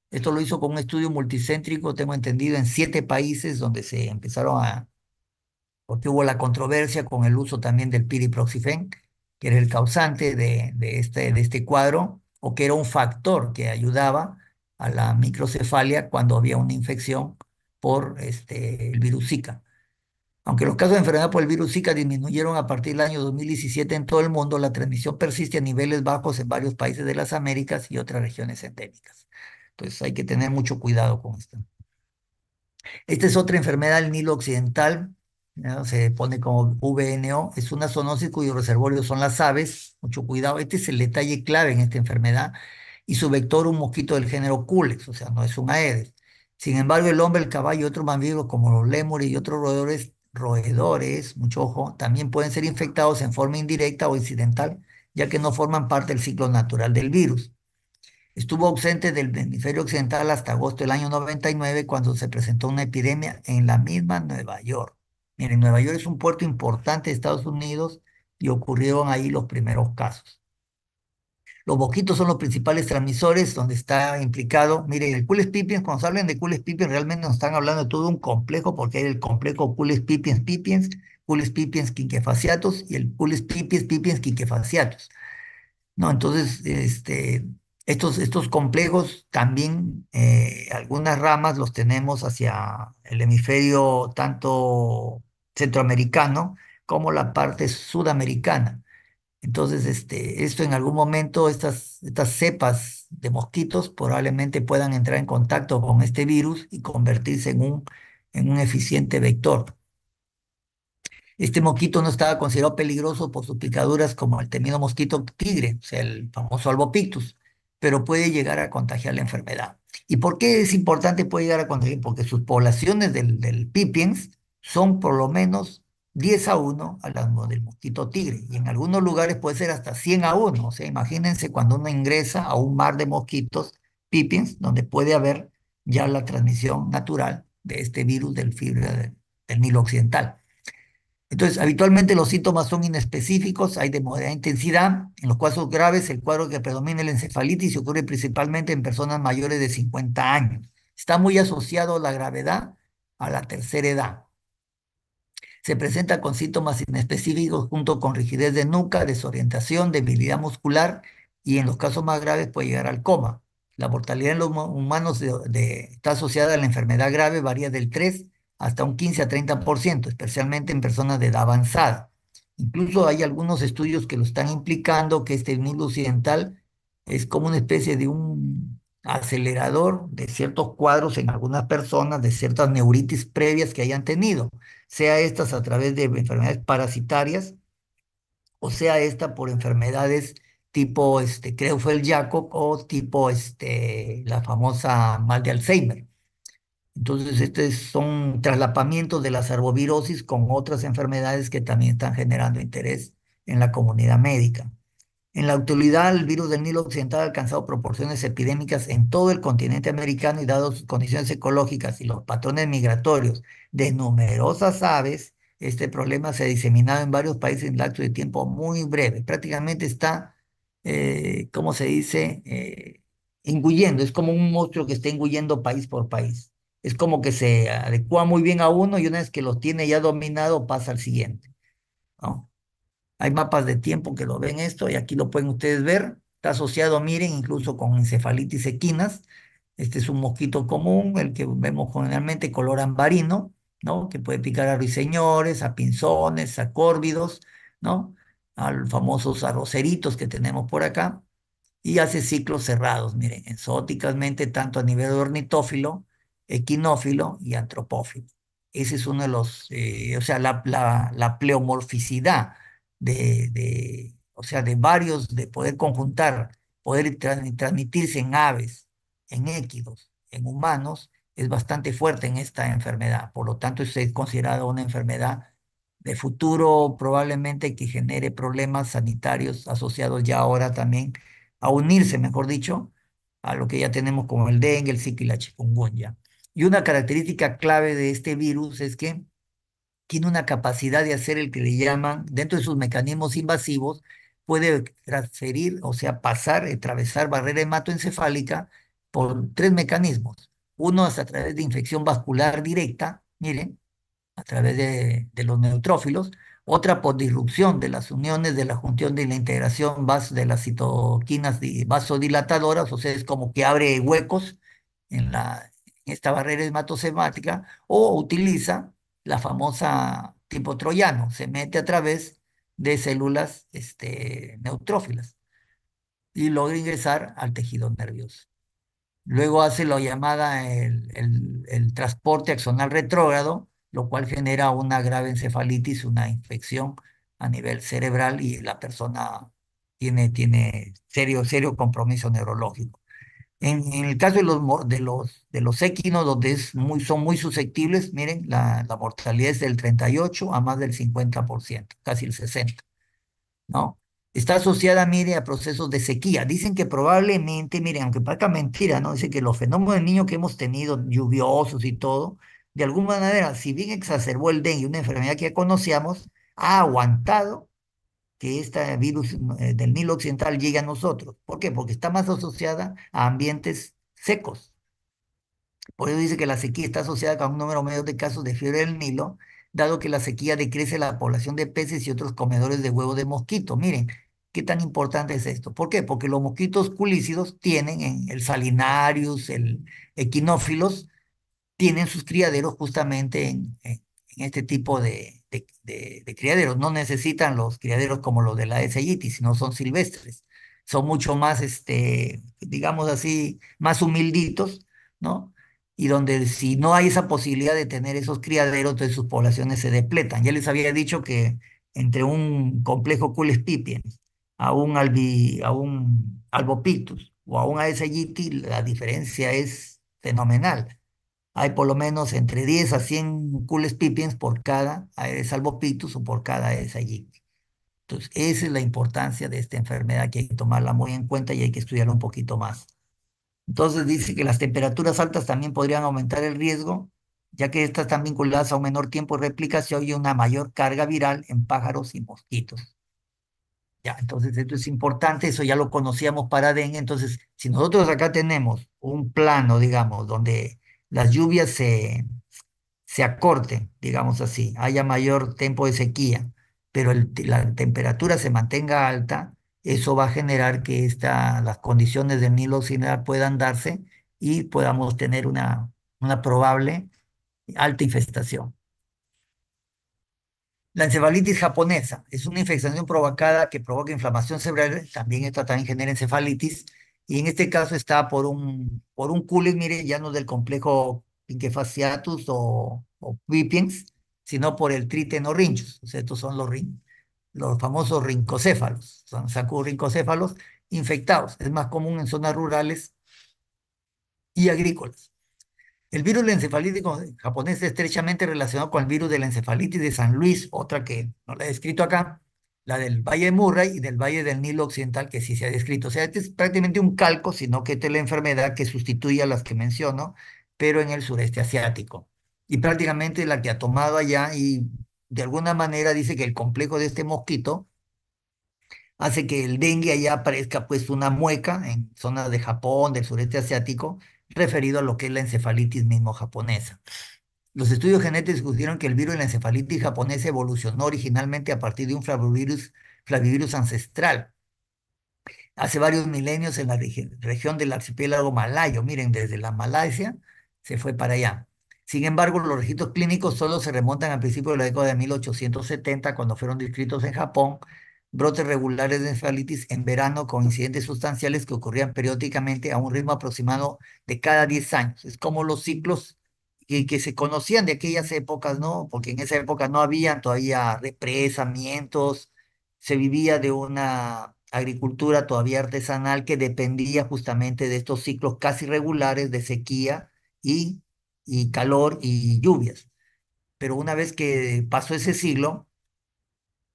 Esto lo hizo con un estudio multicéntrico, tengo entendido, en siete países donde se empezaron a... porque hubo la controversia con el uso también del piriproxifen, que era el causante de, este, de este cuadro, o que era un factor que ayudaba a la microcefalia cuando había una infección por este, el virus Zika. Aunque los casos de enfermedad por el virus Zika disminuyeron a partir del año 2017 en todo el mundo, la transmisión persiste a niveles bajos en varios países de las Américas y otras regiones endémicas. Entonces hay que tener mucho cuidado con esto. Esta es otra enfermedad del Nilo Occidental, se pone como VNO, es una zoonosis cuyo reservorio son las aves, mucho cuidado, este es el detalle clave en esta enfermedad, y su vector un mosquito del género Culex, o sea, no es un Aedes. Sin embargo, el hombre, el caballo y otros mamíferos como los lémures y otros roedores roedores, mucho ojo, también pueden ser infectados en forma indirecta o incidental, ya que no forman parte del ciclo natural del virus. Estuvo ausente del hemisferio occidental hasta agosto del año 99, cuando se presentó una epidemia en la misma Nueva York. Miren, Nueva York es un puerto importante de Estados Unidos y ocurrieron ahí los primeros casos. Los boquitos son los principales transmisores donde está implicado. Miren, el Cules pipiens, cuando hablan de Cules pipiens, realmente nos están hablando de todo un complejo, porque hay el complejo Cules pipiens pipiens, Cules pipiens y el Cules pipiens pipiens ¿No? Entonces, este, estos, estos complejos también, eh, algunas ramas los tenemos hacia el hemisferio tanto centroamericano como la parte sudamericana. Entonces, este, esto en algún momento, estas, estas cepas de mosquitos probablemente puedan entrar en contacto con este virus y convertirse en un, en un eficiente vector. Este mosquito no estaba considerado peligroso por sus picaduras como el temido mosquito tigre, o sea, el famoso albopictus, pero puede llegar a contagiar la enfermedad. ¿Y por qué es importante puede llegar a contagiar? Porque sus poblaciones del, del pipiens son por lo menos 10 a 1 al las del mosquito tigre y en algunos lugares puede ser hasta 100 a 1. O sea, imagínense cuando uno ingresa a un mar de mosquitos, pipins, donde puede haber ya la transmisión natural de este virus del fibra del Nilo Occidental. Entonces, habitualmente los síntomas son inespecíficos, hay de moderada intensidad. En los casos graves, el cuadro que predomina es la encefalitis y ocurre principalmente en personas mayores de 50 años. Está muy asociado la gravedad a la tercera edad. Se presenta con síntomas inespecíficos junto con rigidez de nuca, desorientación, debilidad muscular y en los casos más graves puede llegar al coma. La mortalidad en los humanos de, está asociada a la enfermedad grave, varía del 3 hasta un 15 a 30%, especialmente en personas de edad avanzada. Incluso hay algunos estudios que lo están implicando que este nilo occidental es como una especie de un acelerador de ciertos cuadros en algunas personas, de ciertas neuritis previas que hayan tenido, sea estas a través de enfermedades parasitarias o sea esta por enfermedades tipo este, el Jacob o tipo este, la famosa mal de Alzheimer. Entonces, estos son traslapamientos de la arbovirosis con otras enfermedades que también están generando interés en la comunidad médica. En la actualidad, el virus del Nilo Occidental ha alcanzado proporciones epidémicas en todo el continente americano y dado sus condiciones ecológicas y los patrones migratorios de numerosas aves, este problema se ha diseminado en varios países en lapso de tiempo muy breve. Prácticamente está, eh, ¿cómo se dice?, eh, engullendo. Es como un monstruo que está engullendo país por país. Es como que se adecua muy bien a uno y una vez que lo tiene ya dominado pasa al siguiente. Hay mapas de tiempo que lo ven esto y aquí lo pueden ustedes ver. Está asociado, miren, incluso con encefalitis equinas. Este es un mosquito común, el que vemos generalmente color ambarino, ¿no? Que puede picar a ruiseñores, a pinzones, a córvidos, ¿no? A los famosos arroceritos que tenemos por acá. Y hace ciclos cerrados, miren, exóticamente tanto a nivel ornitófilo, equinófilo y antropófilo. Ese es uno de los, eh, o sea, la, la, la pleomorficidad de, de, o sea, de varios, de poder conjuntar, poder transmitirse en aves, en équidos, en humanos, es bastante fuerte en esta enfermedad. Por lo tanto, es considerada una enfermedad de futuro probablemente que genere problemas sanitarios asociados ya ahora también a unirse, mejor dicho, a lo que ya tenemos como el dengue, el zika y la chikungunya. Y una característica clave de este virus es que tiene una capacidad de hacer el que le llaman, dentro de sus mecanismos invasivos, puede transferir, o sea, pasar, atravesar barrera hematoencefálica por tres mecanismos. Uno es a través de infección vascular directa, miren, a través de, los neutrófilos, otra por disrupción de las uniones de la junción de la integración de las citoquinas vasodilatadoras, o sea, es como que abre huecos en, la, esta barrera hematosemática, o utiliza la famosa tipo troyano, se mete a través de células este, neutrófilas y logra ingresar al tejido nervioso. Luego hace lo llamada el, el transporte axonal retrógrado, lo cual genera una grave encefalitis, una infección a nivel cerebral y la persona tiene, tiene serio, serio compromiso neurológico. En, el caso de los, de los, de los equinos, donde muy, son muy susceptibles, miren, la, mortalidad es del 38 a más del 50%, casi el 60%. ¿no? Está asociada, miren, a procesos de sequía. Dicen que probablemente, miren, aunque parezca mentira, ¿no? Dicen que los fenómenos del niño que hemos tenido, lluviosos y todo, de alguna manera, si bien exacerbó el dengue, una enfermedad que ya conocíamos, ha aguantado que este virus eh, del Nilo Occidental llegue a nosotros. ¿Por qué? Porque está más asociada a ambientes secos. Por eso dice que la sequía está asociada con un número medio de casos de fiebre del Nilo, dado que la sequía decrece la población de peces y otros comedores de huevos de mosquito. Miren, qué tan importante es esto. ¿Por qué? Porque los mosquitos culícidos tienen en el salinarius, el equinófilos, tienen sus criaderos justamente en este tipo de, de, criaderos. No necesitan los criaderos como los de la SIT, sino son silvestres. Son mucho más, este, digamos así, más humilditos, ¿no? Y donde si no hay esa posibilidad de tener esos criaderos, entonces sus poblaciones se depletan. Ya les había dicho que entre un complejo Cules a un, albi, a un albopictus o a un ASGT, la diferencia es fenomenal hay por lo menos entre 10 a 100 cules Pipiens por cada eh, Salvopictus o por cada Aedes aegypti. Entonces, esa es la importancia de esta enfermedad que hay que tomarla muy en cuenta y hay que estudiarla un poquito más. Entonces, dice que las temperaturas altas también podrían aumentar el riesgo, ya que estas están vinculadas a un menor tiempo de replicación y una mayor carga viral en pájaros y mosquitos. Ya, entonces esto es importante, eso ya lo conocíamos para dengue. Entonces, si nosotros acá tenemos un plano, digamos, donde las lluvias se, acorten, digamos así, haya mayor tiempo de sequía, pero la temperatura se mantenga alta, eso va a generar que esta, las condiciones del Nilo Occidental puedan darse y podamos tener una, una probable alta infestación. La encefalitis japonesa es una infección provocada que provoca inflamación cerebral, también esto también genera encefalitis, y en este caso está por un, por un culis, mire, ya no del complejo pinquefaciatus o, o sino por el tritenorinchos estos son los, los famosos rincocéfalos, son rincocéfalos infectados. Es más común en zonas rurales y agrícolas. El virus de la encefalitis japonés está estrechamente relacionado con el virus de la encefalitis de San Luis, otra que no la he escrito acá, la del Valle de Murray y del Valle del Nilo Occidental, que sí se ha descrito. O sea, este es prácticamente un calco, sino que esta es la enfermedad que sustituye a las que menciono, pero en el sureste asiático. Y prácticamente la que ha tomado allá y de alguna manera dice que el complejo de este mosquito hace que el dengue allá aparezca pues una mueca en zonas de Japón, del sureste asiático, referido a lo que es la encefalitis mismo japonesa. Los estudios genéticos sugirieron que el virus de la encefalitis japonesa evolucionó originalmente a partir de un flavivirus, ancestral. Hace varios milenios en la región del archipiélago malayo, miren, desde la Malasia se fue para allá. Sin embargo, los registros clínicos solo se remontan al principio de la década de 1870, cuando fueron descritos en Japón brotes regulares de encefalitis en verano con incidentes sustanciales que ocurrían periódicamente a un ritmo aproximado de cada 10 años. Es como los ciclos que, se conocían de aquellas épocas, ¿no? Porque en esa época no habían todavía represamientos, se vivía de una agricultura todavía artesanal que dependía justamente de estos ciclos casi regulares de sequía y, calor y lluvias. Pero una vez que pasó ese siglo,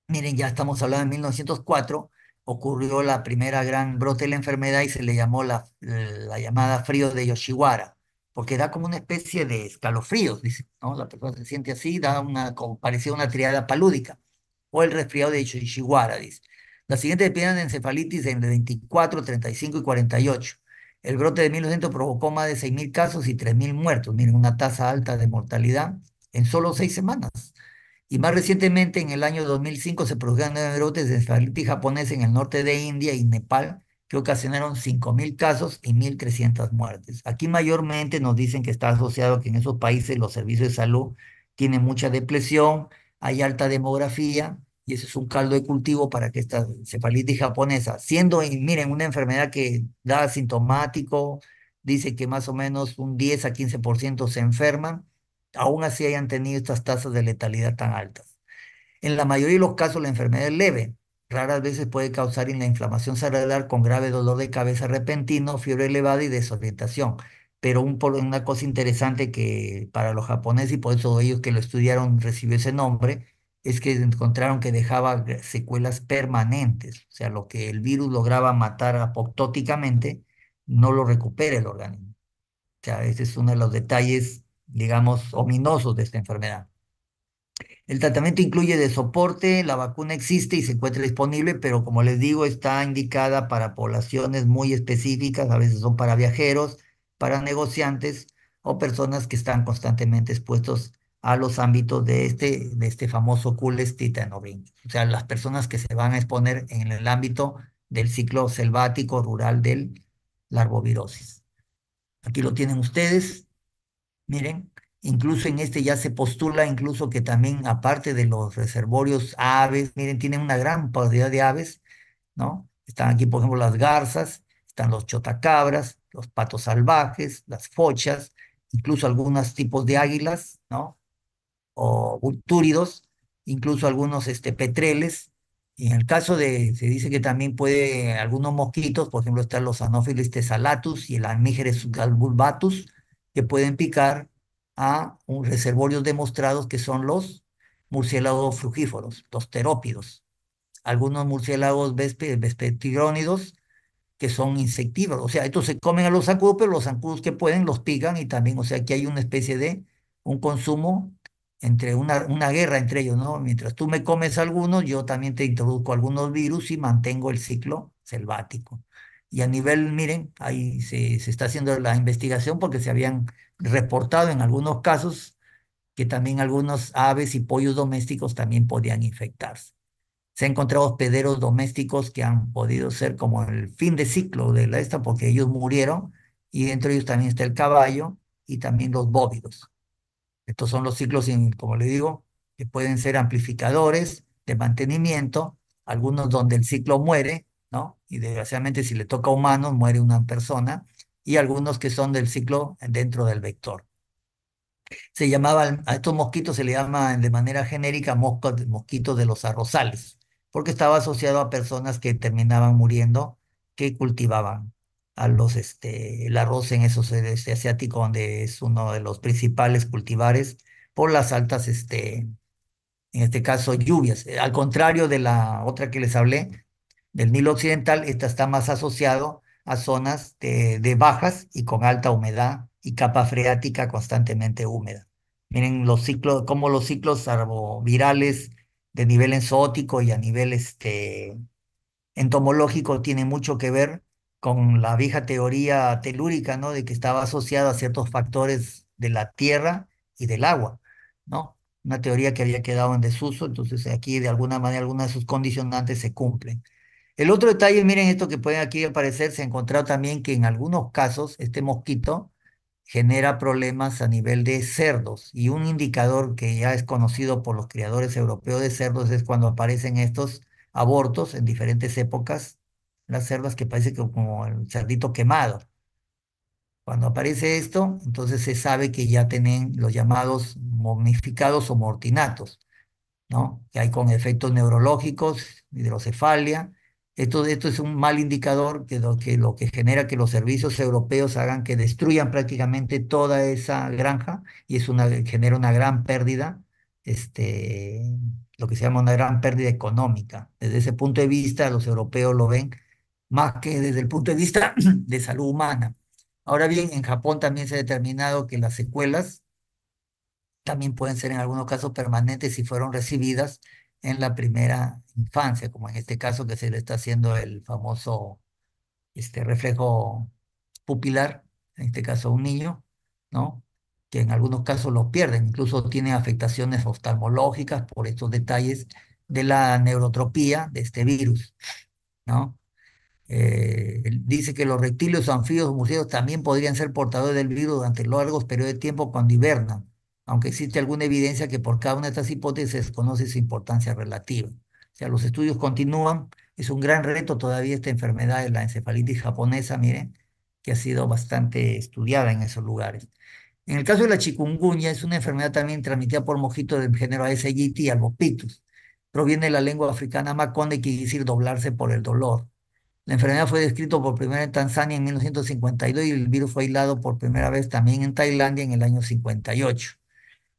miren, ya estamos hablando de 1904, ocurrió la primera gran brote de la enfermedad y se le llamó la, la llamada frío de Yoshiwara porque da como una especie de escalofríos, dice, ¿no? La persona se siente así, da una, como parecía una triada palúdica, o el resfriado de Yoshiwara, dice. La siguiente epidemia de encefalitis en 24, 35 y 48. El brote de 1900 provocó más de 6.000 casos y 3.000 muertos. Miren, una tasa alta de mortalidad en solo seis semanas. Y más recientemente, en el año 2005, se produjeron brotes de encefalitis japonesa en el norte de India y Nepal, que ocasionaron 5.000 casos y 1.300 muertes. Aquí mayormente nos dicen que está asociado que en esos países los servicios de salud tienen mucha depresión, hay alta demografía y eso es un caldo de cultivo para que esta cefalitis japonesa, siendo, miren, una enfermedad que da asintomático, dice que más o menos un 10 a 15% se enferman, aún así hayan tenido estas tasas de letalidad tan altas. En la mayoría de los casos la enfermedad es leve, raras veces puede causar una inflamación cerebral con grave dolor de cabeza repentino, fiebre elevada y desorientación. Pero un, una cosa interesante que para los japoneses, y por eso ellos que lo estudiaron recibió ese nombre, es que encontraron que dejaba secuelas permanentes. O sea, lo que el virus lograba matar apoptóticamente, no lo recupera el organismo. O sea, ese es uno de los detalles, digamos, ominosos de esta enfermedad. El tratamiento incluye de soporte, la vacuna existe y se encuentra disponible, pero como les digo, está indicada para poblaciones muy específicas, a veces son para viajeros, para negociantes o personas que están constantemente expuestos a los ámbitos de este, de este famoso Cules Titanobin. O sea, las personas que se van a exponer en el ámbito del ciclo selvático rural del larvovirosis. Aquí lo tienen ustedes. Miren, Incluso en este ya se postula, incluso que también, aparte de los reservorios aves, miren, tienen una gran variedad de aves, ¿no? Están aquí, por ejemplo, las garzas, están los chotacabras, los patos salvajes, las fochas, incluso algunos tipos de águilas, ¿no? O vultúridos, incluso algunos este, petreles. Y en el caso de, se dice que también puede, algunos mosquitos, por ejemplo, están los anófiles tesalatus y el anígeres galbulbatus, que pueden picar a un reservorios demostrados que son los murciélagos frugíforos, los terópidos. Algunos murciélagos vespetigrónidos que son insectívoros. O sea, estos se comen a los zancudos, pero los zancudos que pueden los pican y también, o sea, aquí hay una especie de un consumo entre una, una guerra entre ellos, ¿no? Mientras tú me comes algunos, yo también te introduzco algunos virus y mantengo el ciclo selvático. Y a nivel, miren, ahí se está haciendo la investigación porque se habían reportado en algunos casos que también algunos aves y pollos domésticos también podían infectarse. Se han encontrado hospederos domésticos que han podido ser como el fin de ciclo de la esta porque ellos murieron y dentro de ellos también está el caballo y también los bóvidos. Estos son los ciclos, como le digo, que pueden ser amplificadores de mantenimiento, algunos donde el ciclo muere, ¿no? Y desgraciadamente si le toca a humanos muere una persona y algunos que son del ciclo dentro del vector. Se llamaban, a estos mosquitos se le llama de manera genérica mosquitos de los arrozales, porque estaba asociado a personas que terminaban muriendo, que cultivaban a los, este, el arroz en esos este, asiático, donde es uno de los principales cultivares, por las altas, este, en este caso, lluvias. Al contrario de la otra que les hablé, del Nilo Occidental, esta está más asociado a zonas de, bajas y con alta humedad y capa freática constantemente húmeda. Miren los ciclos, cómo los ciclos arbovirales de nivel exótico y a nivel este, entomológico tiene mucho que ver con la vieja teoría telúrica, ¿no? De que estaba asociado a ciertos factores de la tierra y del agua, ¿no? Una teoría que había quedado en desuso, entonces aquí de alguna manera algunas de sus condicionantes se cumplen. El otro detalle, miren esto que pueden aquí aparecer, se ha encontrado también que en algunos casos este mosquito genera problemas a nivel de cerdos y un indicador que ya es conocido por los criadores europeos de cerdos es cuando aparecen estos abortos en diferentes épocas, las cerdas que parece que como el cerdito quemado. Cuando aparece esto, entonces se sabe que ya tienen los llamados momificados o mortinatos, ¿no? Que hay con efectos neurológicos, hidrocefalia, esto, esto es un mal indicador que lo, que genera que los servicios europeos hagan que destruyan prácticamente toda esa granja y es una, genera una gran pérdida, este, lo que se llama una gran pérdida económica. Desde ese punto de vista, los europeos lo ven más que desde el punto de vista de salud humana. Ahora bien, en Japón también se ha determinado que las secuelas también pueden ser en algunos casos permanentes si fueron recibidas en la primera infancia, como en este caso que se le está haciendo el famoso este, reflejo pupilar, en este caso un niño, ¿no? que en algunos casos lo pierden, incluso tiene afectaciones oftalmológicas por estos detalles de la neurotropía de este virus. ¿no? Eh, dice que los reptiles anfibios, murciélagos también podrían ser portadores del virus durante largos periodos de tiempo cuando hibernan, aunque existe alguna evidencia que por cada una de estas hipótesis conoce su importancia relativa. O sea, los estudios continúan. Es un gran reto todavía esta enfermedad de la encefalitis japonesa, miren, que ha sido bastante estudiada en esos lugares. En el caso de la chikungunya, es una enfermedad también transmitida por mojitos del género ASGT, albopitus. Proviene de la lengua africana maconde, que quiere decir doblarse por el dolor. La enfermedad fue descrita por primera vez en Tanzania en 1952 y el virus fue aislado por primera vez también en Tailandia en el año 58.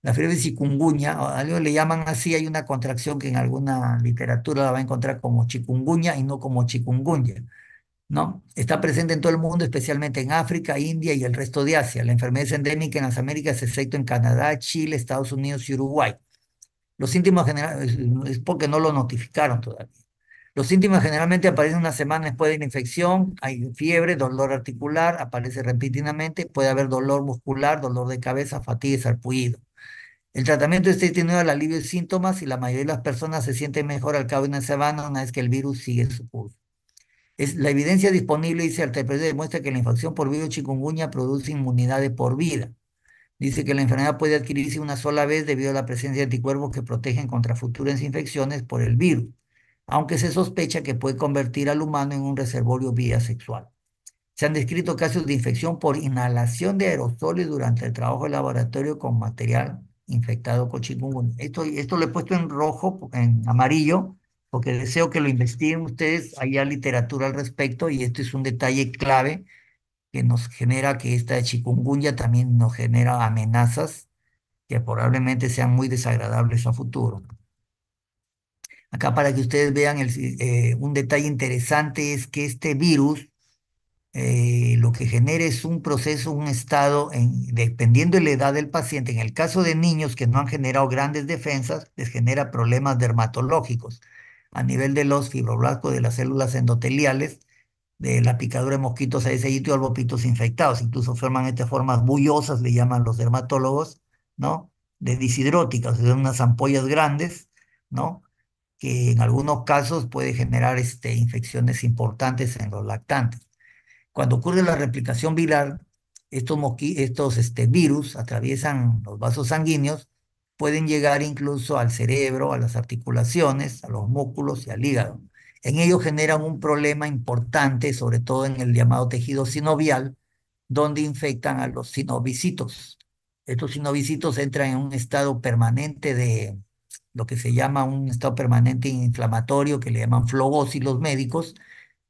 La fiebre chikungunya, o algo le llaman así, hay una contracción que en alguna literatura la va a encontrar como chikungunya y no como chikungunya. ¿no? Está presente en todo el mundo, especialmente en África, India y el resto de Asia. La enfermedad es endémica en las Américas, excepto en Canadá, Chile, Estados Unidos y Uruguay. Los síntomas generales es porque no lo notificaron todavía. Los síntomas generalmente aparecen una semana después de la infección, hay fiebre, dolor articular, aparece repentinamente, puede haber dolor muscular, dolor de cabeza, fatiga y sarpullido. El tratamiento está destinado al alivio de síntomas y la mayoría de las personas se sienten mejor al cabo de una semana una vez que el virus sigue su curso. la evidencia disponible, dice TPD demuestra que la infección por virus chikungunya produce inmunidad de por vida. Dice que la enfermedad puede adquirirse una sola vez debido a la presencia de anticuerpos que protegen contra futuras infecciones por el virus, aunque se sospecha que puede convertir al humano en un reservorio vía sexual. Se han descrito casos de infección por inhalación de aerosoles durante el trabajo de laboratorio con material infectado con chikungunya. Esto, esto lo he puesto en rojo, en amarillo, porque deseo que lo investiguen ustedes, ya literatura al respecto y esto es un detalle clave que nos genera que esta chikungunya también nos genera amenazas que probablemente sean muy desagradables a futuro. Acá para que ustedes vean eh, un detalle interesante es que este virus eh, lo que genera es un proceso, un estado, dependiendo de la edad del paciente. En el caso de niños que no han generado grandes defensas, les genera problemas dermatológicos a nivel de los fibroblastos de las células endoteliales, de la picadura de mosquitos aedes y albopitos infectados. Incluso forman estas formas bullosas, le llaman los dermatólogos, ¿no? De disidróticas, o sea, unas ampollas grandes, ¿no? Que en algunos casos puede generar este, infecciones importantes en los lactantes. Cuando ocurre la replicación viral, estos, estos este, virus atraviesan los vasos sanguíneos, pueden llegar incluso al cerebro, a las articulaciones, a los músculos y al hígado. En ello generan un problema importante, sobre todo en el llamado tejido sinovial, donde infectan a los sinovicitos. Estos sinovicitos entran en un estado permanente de lo que se llama un estado permanente inflamatorio, que le llaman flogosis los médicos,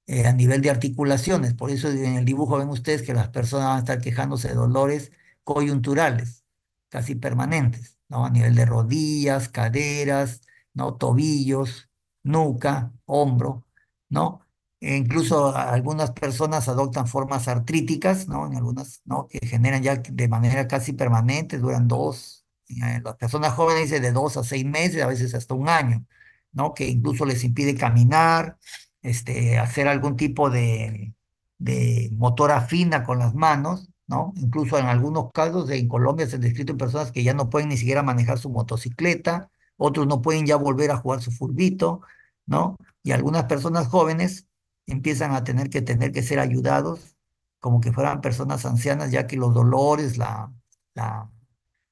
eh, a nivel de articulaciones. Por eso en el dibujo ven ustedes que las personas van a estar quejándose de dolores coyunturales, casi permanentes, ¿no? A nivel de rodillas, caderas, ¿no? Tobillos, nuca, hombro, ¿no? E incluso algunas personas adoptan formas artríticas, ¿no? En algunas, ¿no? Que generan ya de manera casi permanente, duran dos, eh, las personas jóvenes de dos a seis meses, a veces hasta un año, ¿no? Que incluso les impide caminar, este, hacer algún tipo de, de motora fina con las manos, ¿no? Incluso en algunos casos en Colombia se han descrito personas que ya no pueden ni siquiera manejar su motocicleta, otros no pueden ya volver a jugar su furbito, ¿no? Y algunas personas jóvenes empiezan a tener que tener que ser ayudados como que fueran personas ancianas, ya que los dolores, la, la,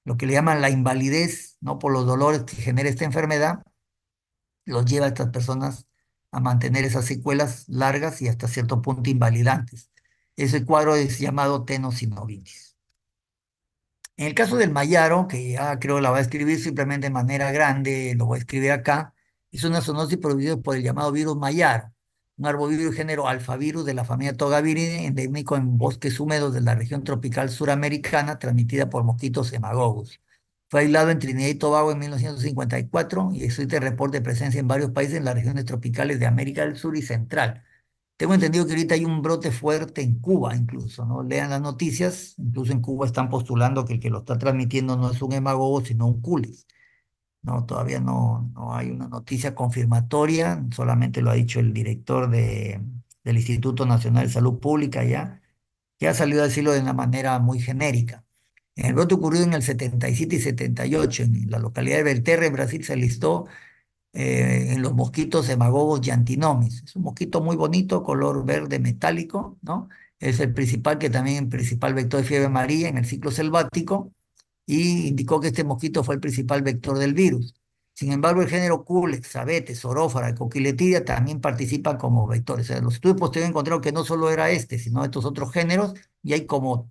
lo que le llaman la invalidez, ¿no? Por los dolores que genera esta enfermedad, los lleva a estas personas a mantener esas secuelas largas y hasta cierto punto invalidantes. Ese cuadro es llamado tenosinovitis. En el caso del Mayaro, que ya creo la va a escribir simplemente de manera grande, lo voy a escribir acá, es una zoonosis producida por el llamado virus Mayaro, un arbovirus género alfavirus de la familia Togaviridae, endémico en bosques húmedos de la región tropical suramericana, transmitida por mosquitos hemagogos. Fue aislado en Trinidad y Tobago en 1954 y existe reporte de presencia en varios países en las regiones tropicales de América del Sur y Central. Tengo entendido que ahorita hay un brote fuerte en Cuba incluso, ¿no? Lean las noticias, incluso en Cuba están postulando que el que lo está transmitiendo no es un hemagogo, sino un culis. No, todavía no, no hay una noticia confirmatoria, solamente lo ha dicho el director del Instituto Nacional de Salud Pública ya, que ha salido a decirlo de una manera muy genérica. En el brote ocurrido en el 77 y 78, en la localidad de Belterra, en Brasil, se listó eh, en los mosquitos y yantinomis. Es un mosquito muy bonito, color verde metálico, ¿no? Es el principal, que también el principal vector de fiebre maría en el ciclo selvático, y indicó que este mosquito fue el principal vector del virus. Sin embargo, el género Culex, abete, y Coquiletidia también participan como vectores. O sea, los estudios posteriores encontraron que no solo era este, sino estos otros géneros, y hay como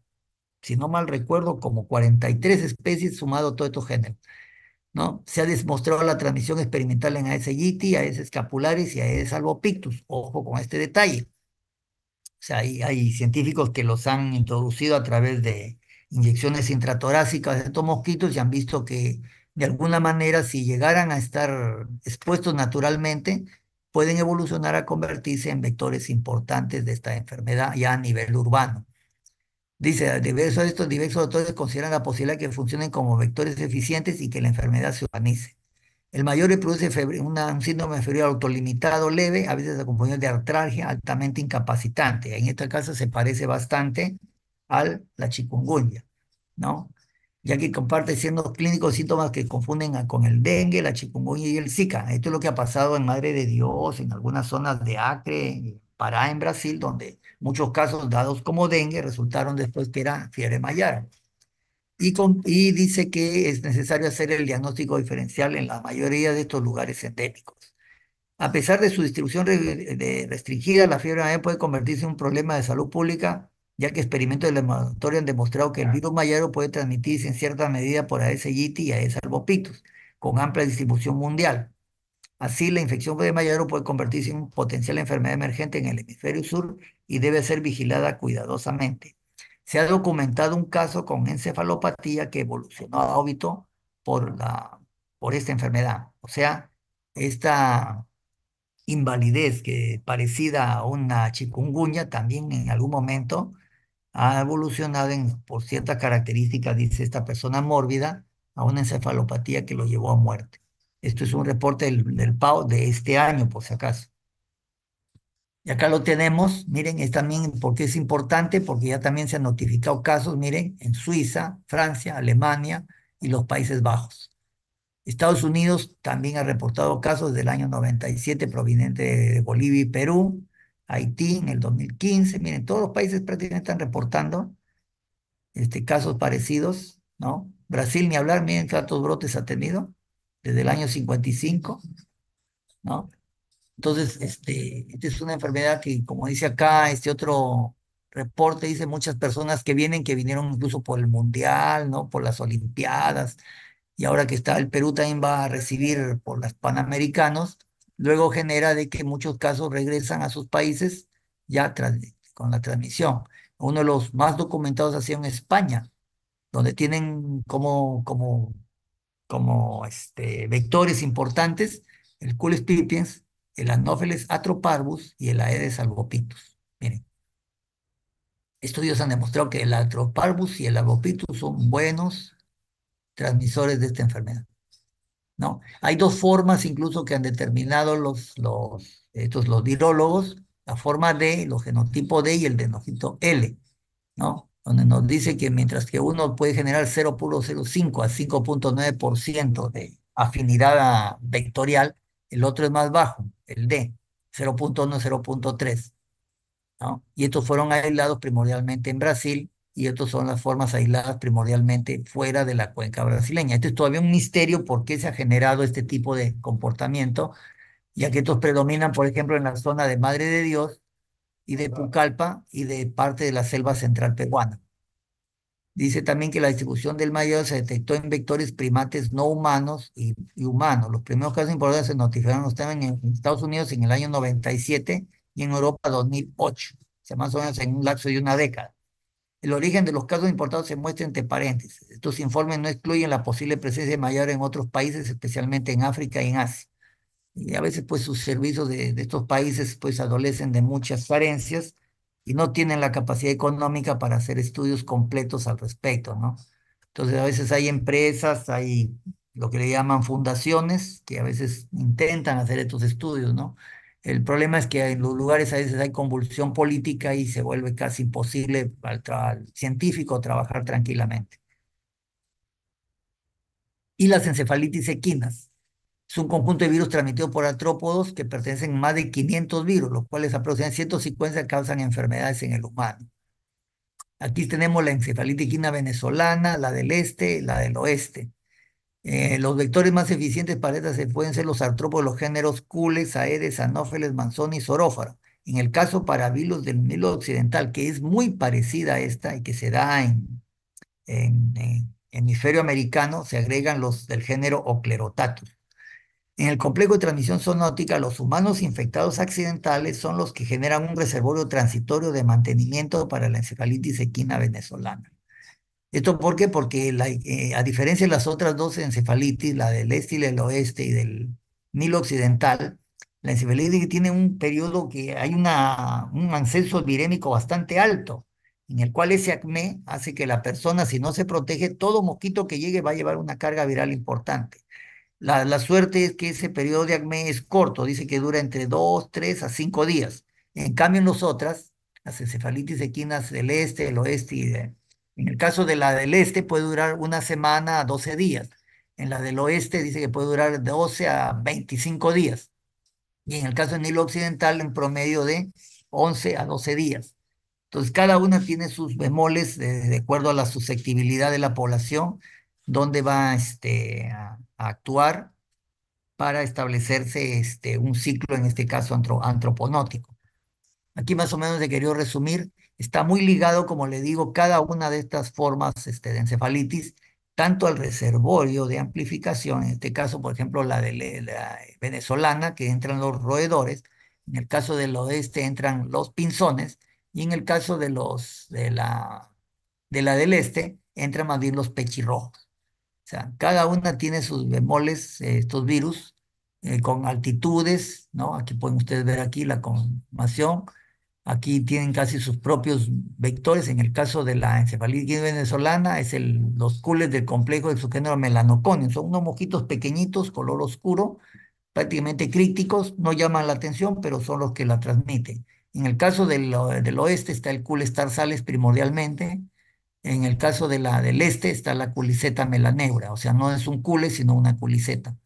si no mal recuerdo, como 43 especies sumado todo estos géneros. ¿no? Se ha demostrado la transmisión experimental en Aedes aegypti, Aedes escapularis y Aedes albopictus. Ojo con este detalle. O sea, hay, hay, científicos que los han introducido a través de inyecciones intratorácicas de estos mosquitos y han visto que de alguna manera si llegaran a estar expuestos naturalmente, pueden evolucionar a convertirse en vectores importantes de esta enfermedad ya a nivel urbano. Dice, diversos, estos diversos autores consideran la posibilidad que funcionen como vectores eficientes y que la enfermedad se organice El mayor produce una, un síndrome febril autolimitado leve, a veces acompañado de artralgia altamente incapacitante. En este caso se parece bastante a la chikungunya, ¿no? Ya que comparte siendo clínicos, síntomas que confunden con el dengue, la chikungunya y el Zika. Esto es lo que ha pasado en Madre de Dios, en algunas zonas de Acre, en Brasil, donde muchos casos dados como dengue resultaron después que era fiebre mayara. Y, dice que es necesario hacer el diagnóstico diferencial en la mayoría de estos lugares endémicos. A pesar de su distribución restringida, la fiebre mayara puede convertirse en un problema de salud pública, ya que experimentos de laboratorio han demostrado que el virus mayaro puede transmitirse en cierta medida por Aedes aegypti y Aedes albopictus, con amplia distribución mundial. Así, la infección de Mayaro puede convertirse en una potencial enfermedad emergente en el hemisferio sur y debe ser vigilada cuidadosamente. Se ha documentado un caso con encefalopatía que evolucionó a óbito por, la, por esta enfermedad. O sea, esta invalidez que parecida a una chikungunya también en algún momento ha evolucionado en, por ciertas características, dice esta persona mórbida, a una encefalopatía que lo llevó a muerte. Esto es un reporte del, PAO de este año, por si acaso. Y acá lo tenemos, miren, es también porque es importante, porque ya también se han notificado casos, miren, en Suiza, Francia, Alemania y los Países Bajos. Estados Unidos también ha reportado casos del año 97 provenientes de Bolivia y Perú, Haití en el 2015, miren, todos los países prácticamente están reportando este, casos parecidos, ¿no? Brasil, ni hablar, miren cuántos brotes ha tenido desde el año 55, ¿no? Entonces, este, esta es una enfermedad que, como dice acá, este otro reporte dice muchas personas que vienen, que vinieron incluso por el Mundial, ¿no? Por las Olimpiadas, y ahora que está el Perú también va a recibir por las Panamericanos, luego genera de que muchos casos regresan a sus países ya con la transmisión. Uno de los más documentados ha sido en España, donde tienen como, como como este, vectores importantes el Cules el Anófeles atroparvus y el Aedes albopitus. Miren, estudios han demostrado que el atroparvus y el albopitus son buenos transmisores de esta enfermedad. ¿no? Hay dos formas incluso que han determinado los, los, estos, los virólogos, la forma D, los genotipo D y el genotipo L. ¿no? donde nos dice que mientras que uno puede generar 0.05 a 5.9% de afinidad vectorial, el otro es más bajo, el D, 0.1, 0.3. ¿no? Y estos fueron aislados primordialmente en Brasil y estos son las formas aisladas primordialmente fuera de la cuenca brasileña. Esto es todavía un misterio por qué se ha generado este tipo de comportamiento, ya que estos predominan, por ejemplo, en la zona de Madre de Dios, y de Pucallpa y de parte de la selva central peruana. Dice también que la distribución del mayor se detectó en vectores primates no humanos y, humanos. Los primeros casos importantes se notificaron en, Estados Unidos en el año 97 y en Europa 2008, o sea, más o menos en un lapso de una década. El origen de los casos importados se muestra entre paréntesis. Estos informes no excluyen la posible presencia de mayor en otros países, especialmente en África y en Asia y a veces pues sus servicios de, estos países pues adolecen de muchas carencias y no tienen la capacidad económica para hacer estudios completos al respecto, ¿no? Entonces a veces hay empresas, hay lo que le llaman fundaciones que a veces intentan hacer estos estudios, ¿no? El problema es que en los lugares a veces hay convulsión política y se vuelve casi imposible al científico trabajar tranquilamente. Y las encefalitis equinas, es un conjunto de virus transmitidos por artrópodos que pertenecen a más de 500 virus, los cuales aproximadamente 150 causan enfermedades en el humano. Aquí tenemos la encefalitis quina venezolana, la del este la del oeste. Eh, los vectores más eficientes para estas pueden ser los artrópodos, los géneros Cules, Aedes, Anófeles, Manzoni y Zorófara. En el caso para virus del Nilo Occidental, que es muy parecida a esta y que se da en, en, hemisferio americano, se agregan los del género Oclerotatus. En el complejo de transmisión zoonótica, los humanos infectados accidentales son los que generan un reservorio transitorio de mantenimiento para la encefalitis equina venezolana. ¿Esto por qué? Porque eh, a diferencia de las otras dos encefalitis, la del este y del oeste y del Nilo Occidental, la encefalitis tiene un periodo que hay una, un ascenso virémico bastante alto, en el cual ese acné hace que la persona, si no se protege, todo mosquito que llegue va a llevar una carga viral importante. La, la, suerte es que ese periodo de acné es corto, dice que dura entre dos, tres, a cinco días. En cambio, en las otras, las encefalitis equinas del este, del oeste y de, en el caso de la del este puede durar una semana a 12 días. En la del oeste dice que puede durar de 12 a 25 días. Y en el caso del Nilo Occidental, en promedio de 11 a 12 días. Entonces, cada una tiene sus bemoles de, acuerdo a la susceptibilidad de la población, donde va este, a, actuar para establecerse este, un ciclo, en este caso antroponótico. Aquí más o menos se quería resumir, está muy ligado, como le digo, cada una de estas formas este, de encefalitis, tanto al reservorio de amplificación, en este caso, por ejemplo, la de la venezolana, que entran los roedores, en el caso del oeste entran los pinzones, y en el caso de, los, de, la, de la del este entran más bien los pechirrojos sea, cada una tiene sus bemoles, eh, estos virus, eh, con altitudes, ¿no? Aquí pueden ustedes ver aquí la conformación. Aquí tienen casi sus propios vectores. En el caso de la encefalitis venezolana, es el, los cules del complejo de su género melanoconio. Son unos mojitos pequeñitos, color oscuro, prácticamente críticos, no llaman la atención, pero son los que la transmiten. En el caso del, eh, oeste está el cules sales primordialmente, en el caso de la del este está la culiceta melaneura, o sea, no es un cule, sino una culiceta.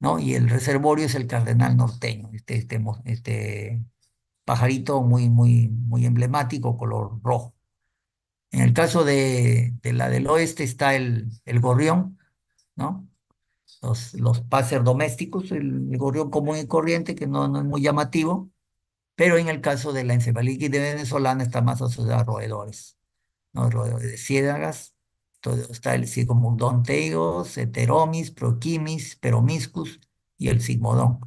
¿no? Y el reservorio es el cardenal norteño, este, este, este pajarito muy, muy, muy emblemático, color rojo. En el caso de, la del oeste está el, gorrión, ¿no? Los, los domésticos, el, gorrión común y corriente, que no, es muy llamativo, pero en el caso de la encefalitis de venezolana está más asociada a roedores de ciénagas, todo está el sigmodón teigos, heteromis, proquimis, peromiscus y el sigmodón.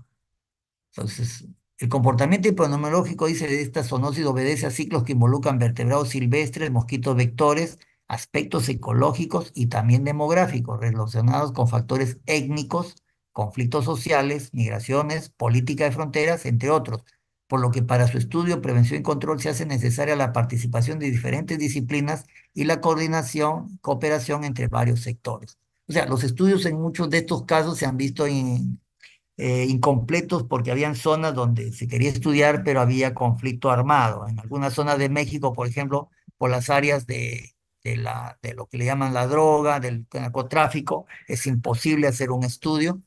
Entonces, el comportamiento hipronomológico dice, de esta zoonosis obedece a ciclos que involucran vertebrados silvestres, mosquitos vectores, aspectos ecológicos y también demográficos relacionados con factores étnicos, conflictos sociales, migraciones, política de fronteras, entre otros por lo que para su estudio, prevención y control se hace necesaria la participación de diferentes disciplinas y la coordinación, cooperación entre varios sectores. O sea, los estudios en muchos de estos casos se han visto eh, incompletos porque habían zonas donde se quería estudiar, pero había conflicto armado. En algunas zonas de México, por ejemplo, por las áreas de, la, de lo que le llaman la droga, del narcotráfico, es imposible hacer un estudio.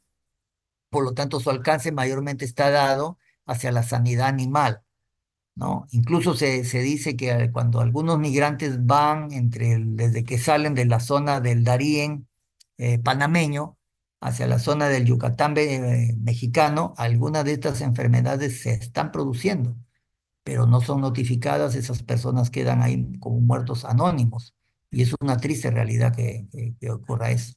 Por lo tanto, su alcance mayormente está dado hacia la sanidad animal. ¿no? Incluso se, dice que eh, cuando algunos migrantes van entre desde que salen de la zona del Darién eh, panameño hacia la zona del Yucatán eh, mexicano, algunas de estas enfermedades se están produciendo, pero no son notificadas, esas personas quedan ahí como muertos anónimos. Y es una triste realidad que, ocurra eso.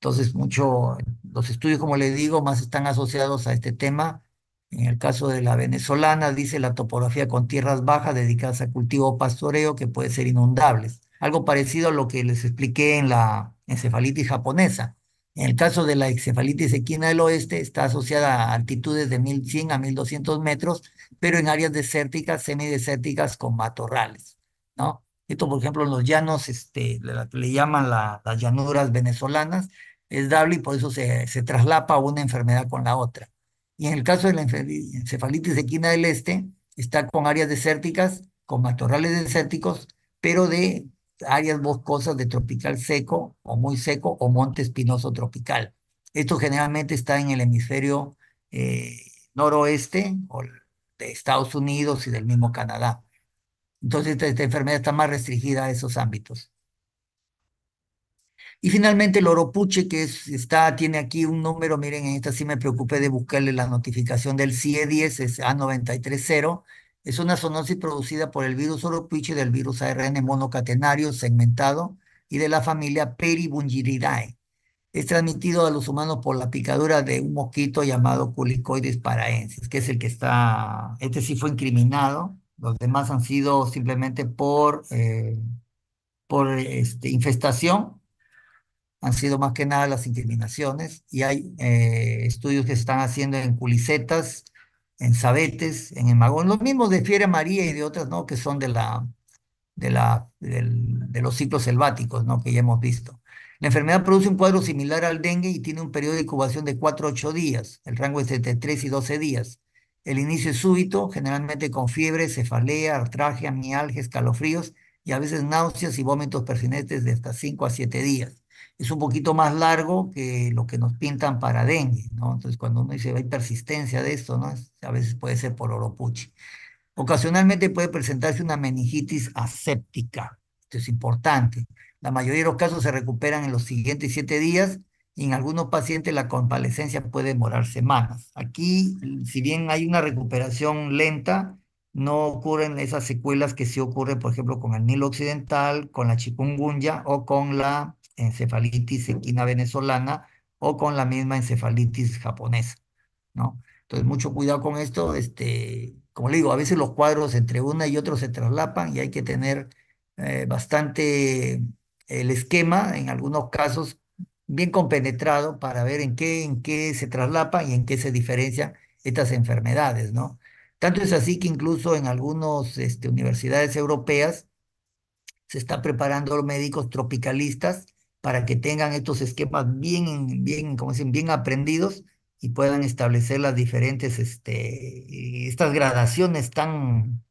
Entonces, mucho, los estudios, como les digo, más están asociados a este tema en el caso de la venezolana, dice la topografía con tierras bajas dedicadas a cultivo o pastoreo que puede ser inundables. Algo parecido a lo que les expliqué en la encefalitis japonesa. En el caso de la encefalitis equina del oeste, está asociada a altitudes de 1100 a 1200 metros, pero en áreas desérticas, semidesérticas con matorrales, ¿no? Esto, por ejemplo, en los llanos, este, le, le llaman las llanuras venezolanas, es dable y por eso se traslapa una enfermedad con la otra. Y en el caso de la encefalitis equina del este, está con áreas desérticas, con matorrales desérticos, pero de áreas boscosas de tropical seco o muy seco o monte espinoso tropical. Esto generalmente está en el hemisferio eh, noroeste o de Estados Unidos y del mismo Canadá. Entonces esta enfermedad está más restringida a esos ámbitos. Y finalmente el Oropuche, que es, está, tiene aquí un número, miren, en esta sí me preocupé de buscarle la notificación del CIE e 10, es A930, es una zoonosis producida por el virus Oropuche del virus ARN monocatenario segmentado y de la familia Peribungiridae. Es transmitido a los humanos por la picadura de un mosquito llamado Culicoides paraensis, que es el que está, este sí fue incriminado, los demás han sido simplemente por, eh, por este, infestación han sido más que nada las incriminaciones y hay eh, estudios que se están haciendo en culicetas, en sabetes, en el magón. los mismos de Fiera María y de otras, ¿no? Que son de, la, de, la, de los ciclos selváticos, ¿no? Que ya hemos visto. La enfermedad produce un cuadro similar al dengue y tiene un periodo de incubación de 4 a 8 días. El rango es entre 3 y 12 días. El inicio es súbito, generalmente con fiebre, cefalea, artragia, mialgia, escalofríos y a veces náuseas y vómitos persistentes de hasta 5 a 7 días es un poquito más largo que lo que nos pintan para dengue, ¿no? Entonces, cuando uno dice, hay persistencia de esto, ¿no? A veces puede ser por oropuchi. Ocasionalmente puede presentarse una meningitis aséptica, esto es importante. La mayoría de los casos se recuperan en los siguientes siete días y en algunos pacientes la convalecencia puede demorar semanas. Aquí, si bien hay una recuperación lenta, no ocurren esas secuelas que sí ocurren, por ejemplo, con el Nilo Occidental, con la chikungunya o con la encefalitis equina venezolana o con la misma encefalitis japonesa, ¿no? Entonces, mucho cuidado con esto. Este, como le digo, a veces los cuadros entre una y otra se traslapan y hay que tener eh, bastante el esquema, en algunos casos, bien compenetrado para ver en qué, en qué se traslapan y en qué se diferencian estas enfermedades, ¿no? Tanto es así que incluso en algunas este, universidades europeas se están preparando los médicos tropicalistas para que tengan estos esquemas bien, bien, como bien aprendidos y puedan establecer las diferentes, este, estas gradaciones tan,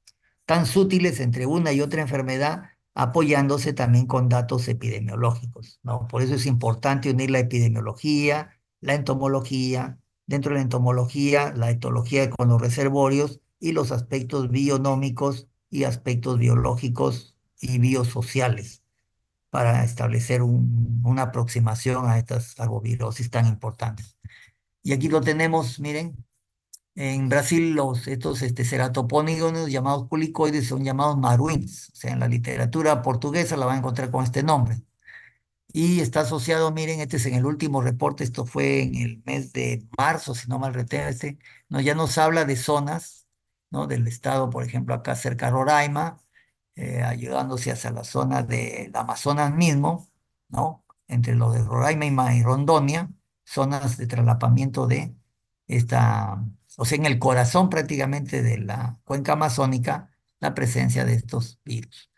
tan sutiles entre una y otra enfermedad, apoyándose también con datos epidemiológicos, ¿no? Por eso es importante unir la epidemiología, la entomología, dentro de la entomología, la etología con los reservorios y los aspectos bionómicos y aspectos biológicos y biosociales para establecer una aproximación a estas arbovirosis tan importantes. Y aquí lo tenemos, miren, en Brasil los, estos este, llamados culicoides son llamados maruins, o sea, en la literatura portuguesa la van a encontrar con este nombre. Y está asociado, miren, este es en el último reporte, esto fue en el mes de marzo, si no mal retengo, este, no, ya nos habla de zonas, ¿no? Del estado, por ejemplo, acá cerca de Roraima, eh, ayudándose hacia la zona del Amazonas mismo, ¿no? Entre lo de Roraima y Rondonia, zonas de traslapamiento de esta, o sea, en el corazón prácticamente de la cuenca amazónica, la presencia de estos virus.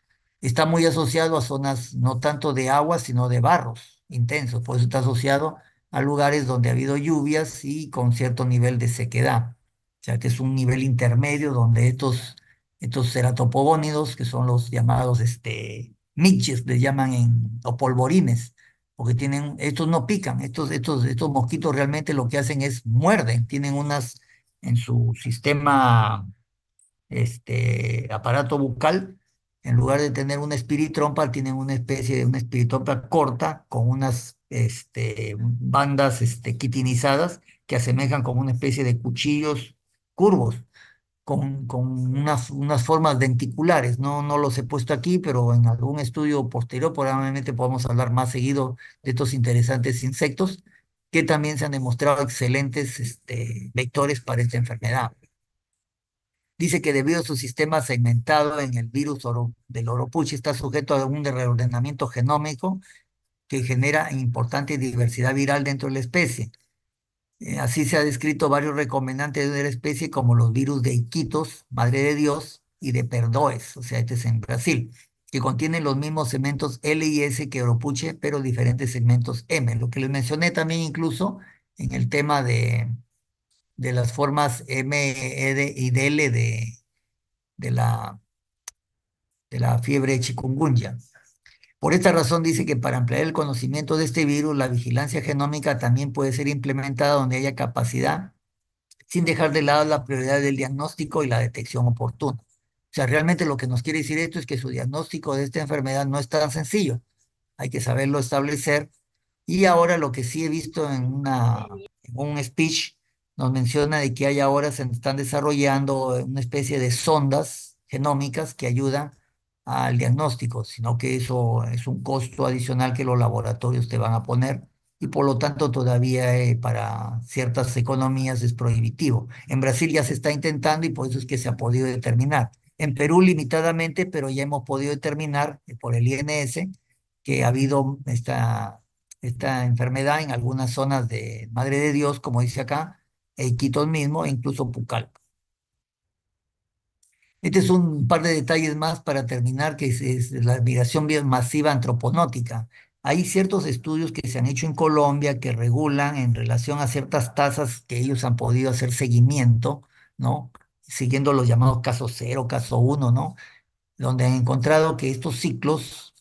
Está muy asociado a zonas no tanto de agua, sino de barros intensos, por eso está asociado a lugares donde ha habido lluvias y con cierto nivel de sequedad. O sea, que es un nivel intermedio donde estos estos ceratopobónidos, que son los llamados este, miches, les llaman en, o polvorines, porque tienen, estos no pican, estos, estos, estos mosquitos realmente lo que hacen es muerden, tienen unas en su sistema este, aparato bucal, en lugar de tener una espiritrompa, tienen una especie de una espiritrompa corta con unas este, bandas este, quitinizadas que asemejan como una especie de cuchillos curvos con, unas, unas, formas denticulares. No, no los he puesto aquí, pero en algún estudio posterior probablemente podamos hablar más seguido de estos interesantes insectos que también se han demostrado excelentes este, vectores para esta enfermedad. Dice que debido a su sistema segmentado en el virus oro, del oropuchi está sujeto a un reordenamiento genómico que genera importante diversidad viral dentro de la especie. Eh, así se ha descrito varios recomendantes de la especie como los virus de Iquitos, Madre de Dios, y de Perdoes, o sea, este es en Brasil, que contienen los mismos segmentos L y S que Oropuche, pero diferentes segmentos M. Lo que les mencioné también incluso en el tema de, de las formas M, E y DL de, de, la, de la fiebre chikungunya. Por esta razón dice que para ampliar el conocimiento de este virus, la vigilancia genómica también puede ser implementada donde haya capacidad, sin dejar de lado la prioridad del diagnóstico y la detección oportuna. O sea, realmente lo que nos quiere decir esto es que su diagnóstico de esta enfermedad no es tan sencillo. Hay que saberlo establecer. Y ahora lo que sí he visto en, una, un speech nos menciona de que hay ahora se están desarrollando una especie de sondas genómicas que ayudan al diagnóstico, sino que eso es un costo adicional que los laboratorios te van a poner y por lo tanto todavía eh, para ciertas economías es prohibitivo. En Brasil ya se está intentando y por eso es que se ha podido determinar. En Perú limitadamente, pero ya hemos podido determinar eh, por el INS que ha habido esta, esta enfermedad en algunas zonas de Madre de Dios, como dice acá, e Quito mismo, e incluso Pucallpa. Este es un par de detalles más para terminar, que es, la migración masiva antroponótica. Hay ciertos estudios que se han hecho en Colombia que regulan en relación a ciertas tasas que ellos han podido hacer seguimiento, ¿no? Siguiendo los llamados caso cero, caso uno, ¿no? Donde han encontrado que estos ciclos,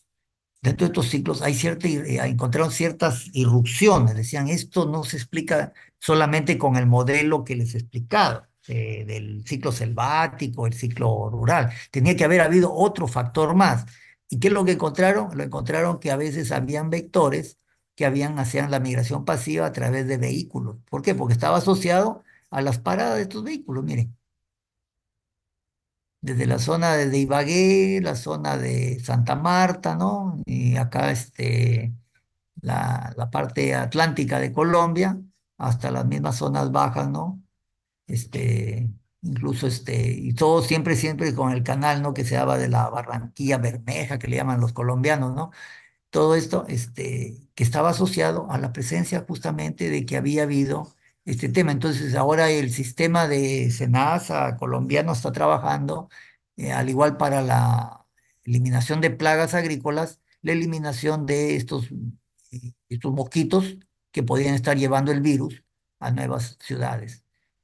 dentro de estos ciclos, hay cierta, eh, encontraron ciertas irrupciones. Decían, esto no se explica solamente con el modelo que les he explicado eh, del ciclo selvático, el ciclo rural. Tenía que haber habido otro factor más. ¿Y qué es lo que encontraron? Lo encontraron que a veces habían vectores que habían, hacían la migración pasiva a través de vehículos. ¿Por qué? Porque estaba asociado a las paradas de estos vehículos, miren. Desde la zona de Ibagué, la zona de Santa Marta, ¿no? Y acá este, la, la parte atlántica de Colombia, hasta las mismas zonas bajas, ¿no? este, incluso este, y todo siempre, siempre con el canal, ¿no? Que se daba de la Barranquilla Bermeja, que le llaman los colombianos, ¿no? Todo esto, este, que estaba asociado a la presencia justamente de que había habido este tema. Entonces, ahora el sistema de SENASA colombiano está trabajando, eh, al igual para la eliminación de plagas agrícolas, la eliminación de estos, eh, estos mosquitos que podían estar llevando el virus a nuevas ciudades.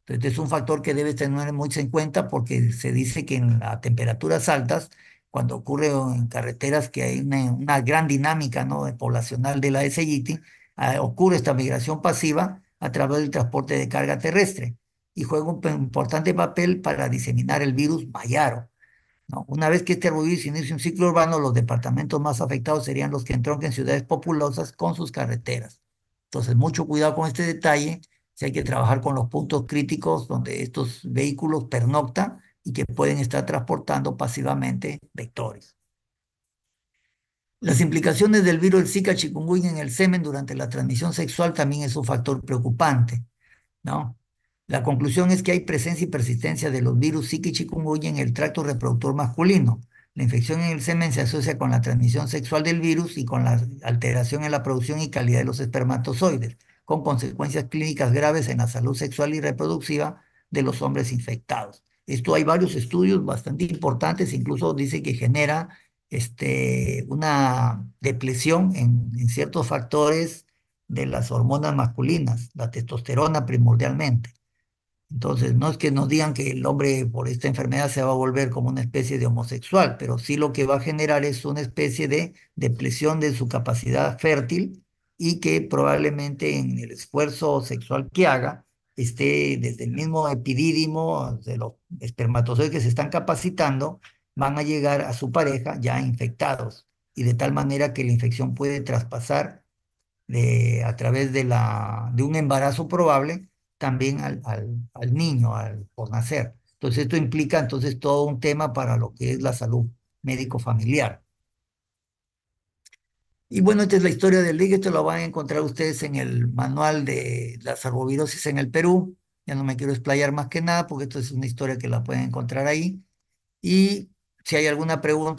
Entonces es un factor que debes tener muy en cuenta porque se dice que en las temperaturas altas, cuando ocurre en carreteras que hay una, gran dinámica ¿no? poblacional de la SIT, ah, ocurre esta migración pasiva a través del transporte de carga terrestre y juega un importante papel para diseminar el virus mayaro. Una vez que este virus inicia un ciclo urbano, los departamentos más afectados serían los que entronquen ciudades populosas con sus carreteras. Entonces, mucho cuidado con este detalle si hay que trabajar con los puntos críticos donde estos vehículos pernoctan y que pueden estar transportando pasivamente vectores. Las implicaciones del virus del Zika chikungunya en el semen durante la transmisión sexual también es un factor preocupante, ¿no? La conclusión es que hay presencia y persistencia de los virus Zika chikungunya en el tracto reproductor masculino. La infección en el semen se asocia con la transmisión sexual del virus y con la alteración en la producción y calidad de los espermatozoides con consecuencias clínicas graves en la salud sexual y reproductiva de los hombres infectados. Esto hay varios estudios bastante importantes, incluso dice que genera este, una depresión en, en ciertos factores de las hormonas masculinas, la testosterona primordialmente. Entonces, no es que nos digan que el hombre por esta enfermedad se va a volver como una especie de homosexual, pero sí lo que va a generar es una especie de depresión de su capacidad fértil y que probablemente en el esfuerzo sexual que haga esté desde el mismo epidídimo de los espermatozoides que se están capacitando, van a llegar a su pareja ya infectados y de tal manera que la infección puede traspasar de, a través de, la, de un embarazo probable también al, al niño al, por nacer. Entonces esto implica entonces todo un tema para lo que es la salud médico-familiar. Y bueno, esta es la historia del ligue esto lo van a encontrar ustedes en el manual de las sarbovirosis en el Perú. Ya no me quiero explayar más que nada porque esto es una historia que la pueden encontrar ahí. Y si hay alguna pregunta...